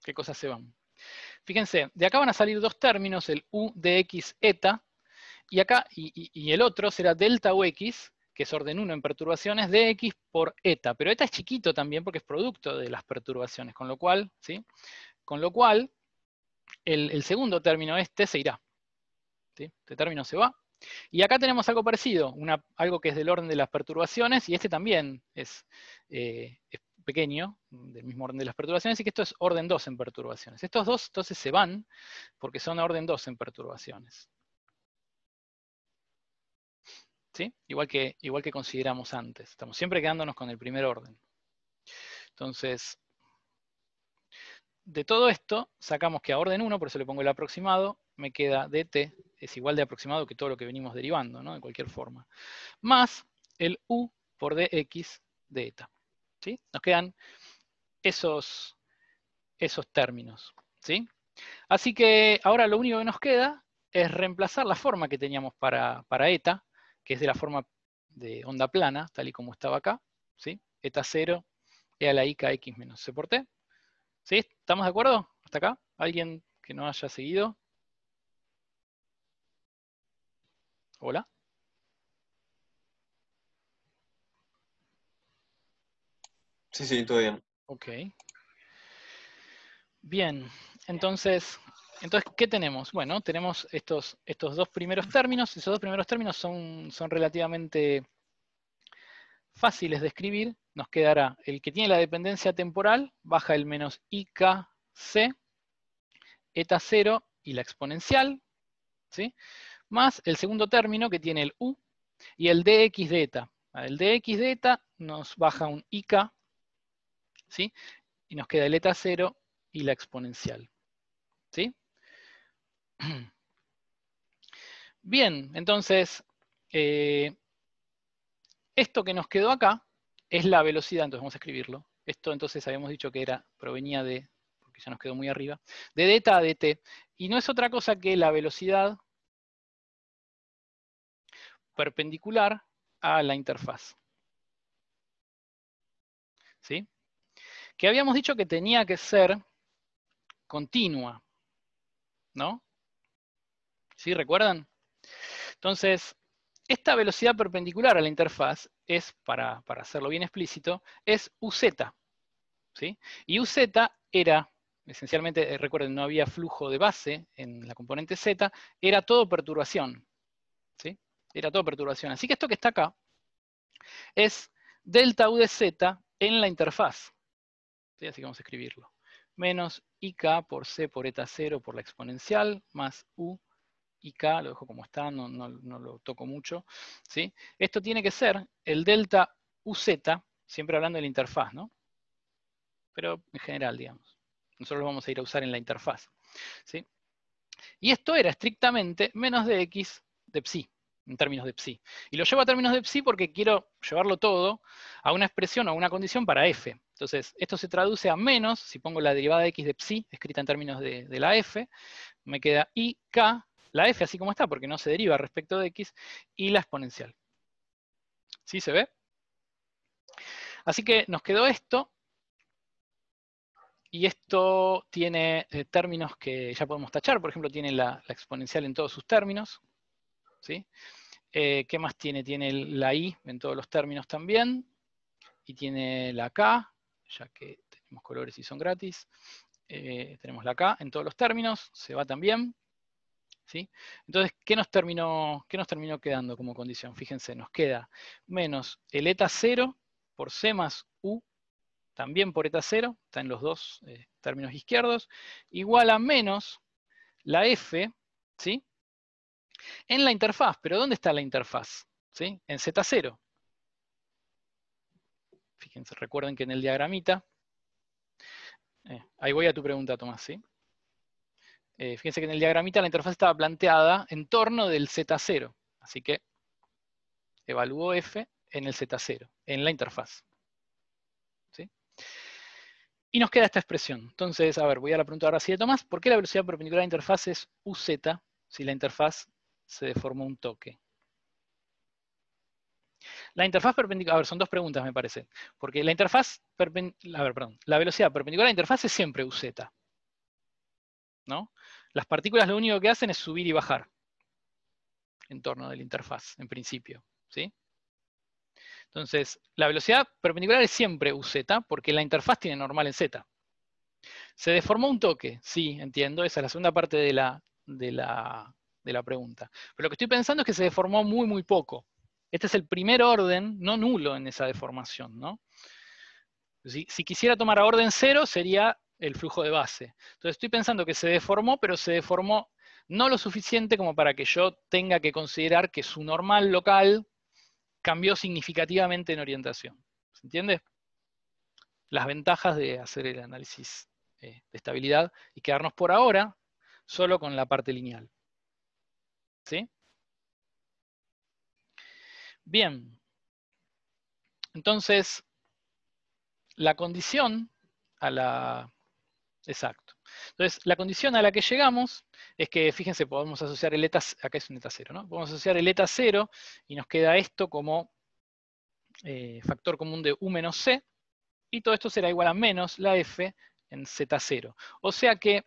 ¿Qué cosas se van? Fíjense, de acá van a salir dos términos, el U de X eta, y acá, y, el otro será delta UX, que es orden 1 en perturbaciones, de X por eta. Pero eta es chiquito también porque es producto de las perturbaciones, con lo cual, ¿sí? Con lo cual, el segundo término este se irá. Este término se va. Y acá tenemos algo parecido, algo que es del orden de las perturbaciones, y este también eh, es, pequeño, del mismo orden de las perturbaciones, y que esto es orden 2 en perturbaciones. Estos dos entonces se van porque son orden 2 en perturbaciones. Igual, que, igual que consideramos antes. Estamos siempre quedándonos con el primer orden. Entonces, de todo esto, sacamos que a orden 1, por eso le pongo el aproximado, me queda dt, es igual de aproximado que todo lo que venimos derivando, ¿no? De cualquier forma. Más el u por dx de eta. ¿sí? Nos quedan esos, esos términos. ¿sí? Así que ahora lo único que nos queda es reemplazar la forma que teníamos para, eta, que es de la forma de onda plana, tal y como estaba acá. ¿sí? Eta 0 e a la i x menos c por t. ¿Sí? ¿Estamos de acuerdo? ¿Hasta acá? ¿Alguien que no haya seguido? ¿Hola? Sí, sí, todo bien. Ok. Bien, entonces, entonces, ¿qué tenemos? Bueno, tenemos estos, estos dos primeros términos. Esos dos primeros términos son, son relativamente fáciles de escribir, nos quedará el que tiene la dependencia temporal, baja el menos IKC, eta cero y la exponencial, ¿sí? más el segundo término que tiene el U y el dx de eta. El dx de eta nos baja un IK, ¿sí? y nos queda el eta 0 y la exponencial. ¿sí? Bien, entonces, eh, esto que nos quedó acá es la velocidad, entonces vamos a escribirlo. Esto entonces habíamos dicho que era, provenía de, porque ya nos quedó muy arriba, de delta a dt. Y no es otra cosa que la velocidad perpendicular a la interfaz. ¿Sí? Que habíamos dicho que tenía que ser continua. ¿No? ¿Sí? ¿Recuerdan? Entonces, esta velocidad perpendicular a la interfaz es, para, hacerlo bien explícito, es UZ. ¿sí? Y UZ era, esencialmente, eh, recuerden, no había flujo de base en la componente Z, era todo perturbación. ¿sí? Era todo perturbación. Así que esto que está acá es delta U de Z en la interfaz. Así que vamos a escribirlo. Menos IK por C por eta 0 por la exponencial, más U IK, lo dejo como está, no, lo toco mucho. ¿sí? Esto tiene que ser el delta UZ, siempre hablando de la interfaz, ¿no? Pero en general, digamos. Nosotros lo vamos a ir a usar en la interfaz. Y esto era estrictamente menos de x de psi, en términos de psi. Y lo llevo a términos de psi porque quiero llevarlo todo a una expresión o a una condición para f. Entonces, esto se traduce a menos, si pongo la derivada de x de psi, escrita en términos de, de la f, me queda ik la f así como está, porque no se deriva respecto de x, y la exponencial. ¿Sí se ve? Así que nos quedó esto, y esto tiene eh, términos que ya podemos tachar, por ejemplo, tiene la, exponencial en todos sus términos. ¿sí? Eh, ¿Qué más tiene? Tiene la i en todos los términos también, y tiene la k, ya que tenemos colores y son gratis. Eh, tenemos la K en todos los términos, se va también. Entonces, ¿qué nos, terminó, ¿qué nos terminó quedando como condición? Fíjense, nos queda menos el eta 0 por C más U, también por eta 0, está en los dos eh, términos izquierdos, igual a menos la F, ¿sí? En la interfaz, pero ¿dónde está la interfaz? ¿Sí? En Z0. Fíjense, recuerden que en el diagramita, eh, ahí voy a tu pregunta, Tomás, ¿sí? Eh, fíjense que en el diagramita la interfaz estaba planteada en torno del Z0. Así que evalúo F en el Z0, en la interfaz. Y nos queda esta expresión. Entonces, a ver, voy a la pregunta ahora sí de Tomás. ¿Por qué la velocidad perpendicular a la interfaz es UZ si la interfaz se deformó un toque? La interfaz perpendicular, a ver, son dos preguntas me parece, porque la interfaz, a ver, perdón, la velocidad perpendicular a la interfaz es siempre UZ, ¿no? Las partículas lo único que hacen es subir y bajar en torno de la interfaz, en principio. ¿sí? Entonces, la velocidad perpendicular es siempre UZ, porque la interfaz tiene normal en Z. ¿Se deformó un toque? Sí, entiendo, esa es la segunda parte de la, de la, pregunta. Pero lo que estoy pensando es que se deformó muy, muy poco. Este es el primer orden, no nulo en esa deformación. ¿no? Si, si quisiera tomar a orden cero, sería el flujo de base. Entonces estoy pensando que se deformó, pero se deformó no lo suficiente como para que yo tenga que considerar que su normal local cambió significativamente en orientación. ¿Se entiende? Las ventajas de hacer el análisis eh, de estabilidad y quedarnos por ahora solo con la parte lineal. ¿Sí? Bien. Entonces, la condición a la Exacto. Entonces, la condición a la que llegamos es que, fíjense, podemos asociar el eta, acá es un eta cero, ¿no? Podemos asociar el eta 0 y nos queda esto como eh, factor común de U menos C, y todo esto será igual a menos la F en Z0. O sea que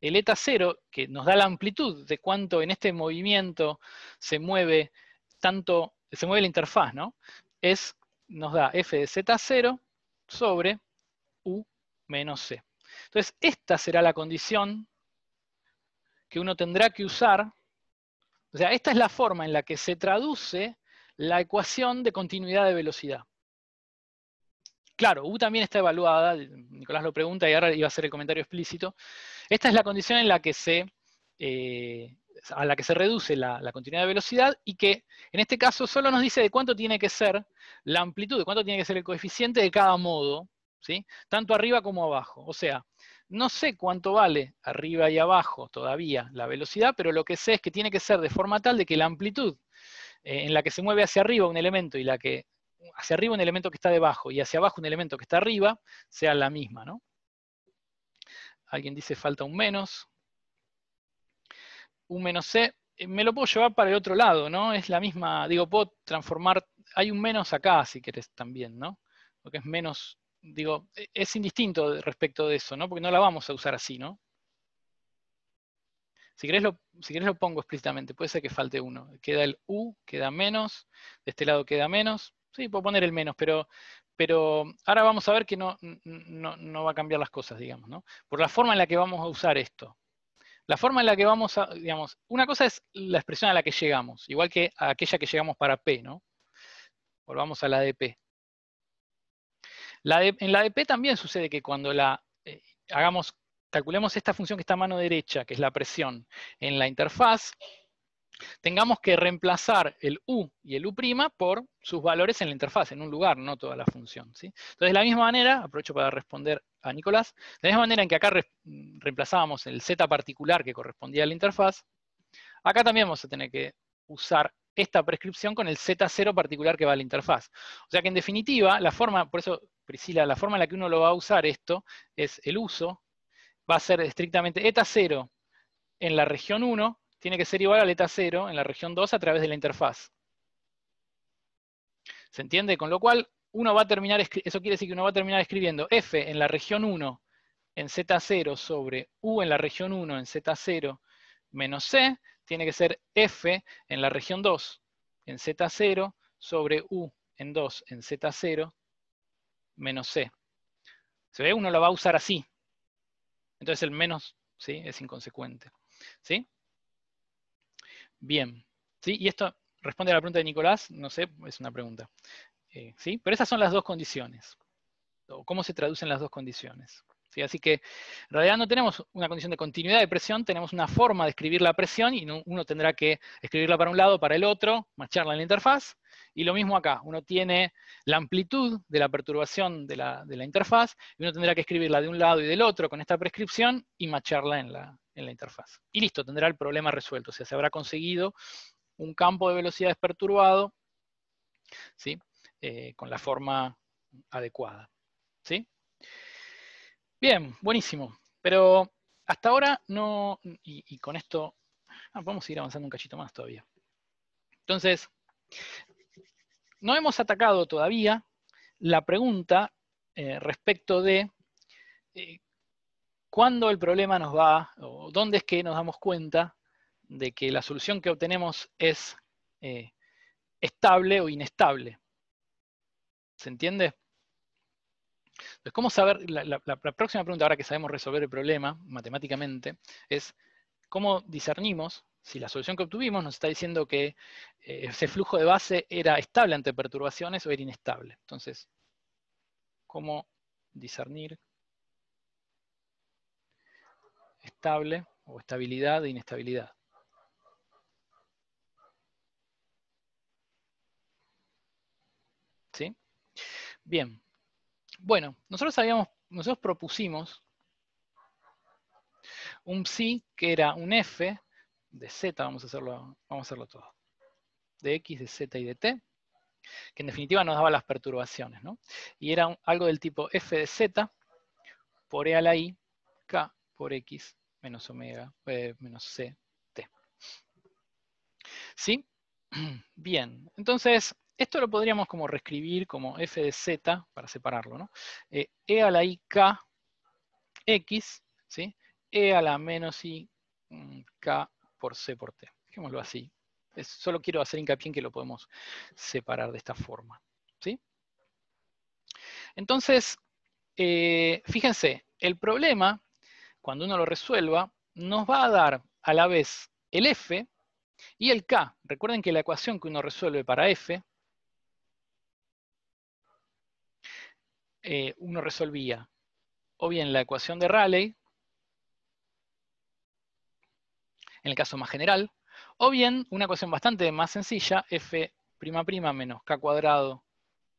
el eta cero, que nos da la amplitud de cuánto en este movimiento se mueve tanto, se mueve la interfaz, ¿no? Es, nos da F de Z0 sobre U menos C. Entonces, esta será la condición que uno tendrá que usar. O sea, esta es la forma en la que se traduce la ecuación de continuidad de velocidad. Claro, U también está evaluada, Nicolás lo pregunta y ahora iba a hacer el comentario explícito. Esta es la condición en la que se, eh, a la que se reduce la, la, continuidad de velocidad y que en este caso solo nos dice de cuánto tiene que ser la amplitud, de cuánto tiene que ser el coeficiente de cada modo tanto arriba como abajo. O sea, no sé cuánto vale arriba y abajo todavía la velocidad, pero lo que sé es que tiene que ser de forma tal de que la amplitud eh, en la que se mueve hacia arriba un elemento y la que hacia arriba un elemento que está debajo y hacia abajo un elemento que está arriba sea la misma, ¿no? Alguien dice falta un menos. Un menos C, eh, me lo puedo llevar para el otro lado, ¿no? Es la misma, digo, puedo transformar, hay un menos acá si querés también, ¿no? Lo que es menos digo, e, es indistinto respecto de eso, ¿no? Porque no la vamos a usar así, ¿no? Si querés, lo, si lo pongo explícitamente, puede ser que falte uno. Queda el U, queda menos, de este lado queda menos. Sí, puedo poner el menos, pero, pero ahora vamos a ver que no, no, no, va a cambiar las cosas, digamos, ¿no? Por la forma en la que vamos a usar esto. La forma en la que vamos a, digamos, una cosa es la expresión a la que llegamos, igual que a aquella que llegamos para P, ¿no? Volvamos a la de P. La en la DP también sucede que cuando la eh, hagamos, calculemos esta función que está a mano derecha, que es la presión en la interfaz, tengamos que reemplazar el U y el U' por sus valores en la interfaz, en un lugar, no toda la función. Entonces, de la misma manera, aprovecho para responder a Nicolás, de la misma manera en que acá mm, reemplazábamos el Z particular que correspondía a la interfaz, acá también vamos a tener que usar esta prescripción con el Z0 particular que va a la interfaz. O sea que en definitiva, la forma, por eso Priscila, la forma en la que uno lo va a usar esto es el uso, va a ser estrictamente eta 0 en la región 1, tiene que ser igual al eta 0 en la región 2 a través de la interfaz. ¿Se entiende? Con lo cual, uno va a terminar, eso quiere decir que uno va a terminar escribiendo f en la región 1 en z0 sobre u en la región 1 en z0 menos c, tiene que ser f en la región 2 en z0 sobre u en 2 en z0 menos C. ¿Se ve? Uno lo va a usar así. Entonces el menos ¿sí? es inconsecuente. ¿Sí? Bien. ¿Sí? Y esto responde a la pregunta de Nicolás, no sé, es una pregunta. Eh, ¿sí? Pero esas son las dos condiciones. ¿Cómo se traducen las dos condiciones? Así que en realidad no tenemos una condición de continuidad de presión, tenemos una forma de escribir la presión y uno tendrá que escribirla para un lado, para el otro, macharla en la interfaz. Y lo mismo acá, uno tiene la amplitud de la perturbación de la, interfaz y uno tendrá que escribirla de un lado y del otro con esta prescripción y macharla en la, interfaz. Y listo, tendrá el problema resuelto, o sea, se habrá conseguido un campo de velocidades perturbado ¿sí? Eh, con la forma adecuada. ¿sí? Bien, buenísimo. Pero hasta ahora no, y, con esto, vamos ah, a ir avanzando un cachito más todavía. Entonces, no hemos atacado todavía la pregunta eh, respecto de eh, cuándo el problema nos va, o dónde es que nos damos cuenta de que la solución que obtenemos es eh, estable o inestable. ¿Se entiende? Entonces, ¿cómo saber? La, próxima pregunta, ahora que sabemos resolver el problema matemáticamente, es ¿cómo discernimos si la solución que obtuvimos nos está diciendo que eh, ese flujo de base era estable ante perturbaciones o era inestable? Entonces, ¿cómo discernir estable o estabilidad e inestabilidad? ¿Sí? Bien, bueno, nosotros nosotros propusimos un psi que era un f de z, vamos a hacerlo, vamos a hacerlo todo, de x, de z y de t, que en definitiva nos daba las perturbaciones, ¿no? Y era algo del tipo f de z por e a la i, k por x menos omega, eh, menos c, t. ¿Sí? Bien, entonces esto lo podríamos como reescribir como f de z, para separarlo, ¿no? Eh, e a la i k x, ¿sí? e a la menos i mm, k por c por t. Dejémoslo así. solo quiero hacer hincapié en que lo podemos separar de esta forma. ¿sí? Entonces, eh, fíjense, el problema, cuando uno lo resuelva, nos va a dar a la vez el f, y el K, recuerden que la ecuación que uno resuelve para F Eh, uno resolvía o bien la ecuación de Rayleigh, en el caso más general, o bien una ecuación bastante más sencilla, f' menos k cuadrado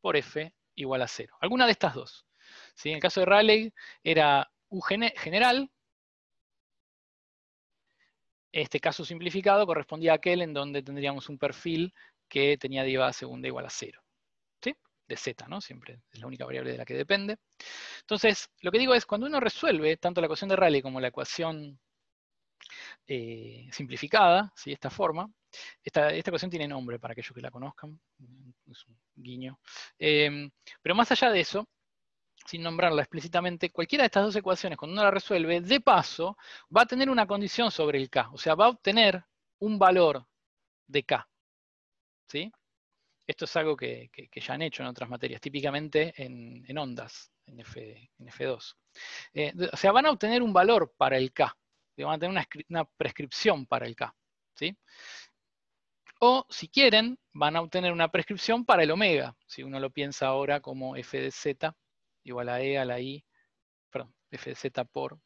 por f igual a 0. Alguna de estas dos. En el caso de Rayleigh era u general, este caso simplificado correspondía a aquel en donde tendríamos un perfil que tenía derivada segunda igual a cero de z, ¿no? Siempre es la única variable de la que depende. Entonces, lo que digo es, cuando uno resuelve tanto la ecuación de Rayleigh como la ecuación eh, simplificada, ¿sí? esta forma, esta, esta, ecuación tiene nombre para aquellos que la conozcan, es un guiño. Em, pero más allá de eso, sin nombrarla explícitamente, cualquiera de estas dos ecuaciones, cuando uno la resuelve, de paso, va a tener una condición sobre el k, o sea, va a obtener un valor de k. ¿Sí? Esto es algo que, que, ya han hecho en otras materias, típicamente en, ondas, en, F, 2 eh, o sea, van a obtener un valor para el K, van a tener una, prescripción para el K. ¿sí? O, si quieren, van a obtener una prescripción para el omega, si uno lo piensa ahora como F de Z igual a E a la I, perdón, F de Z por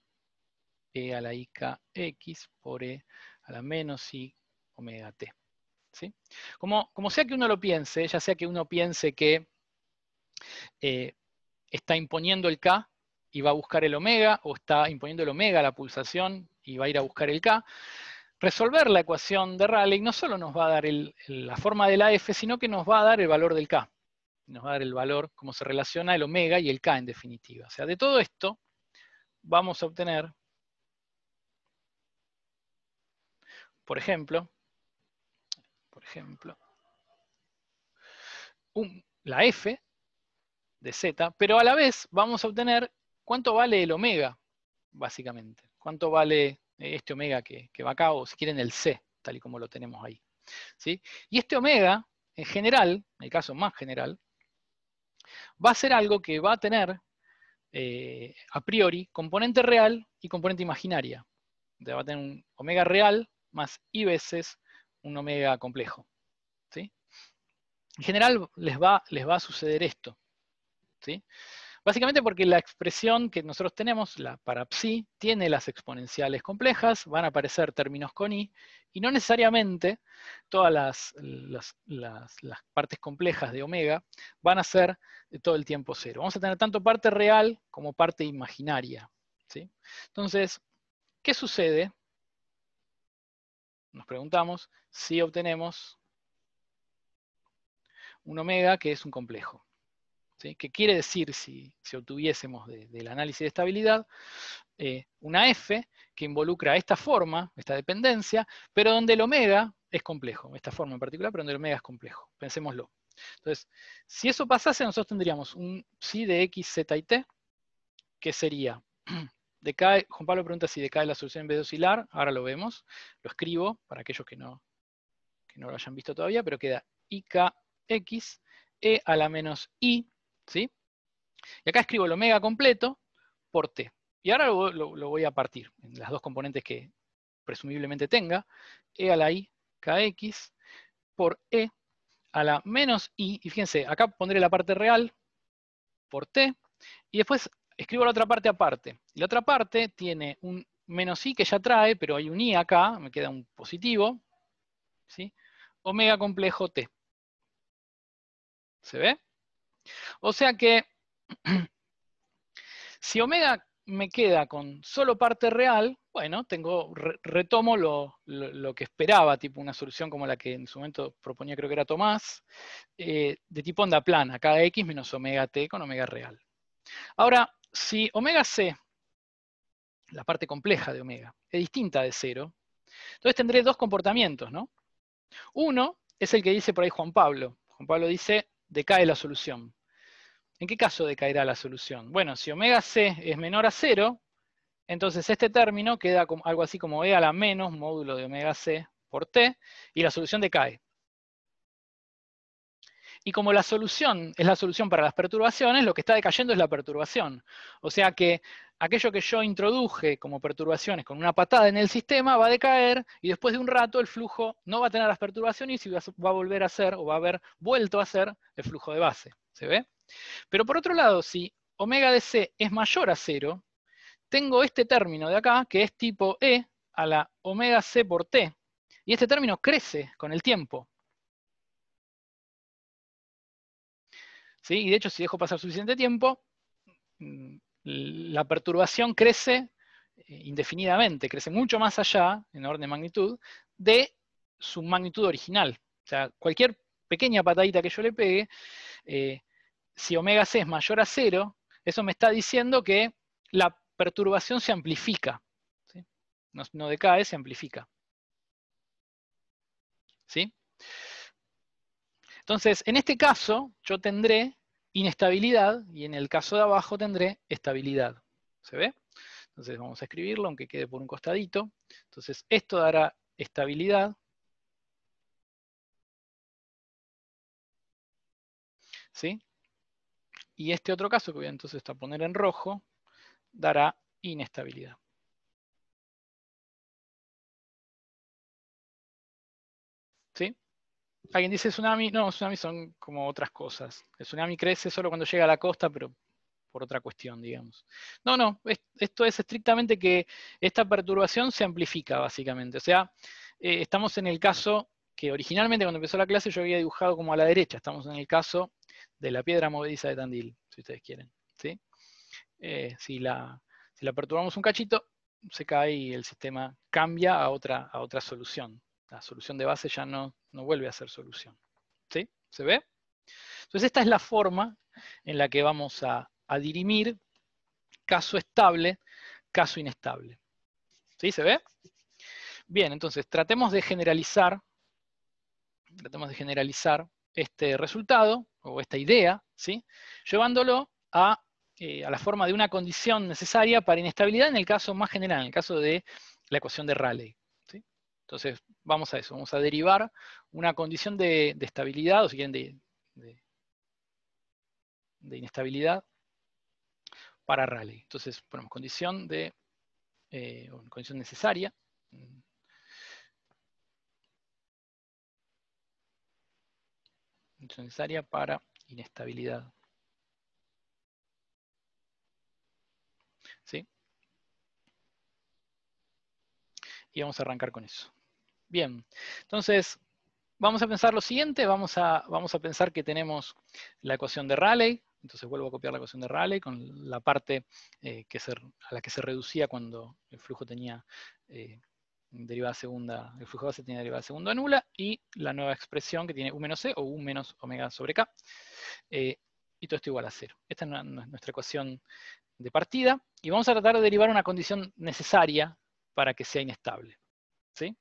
E a la IKX por E a la menos I omega T. Como, sea que uno lo piense, ya sea que uno piense que eh, está imponiendo el K y va a buscar el omega, o está imponiendo el omega a la pulsación y va a ir a buscar el K, resolver la ecuación de Rayleigh no solo nos va a dar la forma de la F, sino que nos va a dar el valor del K. Nos va a dar el valor, cómo se relaciona el omega y el K en definitiva. O sea, de todo esto vamos a obtener, por ejemplo, ejemplo. la f de z, pero a la vez vamos a obtener cuánto vale el omega, básicamente. Cuánto vale eh, este omega que, va acá, o si quieren el c, tal y como lo tenemos ahí. ¿Sí? Y este omega, en general, en el caso más general, va a ser algo que va a tener eh, a priori componente real y componente imaginaria. va a tener un omega real más i veces un omega complejo. ¿sí? En general les va, les va a suceder esto. ¿sí? Básicamente porque la expresión que nosotros tenemos, la para psi, tiene las exponenciales complejas, van a aparecer términos con i, y no necesariamente todas las, partes complejas de omega van a ser de todo el tiempo cero. Vamos a tener tanto parte real como parte imaginaria. ¿sí? Entonces, ¿qué sucede? nos preguntamos si obtenemos un omega que es un complejo. ¿Qué quiere decir si, obtuviésemos del análisis de estabilidad eh, una F que involucra esta forma, esta dependencia, pero donde el omega es complejo, esta forma en particular, pero donde el omega es complejo. Pensémoslo. Entonces, si eso pasase, nosotros tendríamos un psi de x, z y t, que sería Decae, Juan Pablo pregunta si decae la solución en vez de oscilar, ahora lo vemos, lo escribo para aquellos que no, que no lo hayan visto todavía, pero queda IKX e a la menos i, ¿sí? Y acá escribo el omega completo por t. Y ahora lo, voy a partir en las dos componentes que presumiblemente tenga, e a la i por e a la menos i, y fíjense, acá pondré la parte real por t, y después escribo la otra parte aparte. La otra parte tiene un menos i que ya trae, pero hay un i acá, me queda un positivo, ¿sí? omega complejo t. ¿Se ve? O sea que, si omega me queda con solo parte real, bueno, tengo, retomo lo, que esperaba, tipo una solución como la que en su momento proponía, creo que era Tomás, eh, de tipo onda plana, cada x menos omega t con omega real. Ahora, si omega C, la parte compleja de omega, es distinta de cero, entonces tendré dos comportamientos, ¿no? Uno es el que dice por ahí Juan Pablo. Juan Pablo dice, decae la solución. ¿En qué caso decaerá la solución? Bueno, si omega C es menor a cero, entonces este término queda algo así como E a la menos módulo de omega C por T, y la solución decae. Y como la solución es la solución para las perturbaciones, lo que está decayendo es la perturbación. O sea que aquello que yo introduje como perturbaciones con una patada en el sistema va a decaer y después de un rato el flujo no va a tener las perturbaciones y va a volver a ser o va a haber vuelto a ser el flujo de base. ¿Se ve? Pero por otro lado, si omega de C es mayor a cero, tengo este término de acá que es tipo E a la omega C por T. Y este término crece con el tiempo. Y de hecho, si dejo pasar suficiente tiempo, mm, la perturbación crece eh, indefinidamente, crece mucho más allá, en orden de magnitud, de su magnitud original. O sea, cualquier pequeña patadita que yo le pegue, eh, si omega c es mayor a cero, eso me está diciendo que la perturbación se amplifica. No, no, decae, se amplifica. ¿Sí? Entonces, en este caso, yo tendré inestabilidad y en el caso de abajo tendré estabilidad. ¿Se ve? Entonces vamos a escribirlo, aunque quede por un costadito. Entonces esto dará estabilidad. ¿Sí? Y este otro caso, que voy entonces a poner en rojo, dará inestabilidad. alguien dice tsunami, no, tsunami son como otras cosas. El tsunami crece solo cuando llega a la costa, pero por otra cuestión, digamos. No, no, esto es estrictamente que esta perturbación se amplifica, básicamente. O sea, eh, estamos en el caso que originalmente cuando empezó la clase yo había dibujado como a la derecha, estamos en el caso de la piedra movediza de Tandil, si ustedes quieren. Eh, si, la, si la perturbamos un cachito, se cae y el sistema cambia a otra, a otra solución. La solución de base ya no, no vuelve a ser solución. ¿Sí? ¿Se ve? Entonces esta es la forma en la que vamos a, dirimir caso estable, caso inestable. ¿Sí? ¿Se ve? Bien, entonces tratemos de generalizar, tratemos de generalizar este resultado o esta idea, ¿sí? llevándolo a, eh, a, la forma de una condición necesaria para inestabilidad en el caso más general, en el caso de la ecuación de Rayleigh. Entonces, vamos a eso, vamos a derivar una condición de, estabilidad, o si quieren, de, inestabilidad para rally. Entonces, ponemos condición de, eh, condición necesaria, necesaria para inestabilidad. ¿Sí? Y vamos a arrancar con eso. Bien, entonces vamos a pensar lo siguiente, vamos a, vamos a pensar que tenemos la ecuación de Rayleigh, entonces vuelvo a copiar la ecuación de Rayleigh con la parte eh, que a la que se reducía cuando el flujo tenía eh, derivada segunda, el flujo base tenía derivada segunda nula, y la nueva expresión que tiene U menos C o U menos omega sobre K, eh, y todo esto igual a cero. Esta es nuestra ecuación de partida, y vamos a tratar de derivar una condición necesaria para que sea inestable. ¿sí?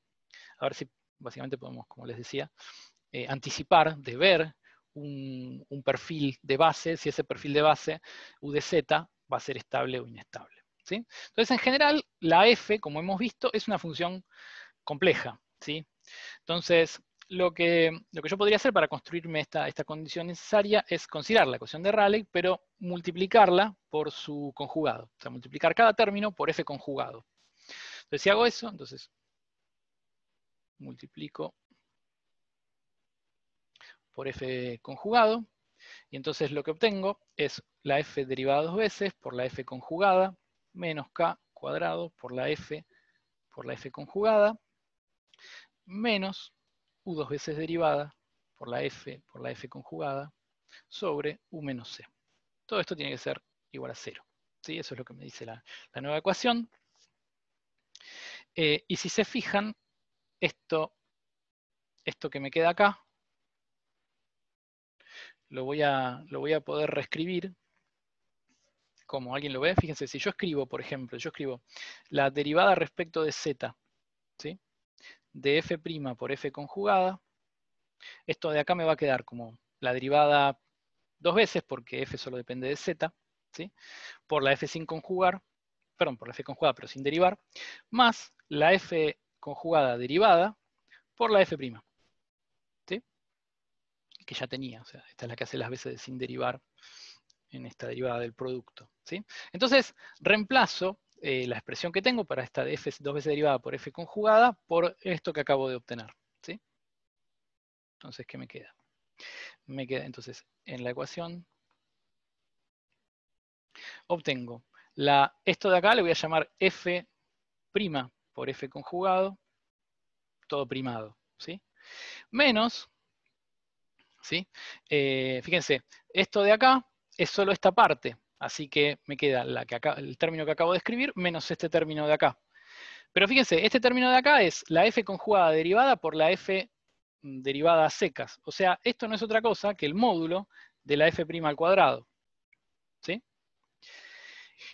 a ver si básicamente podemos, como les decía, eh, anticipar de ver un, perfil de base, si ese perfil de base UDZ va a ser estable o inestable. ¿sí? Entonces, en general, la f, como hemos visto, es una función compleja. ¿sí? Entonces, lo que, lo que, yo podría hacer para construirme esta, esta, condición necesaria es considerar la ecuación de Rayleigh, pero multiplicarla por su conjugado. O sea, multiplicar cada término por f conjugado. Entonces, si hago eso, entonces multiplico por f conjugado, y entonces lo que obtengo es la f derivada dos veces por la f conjugada, menos k cuadrado por la f por la f conjugada, menos u dos veces derivada por la f por la f conjugada, sobre u menos c. Todo esto tiene que ser igual a cero. ¿sí? Eso es lo que me dice la, nueva ecuación. Eh, y si se fijan, esto, esto que me queda acá, lo voy a, lo voy a poder reescribir como alguien lo ve. Fíjense, si yo escribo, por ejemplo, yo escribo la derivada respecto de z, ¿sí? de f' por f conjugada, esto de acá me va a quedar como la derivada dos veces, porque f solo depende de z, ¿sí? por la f sin conjugar, perdón, por la f conjugada pero sin derivar, más la f conjugada derivada por la f'. Que ya tenía, esta es la que hace las veces sin derivar en esta derivada del producto. Entonces, reemplazo eh, la expresión que tengo para esta f dos veces derivada por f conjugada por esto que acabo de obtener. Entonces, ¿qué me queda? Me queda, entonces, en la ecuación obtengo esto de acá le voy a llamar f' por f conjugado, todo primado, ¿sí? Menos, ¿sí? Eh, fíjense, esto de acá es solo esta parte, así que me queda la que el término que acabo de escribir menos este término de acá. Pero fíjense, este término de acá es la f conjugada derivada por la f derivada secas. O sea, esto no es otra cosa que el módulo de la f' al cuadrado. ¿Sí?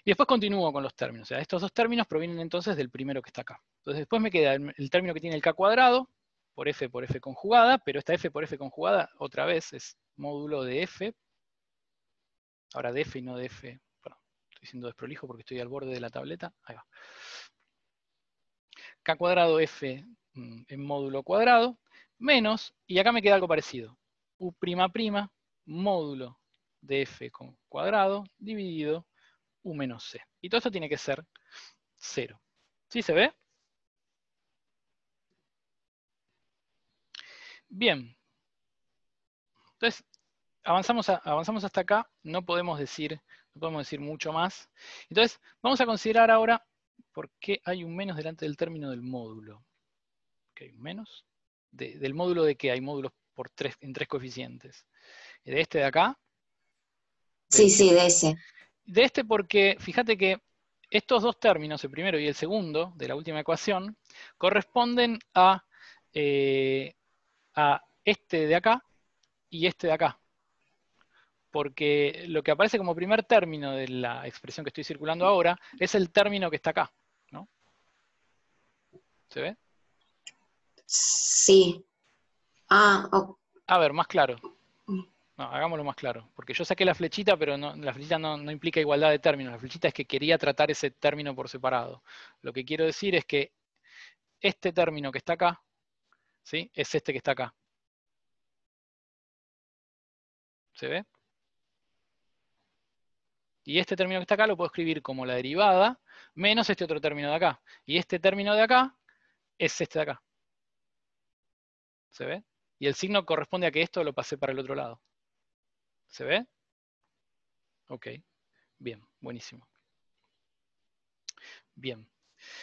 Y después continúo con los términos. O estos dos términos provienen entonces del primero que está acá. Entonces después me queda el, término que tiene el k cuadrado, por f por f conjugada, pero esta f por f conjugada otra vez es módulo de f, ahora de f y no de f, bueno, estoy siendo desprolijo porque estoy al borde de la tableta, ahí va. k cuadrado f mm, en módulo cuadrado, menos, y acá me queda algo parecido, u prima prima, módulo de f con cuadrado, dividido U menos C. Y todo esto tiene que ser cero. ¿Sí se ve? Bien. Entonces, avanzamos, avanzamos hasta acá, no podemos, decir, no podemos decir mucho más. Entonces, vamos a considerar ahora por qué hay un menos delante del término del módulo. ¿Qué hay un menos? ¿Del módulo de qué? Hay módulos por tres, en tres coeficientes. ¿De este de acá? Sí, sí, de ese de este porque, fíjate que estos dos términos, el primero y el segundo, de la última ecuación, corresponden a, eh, a este de acá y este de acá. Porque lo que aparece como primer término de la expresión que estoy circulando ahora es el término que está acá. ¿no? ¿Se ve? Sí. Ah, A ver, más claro. No, hagámoslo más claro, porque yo saqué la flechita, pero la flechita no, implica igualdad de términos, la flechita es que quería tratar ese término por separado. Lo que quiero decir es que este término que está acá, es este que está acá. ¿Se ve? Y este término que está acá lo puedo escribir como la derivada menos este otro término de acá. Y este término de acá es este de acá. ¿Se ve? Y el signo corresponde a que esto lo pasé para el otro lado. ¿Se ve? Ok, bien, buenísimo. Bien,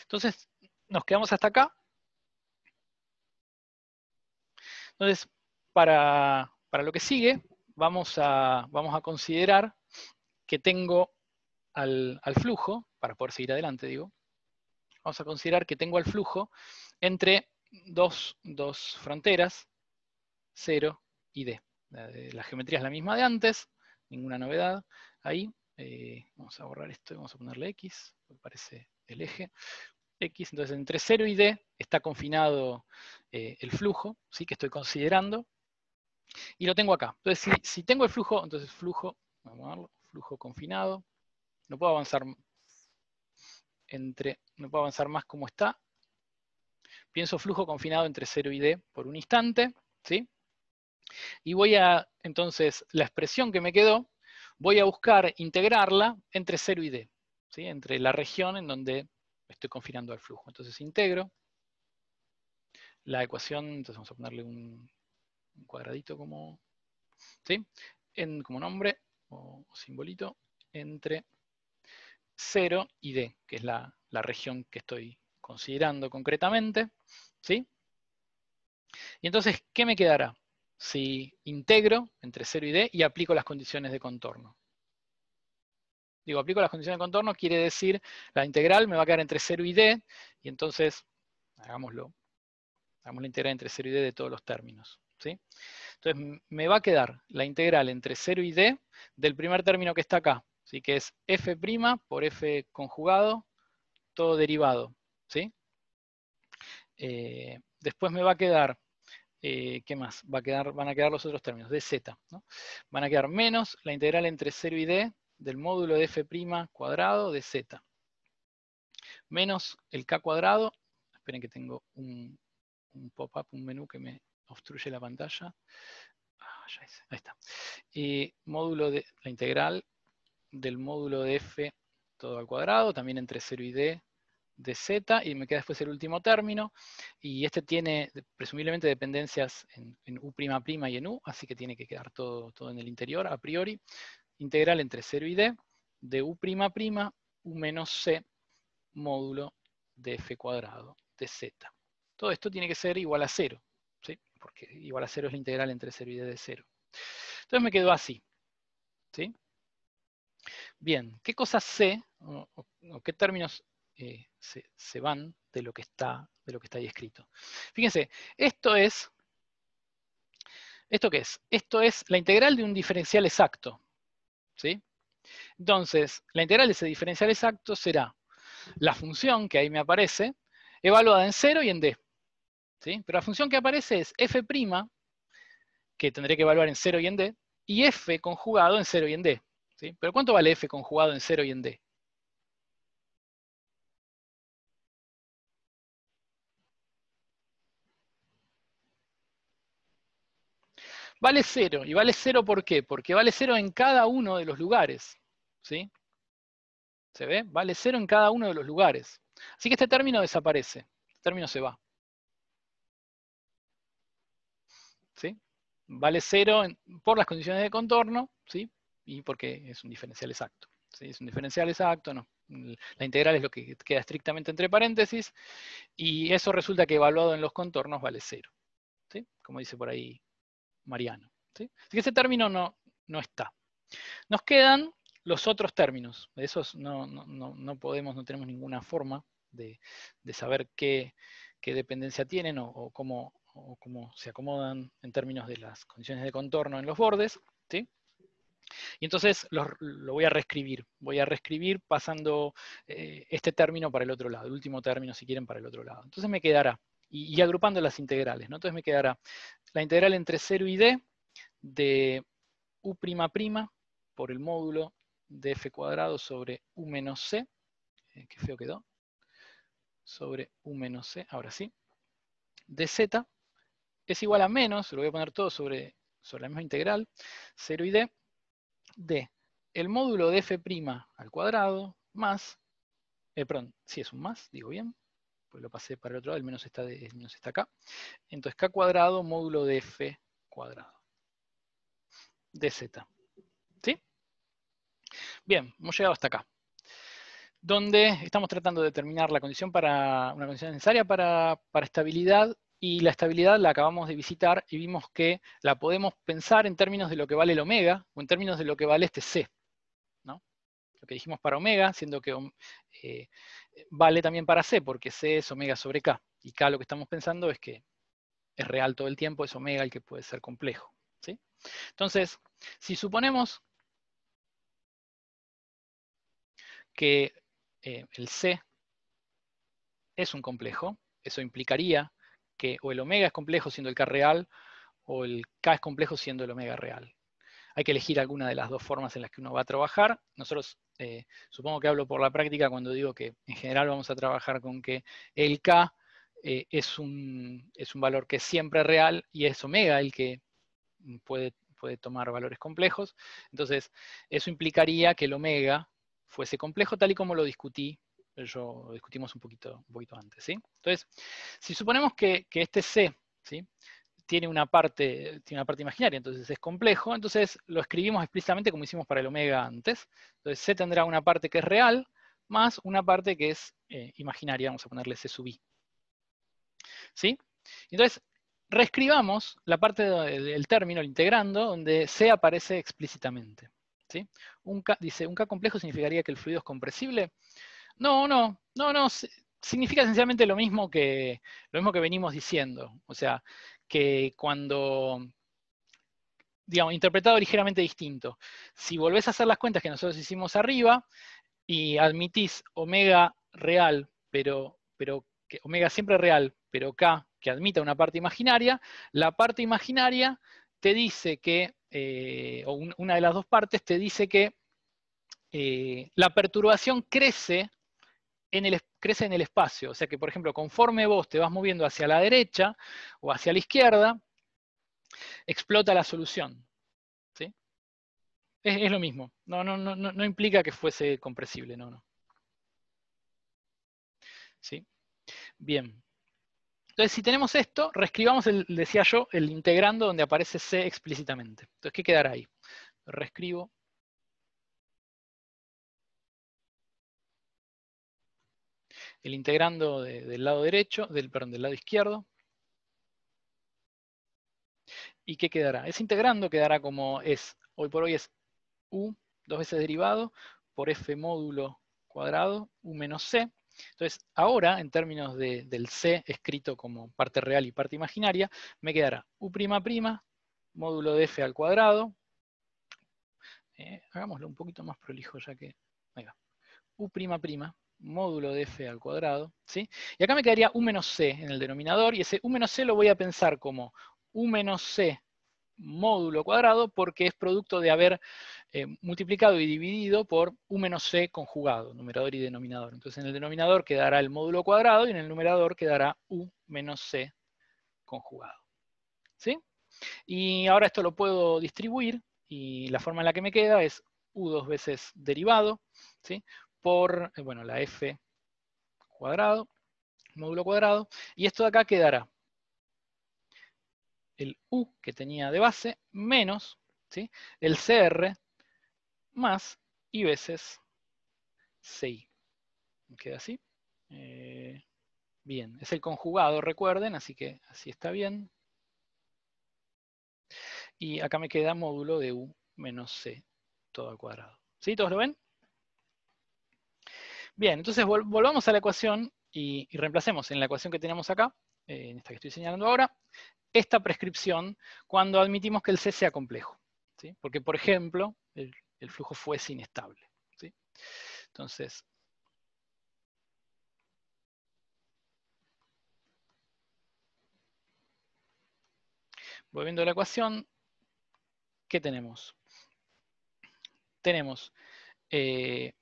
entonces nos quedamos hasta acá. Entonces, para, lo que sigue, vamos a, vamos a considerar que tengo al, flujo, para poder seguir adelante, digo, vamos a considerar que tengo al flujo entre dos, dos fronteras, 0 y D la geometría es la misma de antes, ninguna novedad ahí. Eh, vamos a borrar esto y vamos a ponerle X, porque parece el eje. X, entonces entre 0 y D está confinado eh, el flujo, ¿sí? que estoy considerando, y lo tengo acá. Entonces si, tengo el flujo, entonces flujo, vamos a verlo, flujo confinado, no puedo avanzar entre, no puedo avanzar más como está. Pienso flujo confinado entre 0 y D por un instante, ¿sí? Y voy a, entonces, la expresión que me quedó, voy a buscar integrarla entre 0 y D, ¿sí? entre la región en donde estoy confinando al flujo. Entonces integro la ecuación, entonces vamos a ponerle un, cuadradito como, en, como nombre o, simbolito, entre 0 y D, que es la, la región que estoy considerando concretamente. ¿sí? Y entonces, ¿qué me quedará? si integro entre 0 y D y aplico las condiciones de contorno. Digo, aplico las condiciones de contorno, quiere decir la integral me va a quedar entre 0 y D, y entonces, hagámoslo, hagamos la integral entre 0 y D de todos los términos. ¿sí? Entonces, me va a quedar la integral entre 0 y D del primer término que está acá, que es f' por f conjugado, todo derivado. ¿sí? Eh, después me va a quedar eh, ¿qué más? Va a quedar, van a quedar los otros términos, de Z. Van a quedar menos la integral entre 0 y d del módulo de f' cuadrado de z. Menos el k cuadrado, esperen que tengo un, pop-up, un menú que me obstruye la pantalla. Ah, ya ahí está. Y módulo de la integral del módulo de f todo al cuadrado, también entre 0 y d de z y me queda después el último término. Y este tiene presumiblemente dependencias en, en u'' y en u, así que tiene que quedar todo, todo en el interior a priori. Integral entre 0 y d de u'', u menos c módulo de f cuadrado de z. Todo esto tiene que ser igual a 0, ¿sí? porque igual a 0 es la integral entre 0 y d de 0. Entonces me quedó así. ¿sí? Bien, ¿qué cosas sé o, o, qué términos eh, se, van de lo, que está, de lo que está ahí escrito. Fíjense, esto es, ¿esto qué es? Esto es la integral de un diferencial exacto. ¿sí? Entonces, la integral de ese diferencial exacto será la función que ahí me aparece, evaluada en 0 y en d. ¿sí? Pero la función que aparece es f', que tendré que evaluar en 0 y en d, y f conjugado en 0 y en d. ¿sí? ¿Pero cuánto vale f conjugado en 0 y en d? vale cero. ¿Y vale cero por qué? Porque vale cero en cada uno de los lugares. ¿Sí? ¿Se ve? Vale cero en cada uno de los lugares. Así que este término desaparece. Este término se va. ¿Sí? Vale cero por las condiciones de contorno, ¿sí? Y porque es un diferencial exacto. ¿sí? Es un diferencial exacto, no. La integral es lo que queda estrictamente entre paréntesis, y eso resulta que evaluado en los contornos vale cero. ¿sí? Como dice por ahí mariano. Así que ese término no, no está. Nos quedan los otros términos. De esos no, podemos, no tenemos ninguna forma de, saber qué, dependencia tienen o, cómo, cómo, se acomodan en términos de las condiciones de contorno en los bordes. Y entonces lo, voy a reescribir. Voy a reescribir pasando eh, este término para el otro lado, el último término, si quieren, para el otro lado. Entonces me quedará y, agrupando las integrales. Entonces me quedará la integral entre 0 y d de u' por el módulo de f cuadrado sobre u menos c, eh, qué feo quedó, sobre u menos c, ahora sí, de z es igual a menos, lo voy a poner todo sobre, sobre la misma integral, 0 y d, de el módulo de f' al cuadrado más, eh, perdón, si es un más, digo bien, pues lo pasé para el otro lado, el menos está, de, está acá. Entonces k cuadrado módulo de f cuadrado. z ¿Sí? Bien, hemos llegado hasta acá. Donde estamos tratando de determinar la condición para, una condición necesaria para, estabilidad y la estabilidad la acabamos de visitar y vimos que la podemos pensar en términos de lo que vale el omega o en términos de lo que vale este C. ¿no? Lo que dijimos para omega, siendo que eh, vale también para C, porque C es omega sobre K. Y K lo que estamos pensando es que es real todo el tiempo, es omega el que puede ser complejo. Entonces, si suponemos que eh, el C es un complejo, eso implicaría que o el omega es complejo siendo el K real, o el K es complejo siendo el omega real hay que elegir alguna de las dos formas en las que uno va a trabajar. Nosotros, eh, supongo que hablo por la práctica cuando digo que en general vamos a trabajar con que el K eh, es, un, es, un, valor que es siempre real y es omega el que puede, puede tomar valores complejos. Entonces, eso implicaría que el omega fuese complejo tal y como lo discutí yo discutimos un poquito, poquito antes. Entonces, si suponemos que, que este C ¿sí? tiene una parte, tiene una parte imaginaria, entonces es complejo, entonces lo escribimos explícitamente como hicimos para el omega antes. Entonces C tendrá una parte que es real, más una parte que es eh, imaginaria, vamos a ponerle C sub i. ¿Sí? Entonces, reescribamos la parte del término, integrando, donde C aparece explícitamente. ¿sí? dice, ¿un K complejo significaría que el fluido es compresible? No, no, no, no, significa esencialmente lo mismo que, lo mismo que venimos diciendo. O sea, que cuando, digamos, interpretado ligeramente distinto. Si volvés a hacer las cuentas que nosotros hicimos arriba y admitís omega real, pero, pero omega siempre real, pero k que admita una parte imaginaria, la parte imaginaria te dice que, eh, o una de las dos partes te dice que eh, la perturbación crece crece en el espacio. O sea que, por ejemplo, conforme vos te vas moviendo hacia la derecha o hacia la izquierda, explota la solución. ¿sí? Es, lo mismo. No, no, no, no, implica que fuese compresible, no, no. ¿Sí? Bien. Entonces, si tenemos esto, reescribamos, el, decía yo, el integrando donde aparece C explícitamente. Entonces, ¿qué quedará ahí? Reescribo el integrando del lado derecho, del, perdón, del lado izquierdo. ¿Y qué quedará? Ese integrando quedará como es, hoy por hoy es u, dos veces derivado, por f módulo cuadrado, u menos c. Entonces, ahora, en términos del c escrito como parte real y parte imaginaria, me quedará u', módulo de f al cuadrado, eh, hagámoslo un poquito más prolijo ya que, ahí prima u', módulo de f al cuadrado, ¿sí? Y acá me quedaría u menos c en el denominador, y ese u menos c lo voy a pensar como u menos c módulo cuadrado, porque es producto de haber eh, multiplicado y dividido por u menos c conjugado, numerador y denominador. Entonces en el denominador quedará el módulo cuadrado, y en el numerador quedará u menos c conjugado. ¿Sí? Y ahora esto lo puedo distribuir, y la forma en la que me queda es u dos veces derivado, ¿sí? por, eh, bueno, la f cuadrado, módulo cuadrado, y esto de acá quedará el u que tenía de base menos ¿sí? el cr más y veces ci. Queda así. Eh, bien, es el conjugado, recuerden, así que así está bien. Y acá me queda módulo de u menos c todo al cuadrado. ¿Sí? ¿Todos lo ven? Bien, entonces volvamos a la ecuación y, reemplacemos en la ecuación que tenemos acá, eh, en esta que estoy señalando ahora, esta prescripción cuando admitimos que el C sea complejo. Porque, por ejemplo, el, flujo fuese inestable. Entonces, volviendo a la ecuación, ¿qué tenemos? Tenemos eh,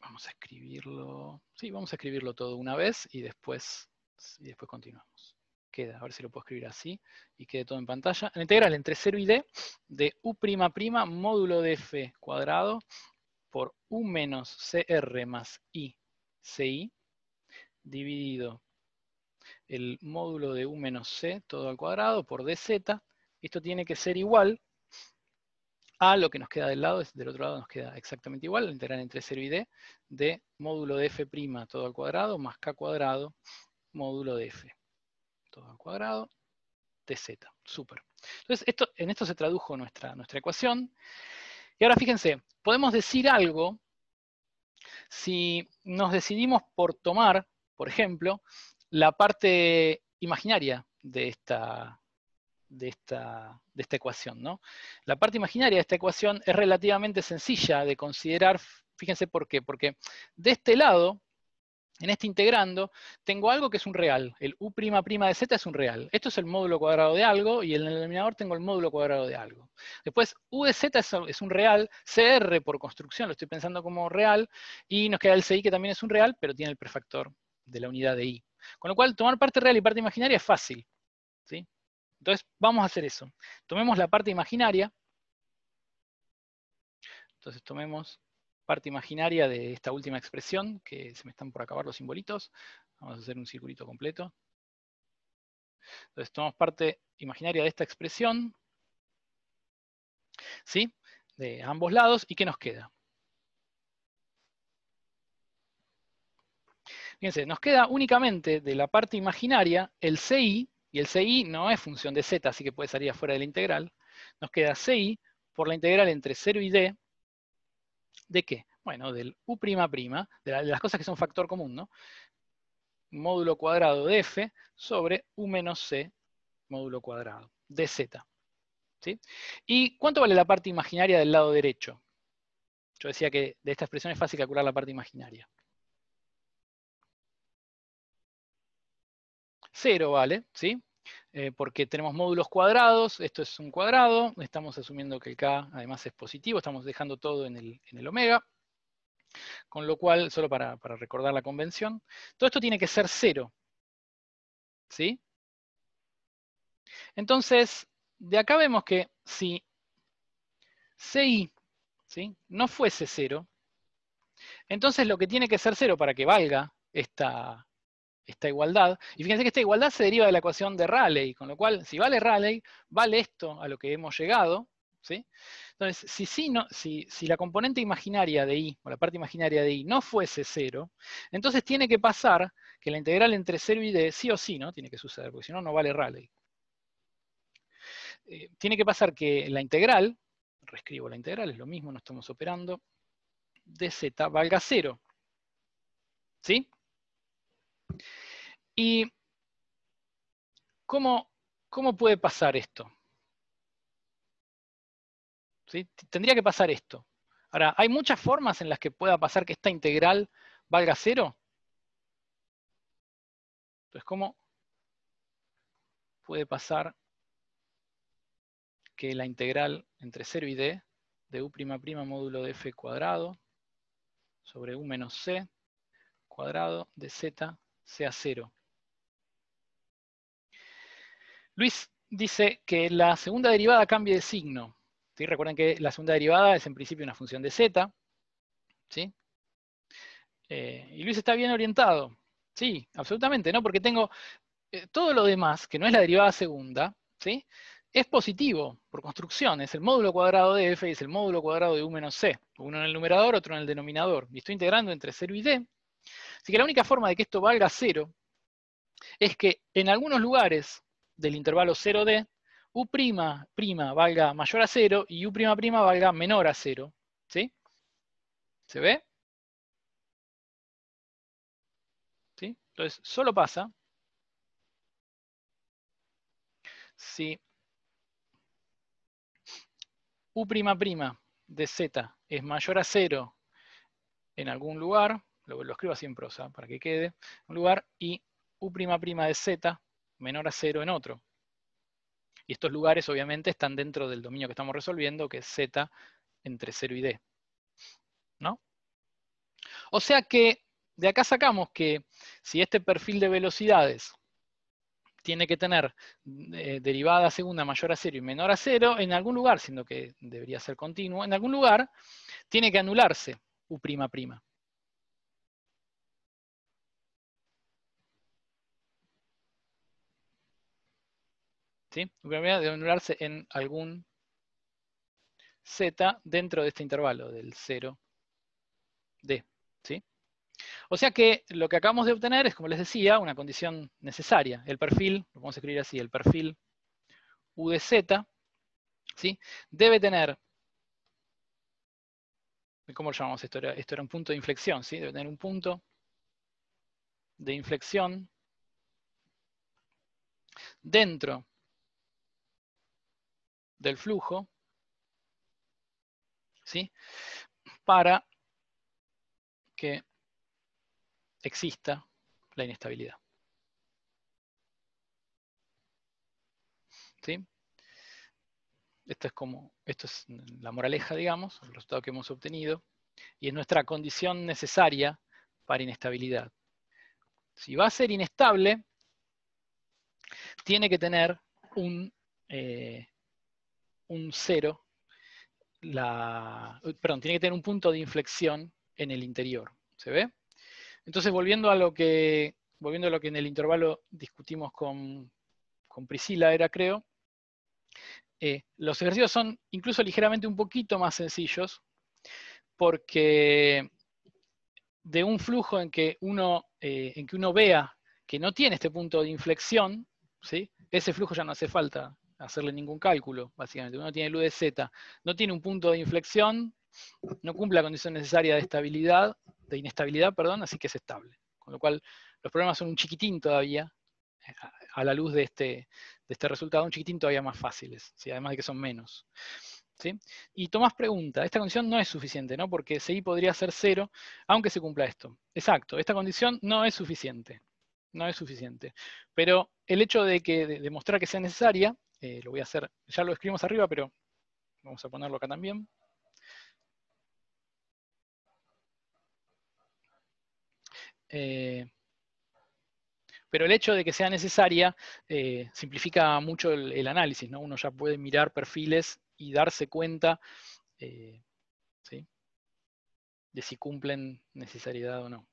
Vamos a escribirlo. Sí, vamos a escribirlo todo una vez y después, y después continuamos. Queda, a ver si lo puedo escribir así y quede todo en pantalla. La integral entre 0 y d de u'' módulo de f cuadrado por u menos cr más i ci dividido el módulo de u menos c todo al cuadrado por dz. Esto tiene que ser igual a lo que nos queda del lado, del otro lado nos queda exactamente igual, la integral entre 0 y D de módulo de f' todo al cuadrado más k cuadrado módulo de f todo al cuadrado de Súper. Entonces, esto, en esto se tradujo nuestra, nuestra ecuación. Y ahora fíjense, podemos decir algo si nos decidimos por tomar, por ejemplo, la parte imaginaria de esta, de esta, ecuación. ¿no? La parte imaginaria de esta ecuación es relativamente sencilla de considerar, fíjense por qué, porque de este lado, en este integrando, tengo algo que es un real, el u' de z es un real. Esto es el módulo cuadrado de algo, y en el denominador tengo el módulo cuadrado de algo. Después, u de z es un real, cr por construcción lo estoy pensando como real, y nos queda el ci que también es un real, pero tiene el prefactor de la unidad de i. Con lo cual, tomar parte real y parte imaginaria es fácil. ¿sí? Entonces, vamos a hacer eso. Tomemos la parte imaginaria. Entonces, tomemos parte imaginaria de esta última expresión, que se me están por acabar los simbolitos. Vamos a hacer un circulito completo. Entonces, tomamos parte imaginaria de esta expresión. ¿Sí? De ambos lados. ¿Y qué nos queda? Fíjense, nos queda únicamente de la parte imaginaria el CI y el ci no es función de z, así que puede salir afuera de la integral. Nos queda ci por la integral entre 0 y d, ¿de qué? Bueno, del u', de, de las cosas que son factor común, ¿no? Módulo cuadrado de f sobre u menos c módulo cuadrado, de ¿Sí? ¿Y cuánto vale la parte imaginaria del lado derecho? Yo decía que de esta expresión es fácil calcular la parte imaginaria. 0, ¿vale? ¿Sí? Eh, porque tenemos módulos cuadrados, esto es un cuadrado, estamos asumiendo que el k además es positivo, estamos dejando todo en el, omega, con lo cual, solo para, recordar la convención, todo esto tiene que ser cero. ¿Sí? Entonces, de acá vemos que si ci ¿sí? no fuese cero, entonces lo que tiene que ser cero para que valga esta, esta igualdad. Y fíjense que esta igualdad se deriva de la ecuación de Rayleigh, con lo cual, si vale Rayleigh, vale esto a lo que hemos llegado. ¿sí? Entonces, si, si, no, si, si la componente imaginaria de i, o la parte imaginaria de i, no fuese cero, entonces tiene que pasar que la integral entre 0 y d, sí o sí, ¿no? tiene que suceder, porque si no, no vale Rayleigh. Eh, tiene que pasar que la integral, reescribo la integral, es lo mismo, no estamos operando, de z valga 0. ¿Sí? ¿Y cómo, puede pasar esto? Tendría que pasar esto. Ahora, ¿hay muchas formas en las que pueda pasar que esta integral valga cero? Entonces, ¿cómo puede pasar que la integral entre 0 y d de u' módulo de f cuadrado sobre u menos c cuadrado de z sea cero. Luis dice que la segunda derivada cambie de signo. ¿Sí? Recuerden que la segunda derivada es en principio una función de z. Eh, y Luis está bien orientado. Sí, absolutamente, ¿no? Porque tengo eh, todo lo demás, que no es la derivada segunda, ¿sí? es positivo por construcción. Es el módulo cuadrado de f y es el módulo cuadrado de u menos c. Uno en el numerador, otro en el denominador. Y estoy integrando entre 0 y d. Así que la única forma de que esto valga cero es que en algunos lugares del intervalo 0D, U' prima valga mayor a 0 y U' prima valga menor a 0. ¿Sí? ¿Se ve? ¿Sí? Entonces, solo pasa si U' de Z es mayor a cero en algún lugar, lo, lo, escribo así en prosa, para que quede en un lugar, y U' de Z menor a cero en otro. Y estos lugares obviamente están dentro del dominio que estamos resolviendo, que es Z entre 0 y D. ¿No? O sea que de acá sacamos que si este perfil de velocidades tiene que tener eh, derivada segunda mayor a 0 y menor a 0, en algún lugar, siendo que debería ser continuo, en algún lugar tiene que anularse U'. ¿sí? de anularse en algún z dentro de este intervalo del 0, d. ¿sí? O sea que lo que acabamos de obtener es, como les decía, una condición necesaria. El perfil, lo vamos a escribir así, el perfil u de z, debe tener ¿Cómo lo llamamos esto? Era, esto era un punto de inflexión, ¿sí? Debe tener un punto de inflexión dentro del flujo, ¿sí? Para que exista la inestabilidad. ¿Sí? Esto es como, esto es la moraleja, digamos, el resultado que hemos obtenido, y es nuestra condición necesaria para inestabilidad. Si va a ser inestable, tiene que tener un, eh, un cero, la, perdón, tiene que tener un punto de inflexión en el interior. ¿Se ve? Entonces, volviendo a lo que, volviendo a lo que en el intervalo discutimos con, Priscila, era creo, eh, los ejercicios son incluso ligeramente un poquito más sencillos, porque de un flujo en que uno, eh, en que uno vea que no tiene este punto de inflexión, ¿sí? ese flujo ya no hace falta hacerle ningún cálculo, básicamente. Uno tiene el U de Z, no tiene un punto de inflexión, no cumple la condición necesaria de estabilidad, de inestabilidad, perdón, así que es estable. Con lo cual, los problemas son un chiquitín todavía, a la luz de este, de este resultado, un chiquitín todavía más fáciles, además de que son menos. ¿sí? Y Tomás pregunta, esta condición no es suficiente, ¿no? Porque CI podría ser cero, aunque se cumpla esto. Exacto, esta condición no es suficiente. No es suficiente. Pero el hecho de que de demostrar que sea necesaria eh, lo voy a hacer, ya lo escribimos arriba, pero vamos a ponerlo acá también. Eh, pero el hecho de que sea necesaria eh, simplifica mucho el, análisis, ¿no? Uno ya puede mirar perfiles y darse cuenta de si cumplen necesidad o no.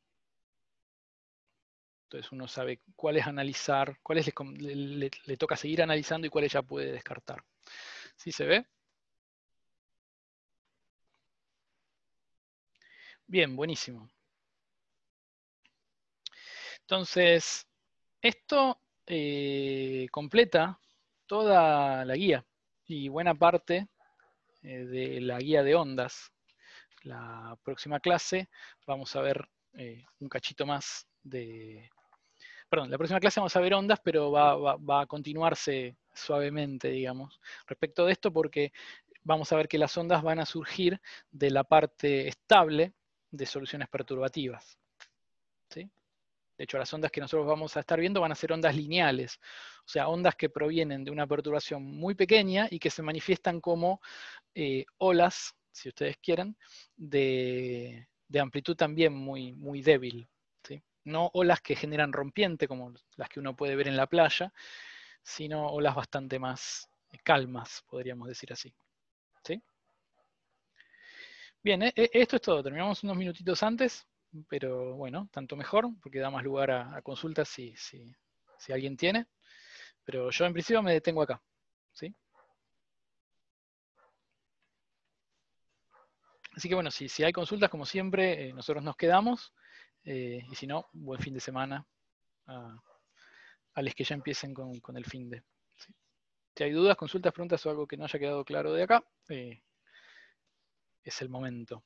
Entonces uno sabe cuáles analizar, cuáles le, toca seguir analizando y cuáles ya puede descartar. ¿Sí se ve? Bien, buenísimo. Entonces, esto eh, completa toda la guía y buena parte eh, de la guía de ondas. La próxima clase vamos a ver eh, un cachito más de, perdón, la próxima clase vamos a ver ondas, pero va, a continuarse suavemente, digamos, respecto de esto, porque vamos a ver que las ondas van a surgir de la parte estable de soluciones perturbativas. De hecho, las ondas que nosotros vamos a estar viendo van a ser ondas lineales, o sea, ondas que provienen de una perturbación muy pequeña y que se manifiestan como eh, olas, si ustedes quieren, de, de amplitud también muy, muy débil no olas que generan rompiente, como las que uno puede ver en la playa, sino olas bastante más eh, calmas, podríamos decir así. ¿Sí? Bien, e, e, esto es todo. Terminamos unos minutitos antes, pero bueno, tanto mejor, porque da más lugar a, consultas si, alguien tiene. Pero yo en principio me detengo acá. ¿Sí? Así que bueno, si, hay consultas, como siempre, eh, nosotros nos quedamos. Eh, y si no, buen fin de semana a, los que ya empiecen con, el fin de. Si hay dudas, consultas, preguntas o algo que no haya quedado claro de acá, eh, es el momento.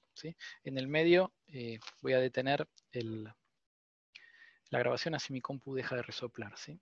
En el medio eh, voy a detener la grabación así mi compu deja de resoplar. ¿sí?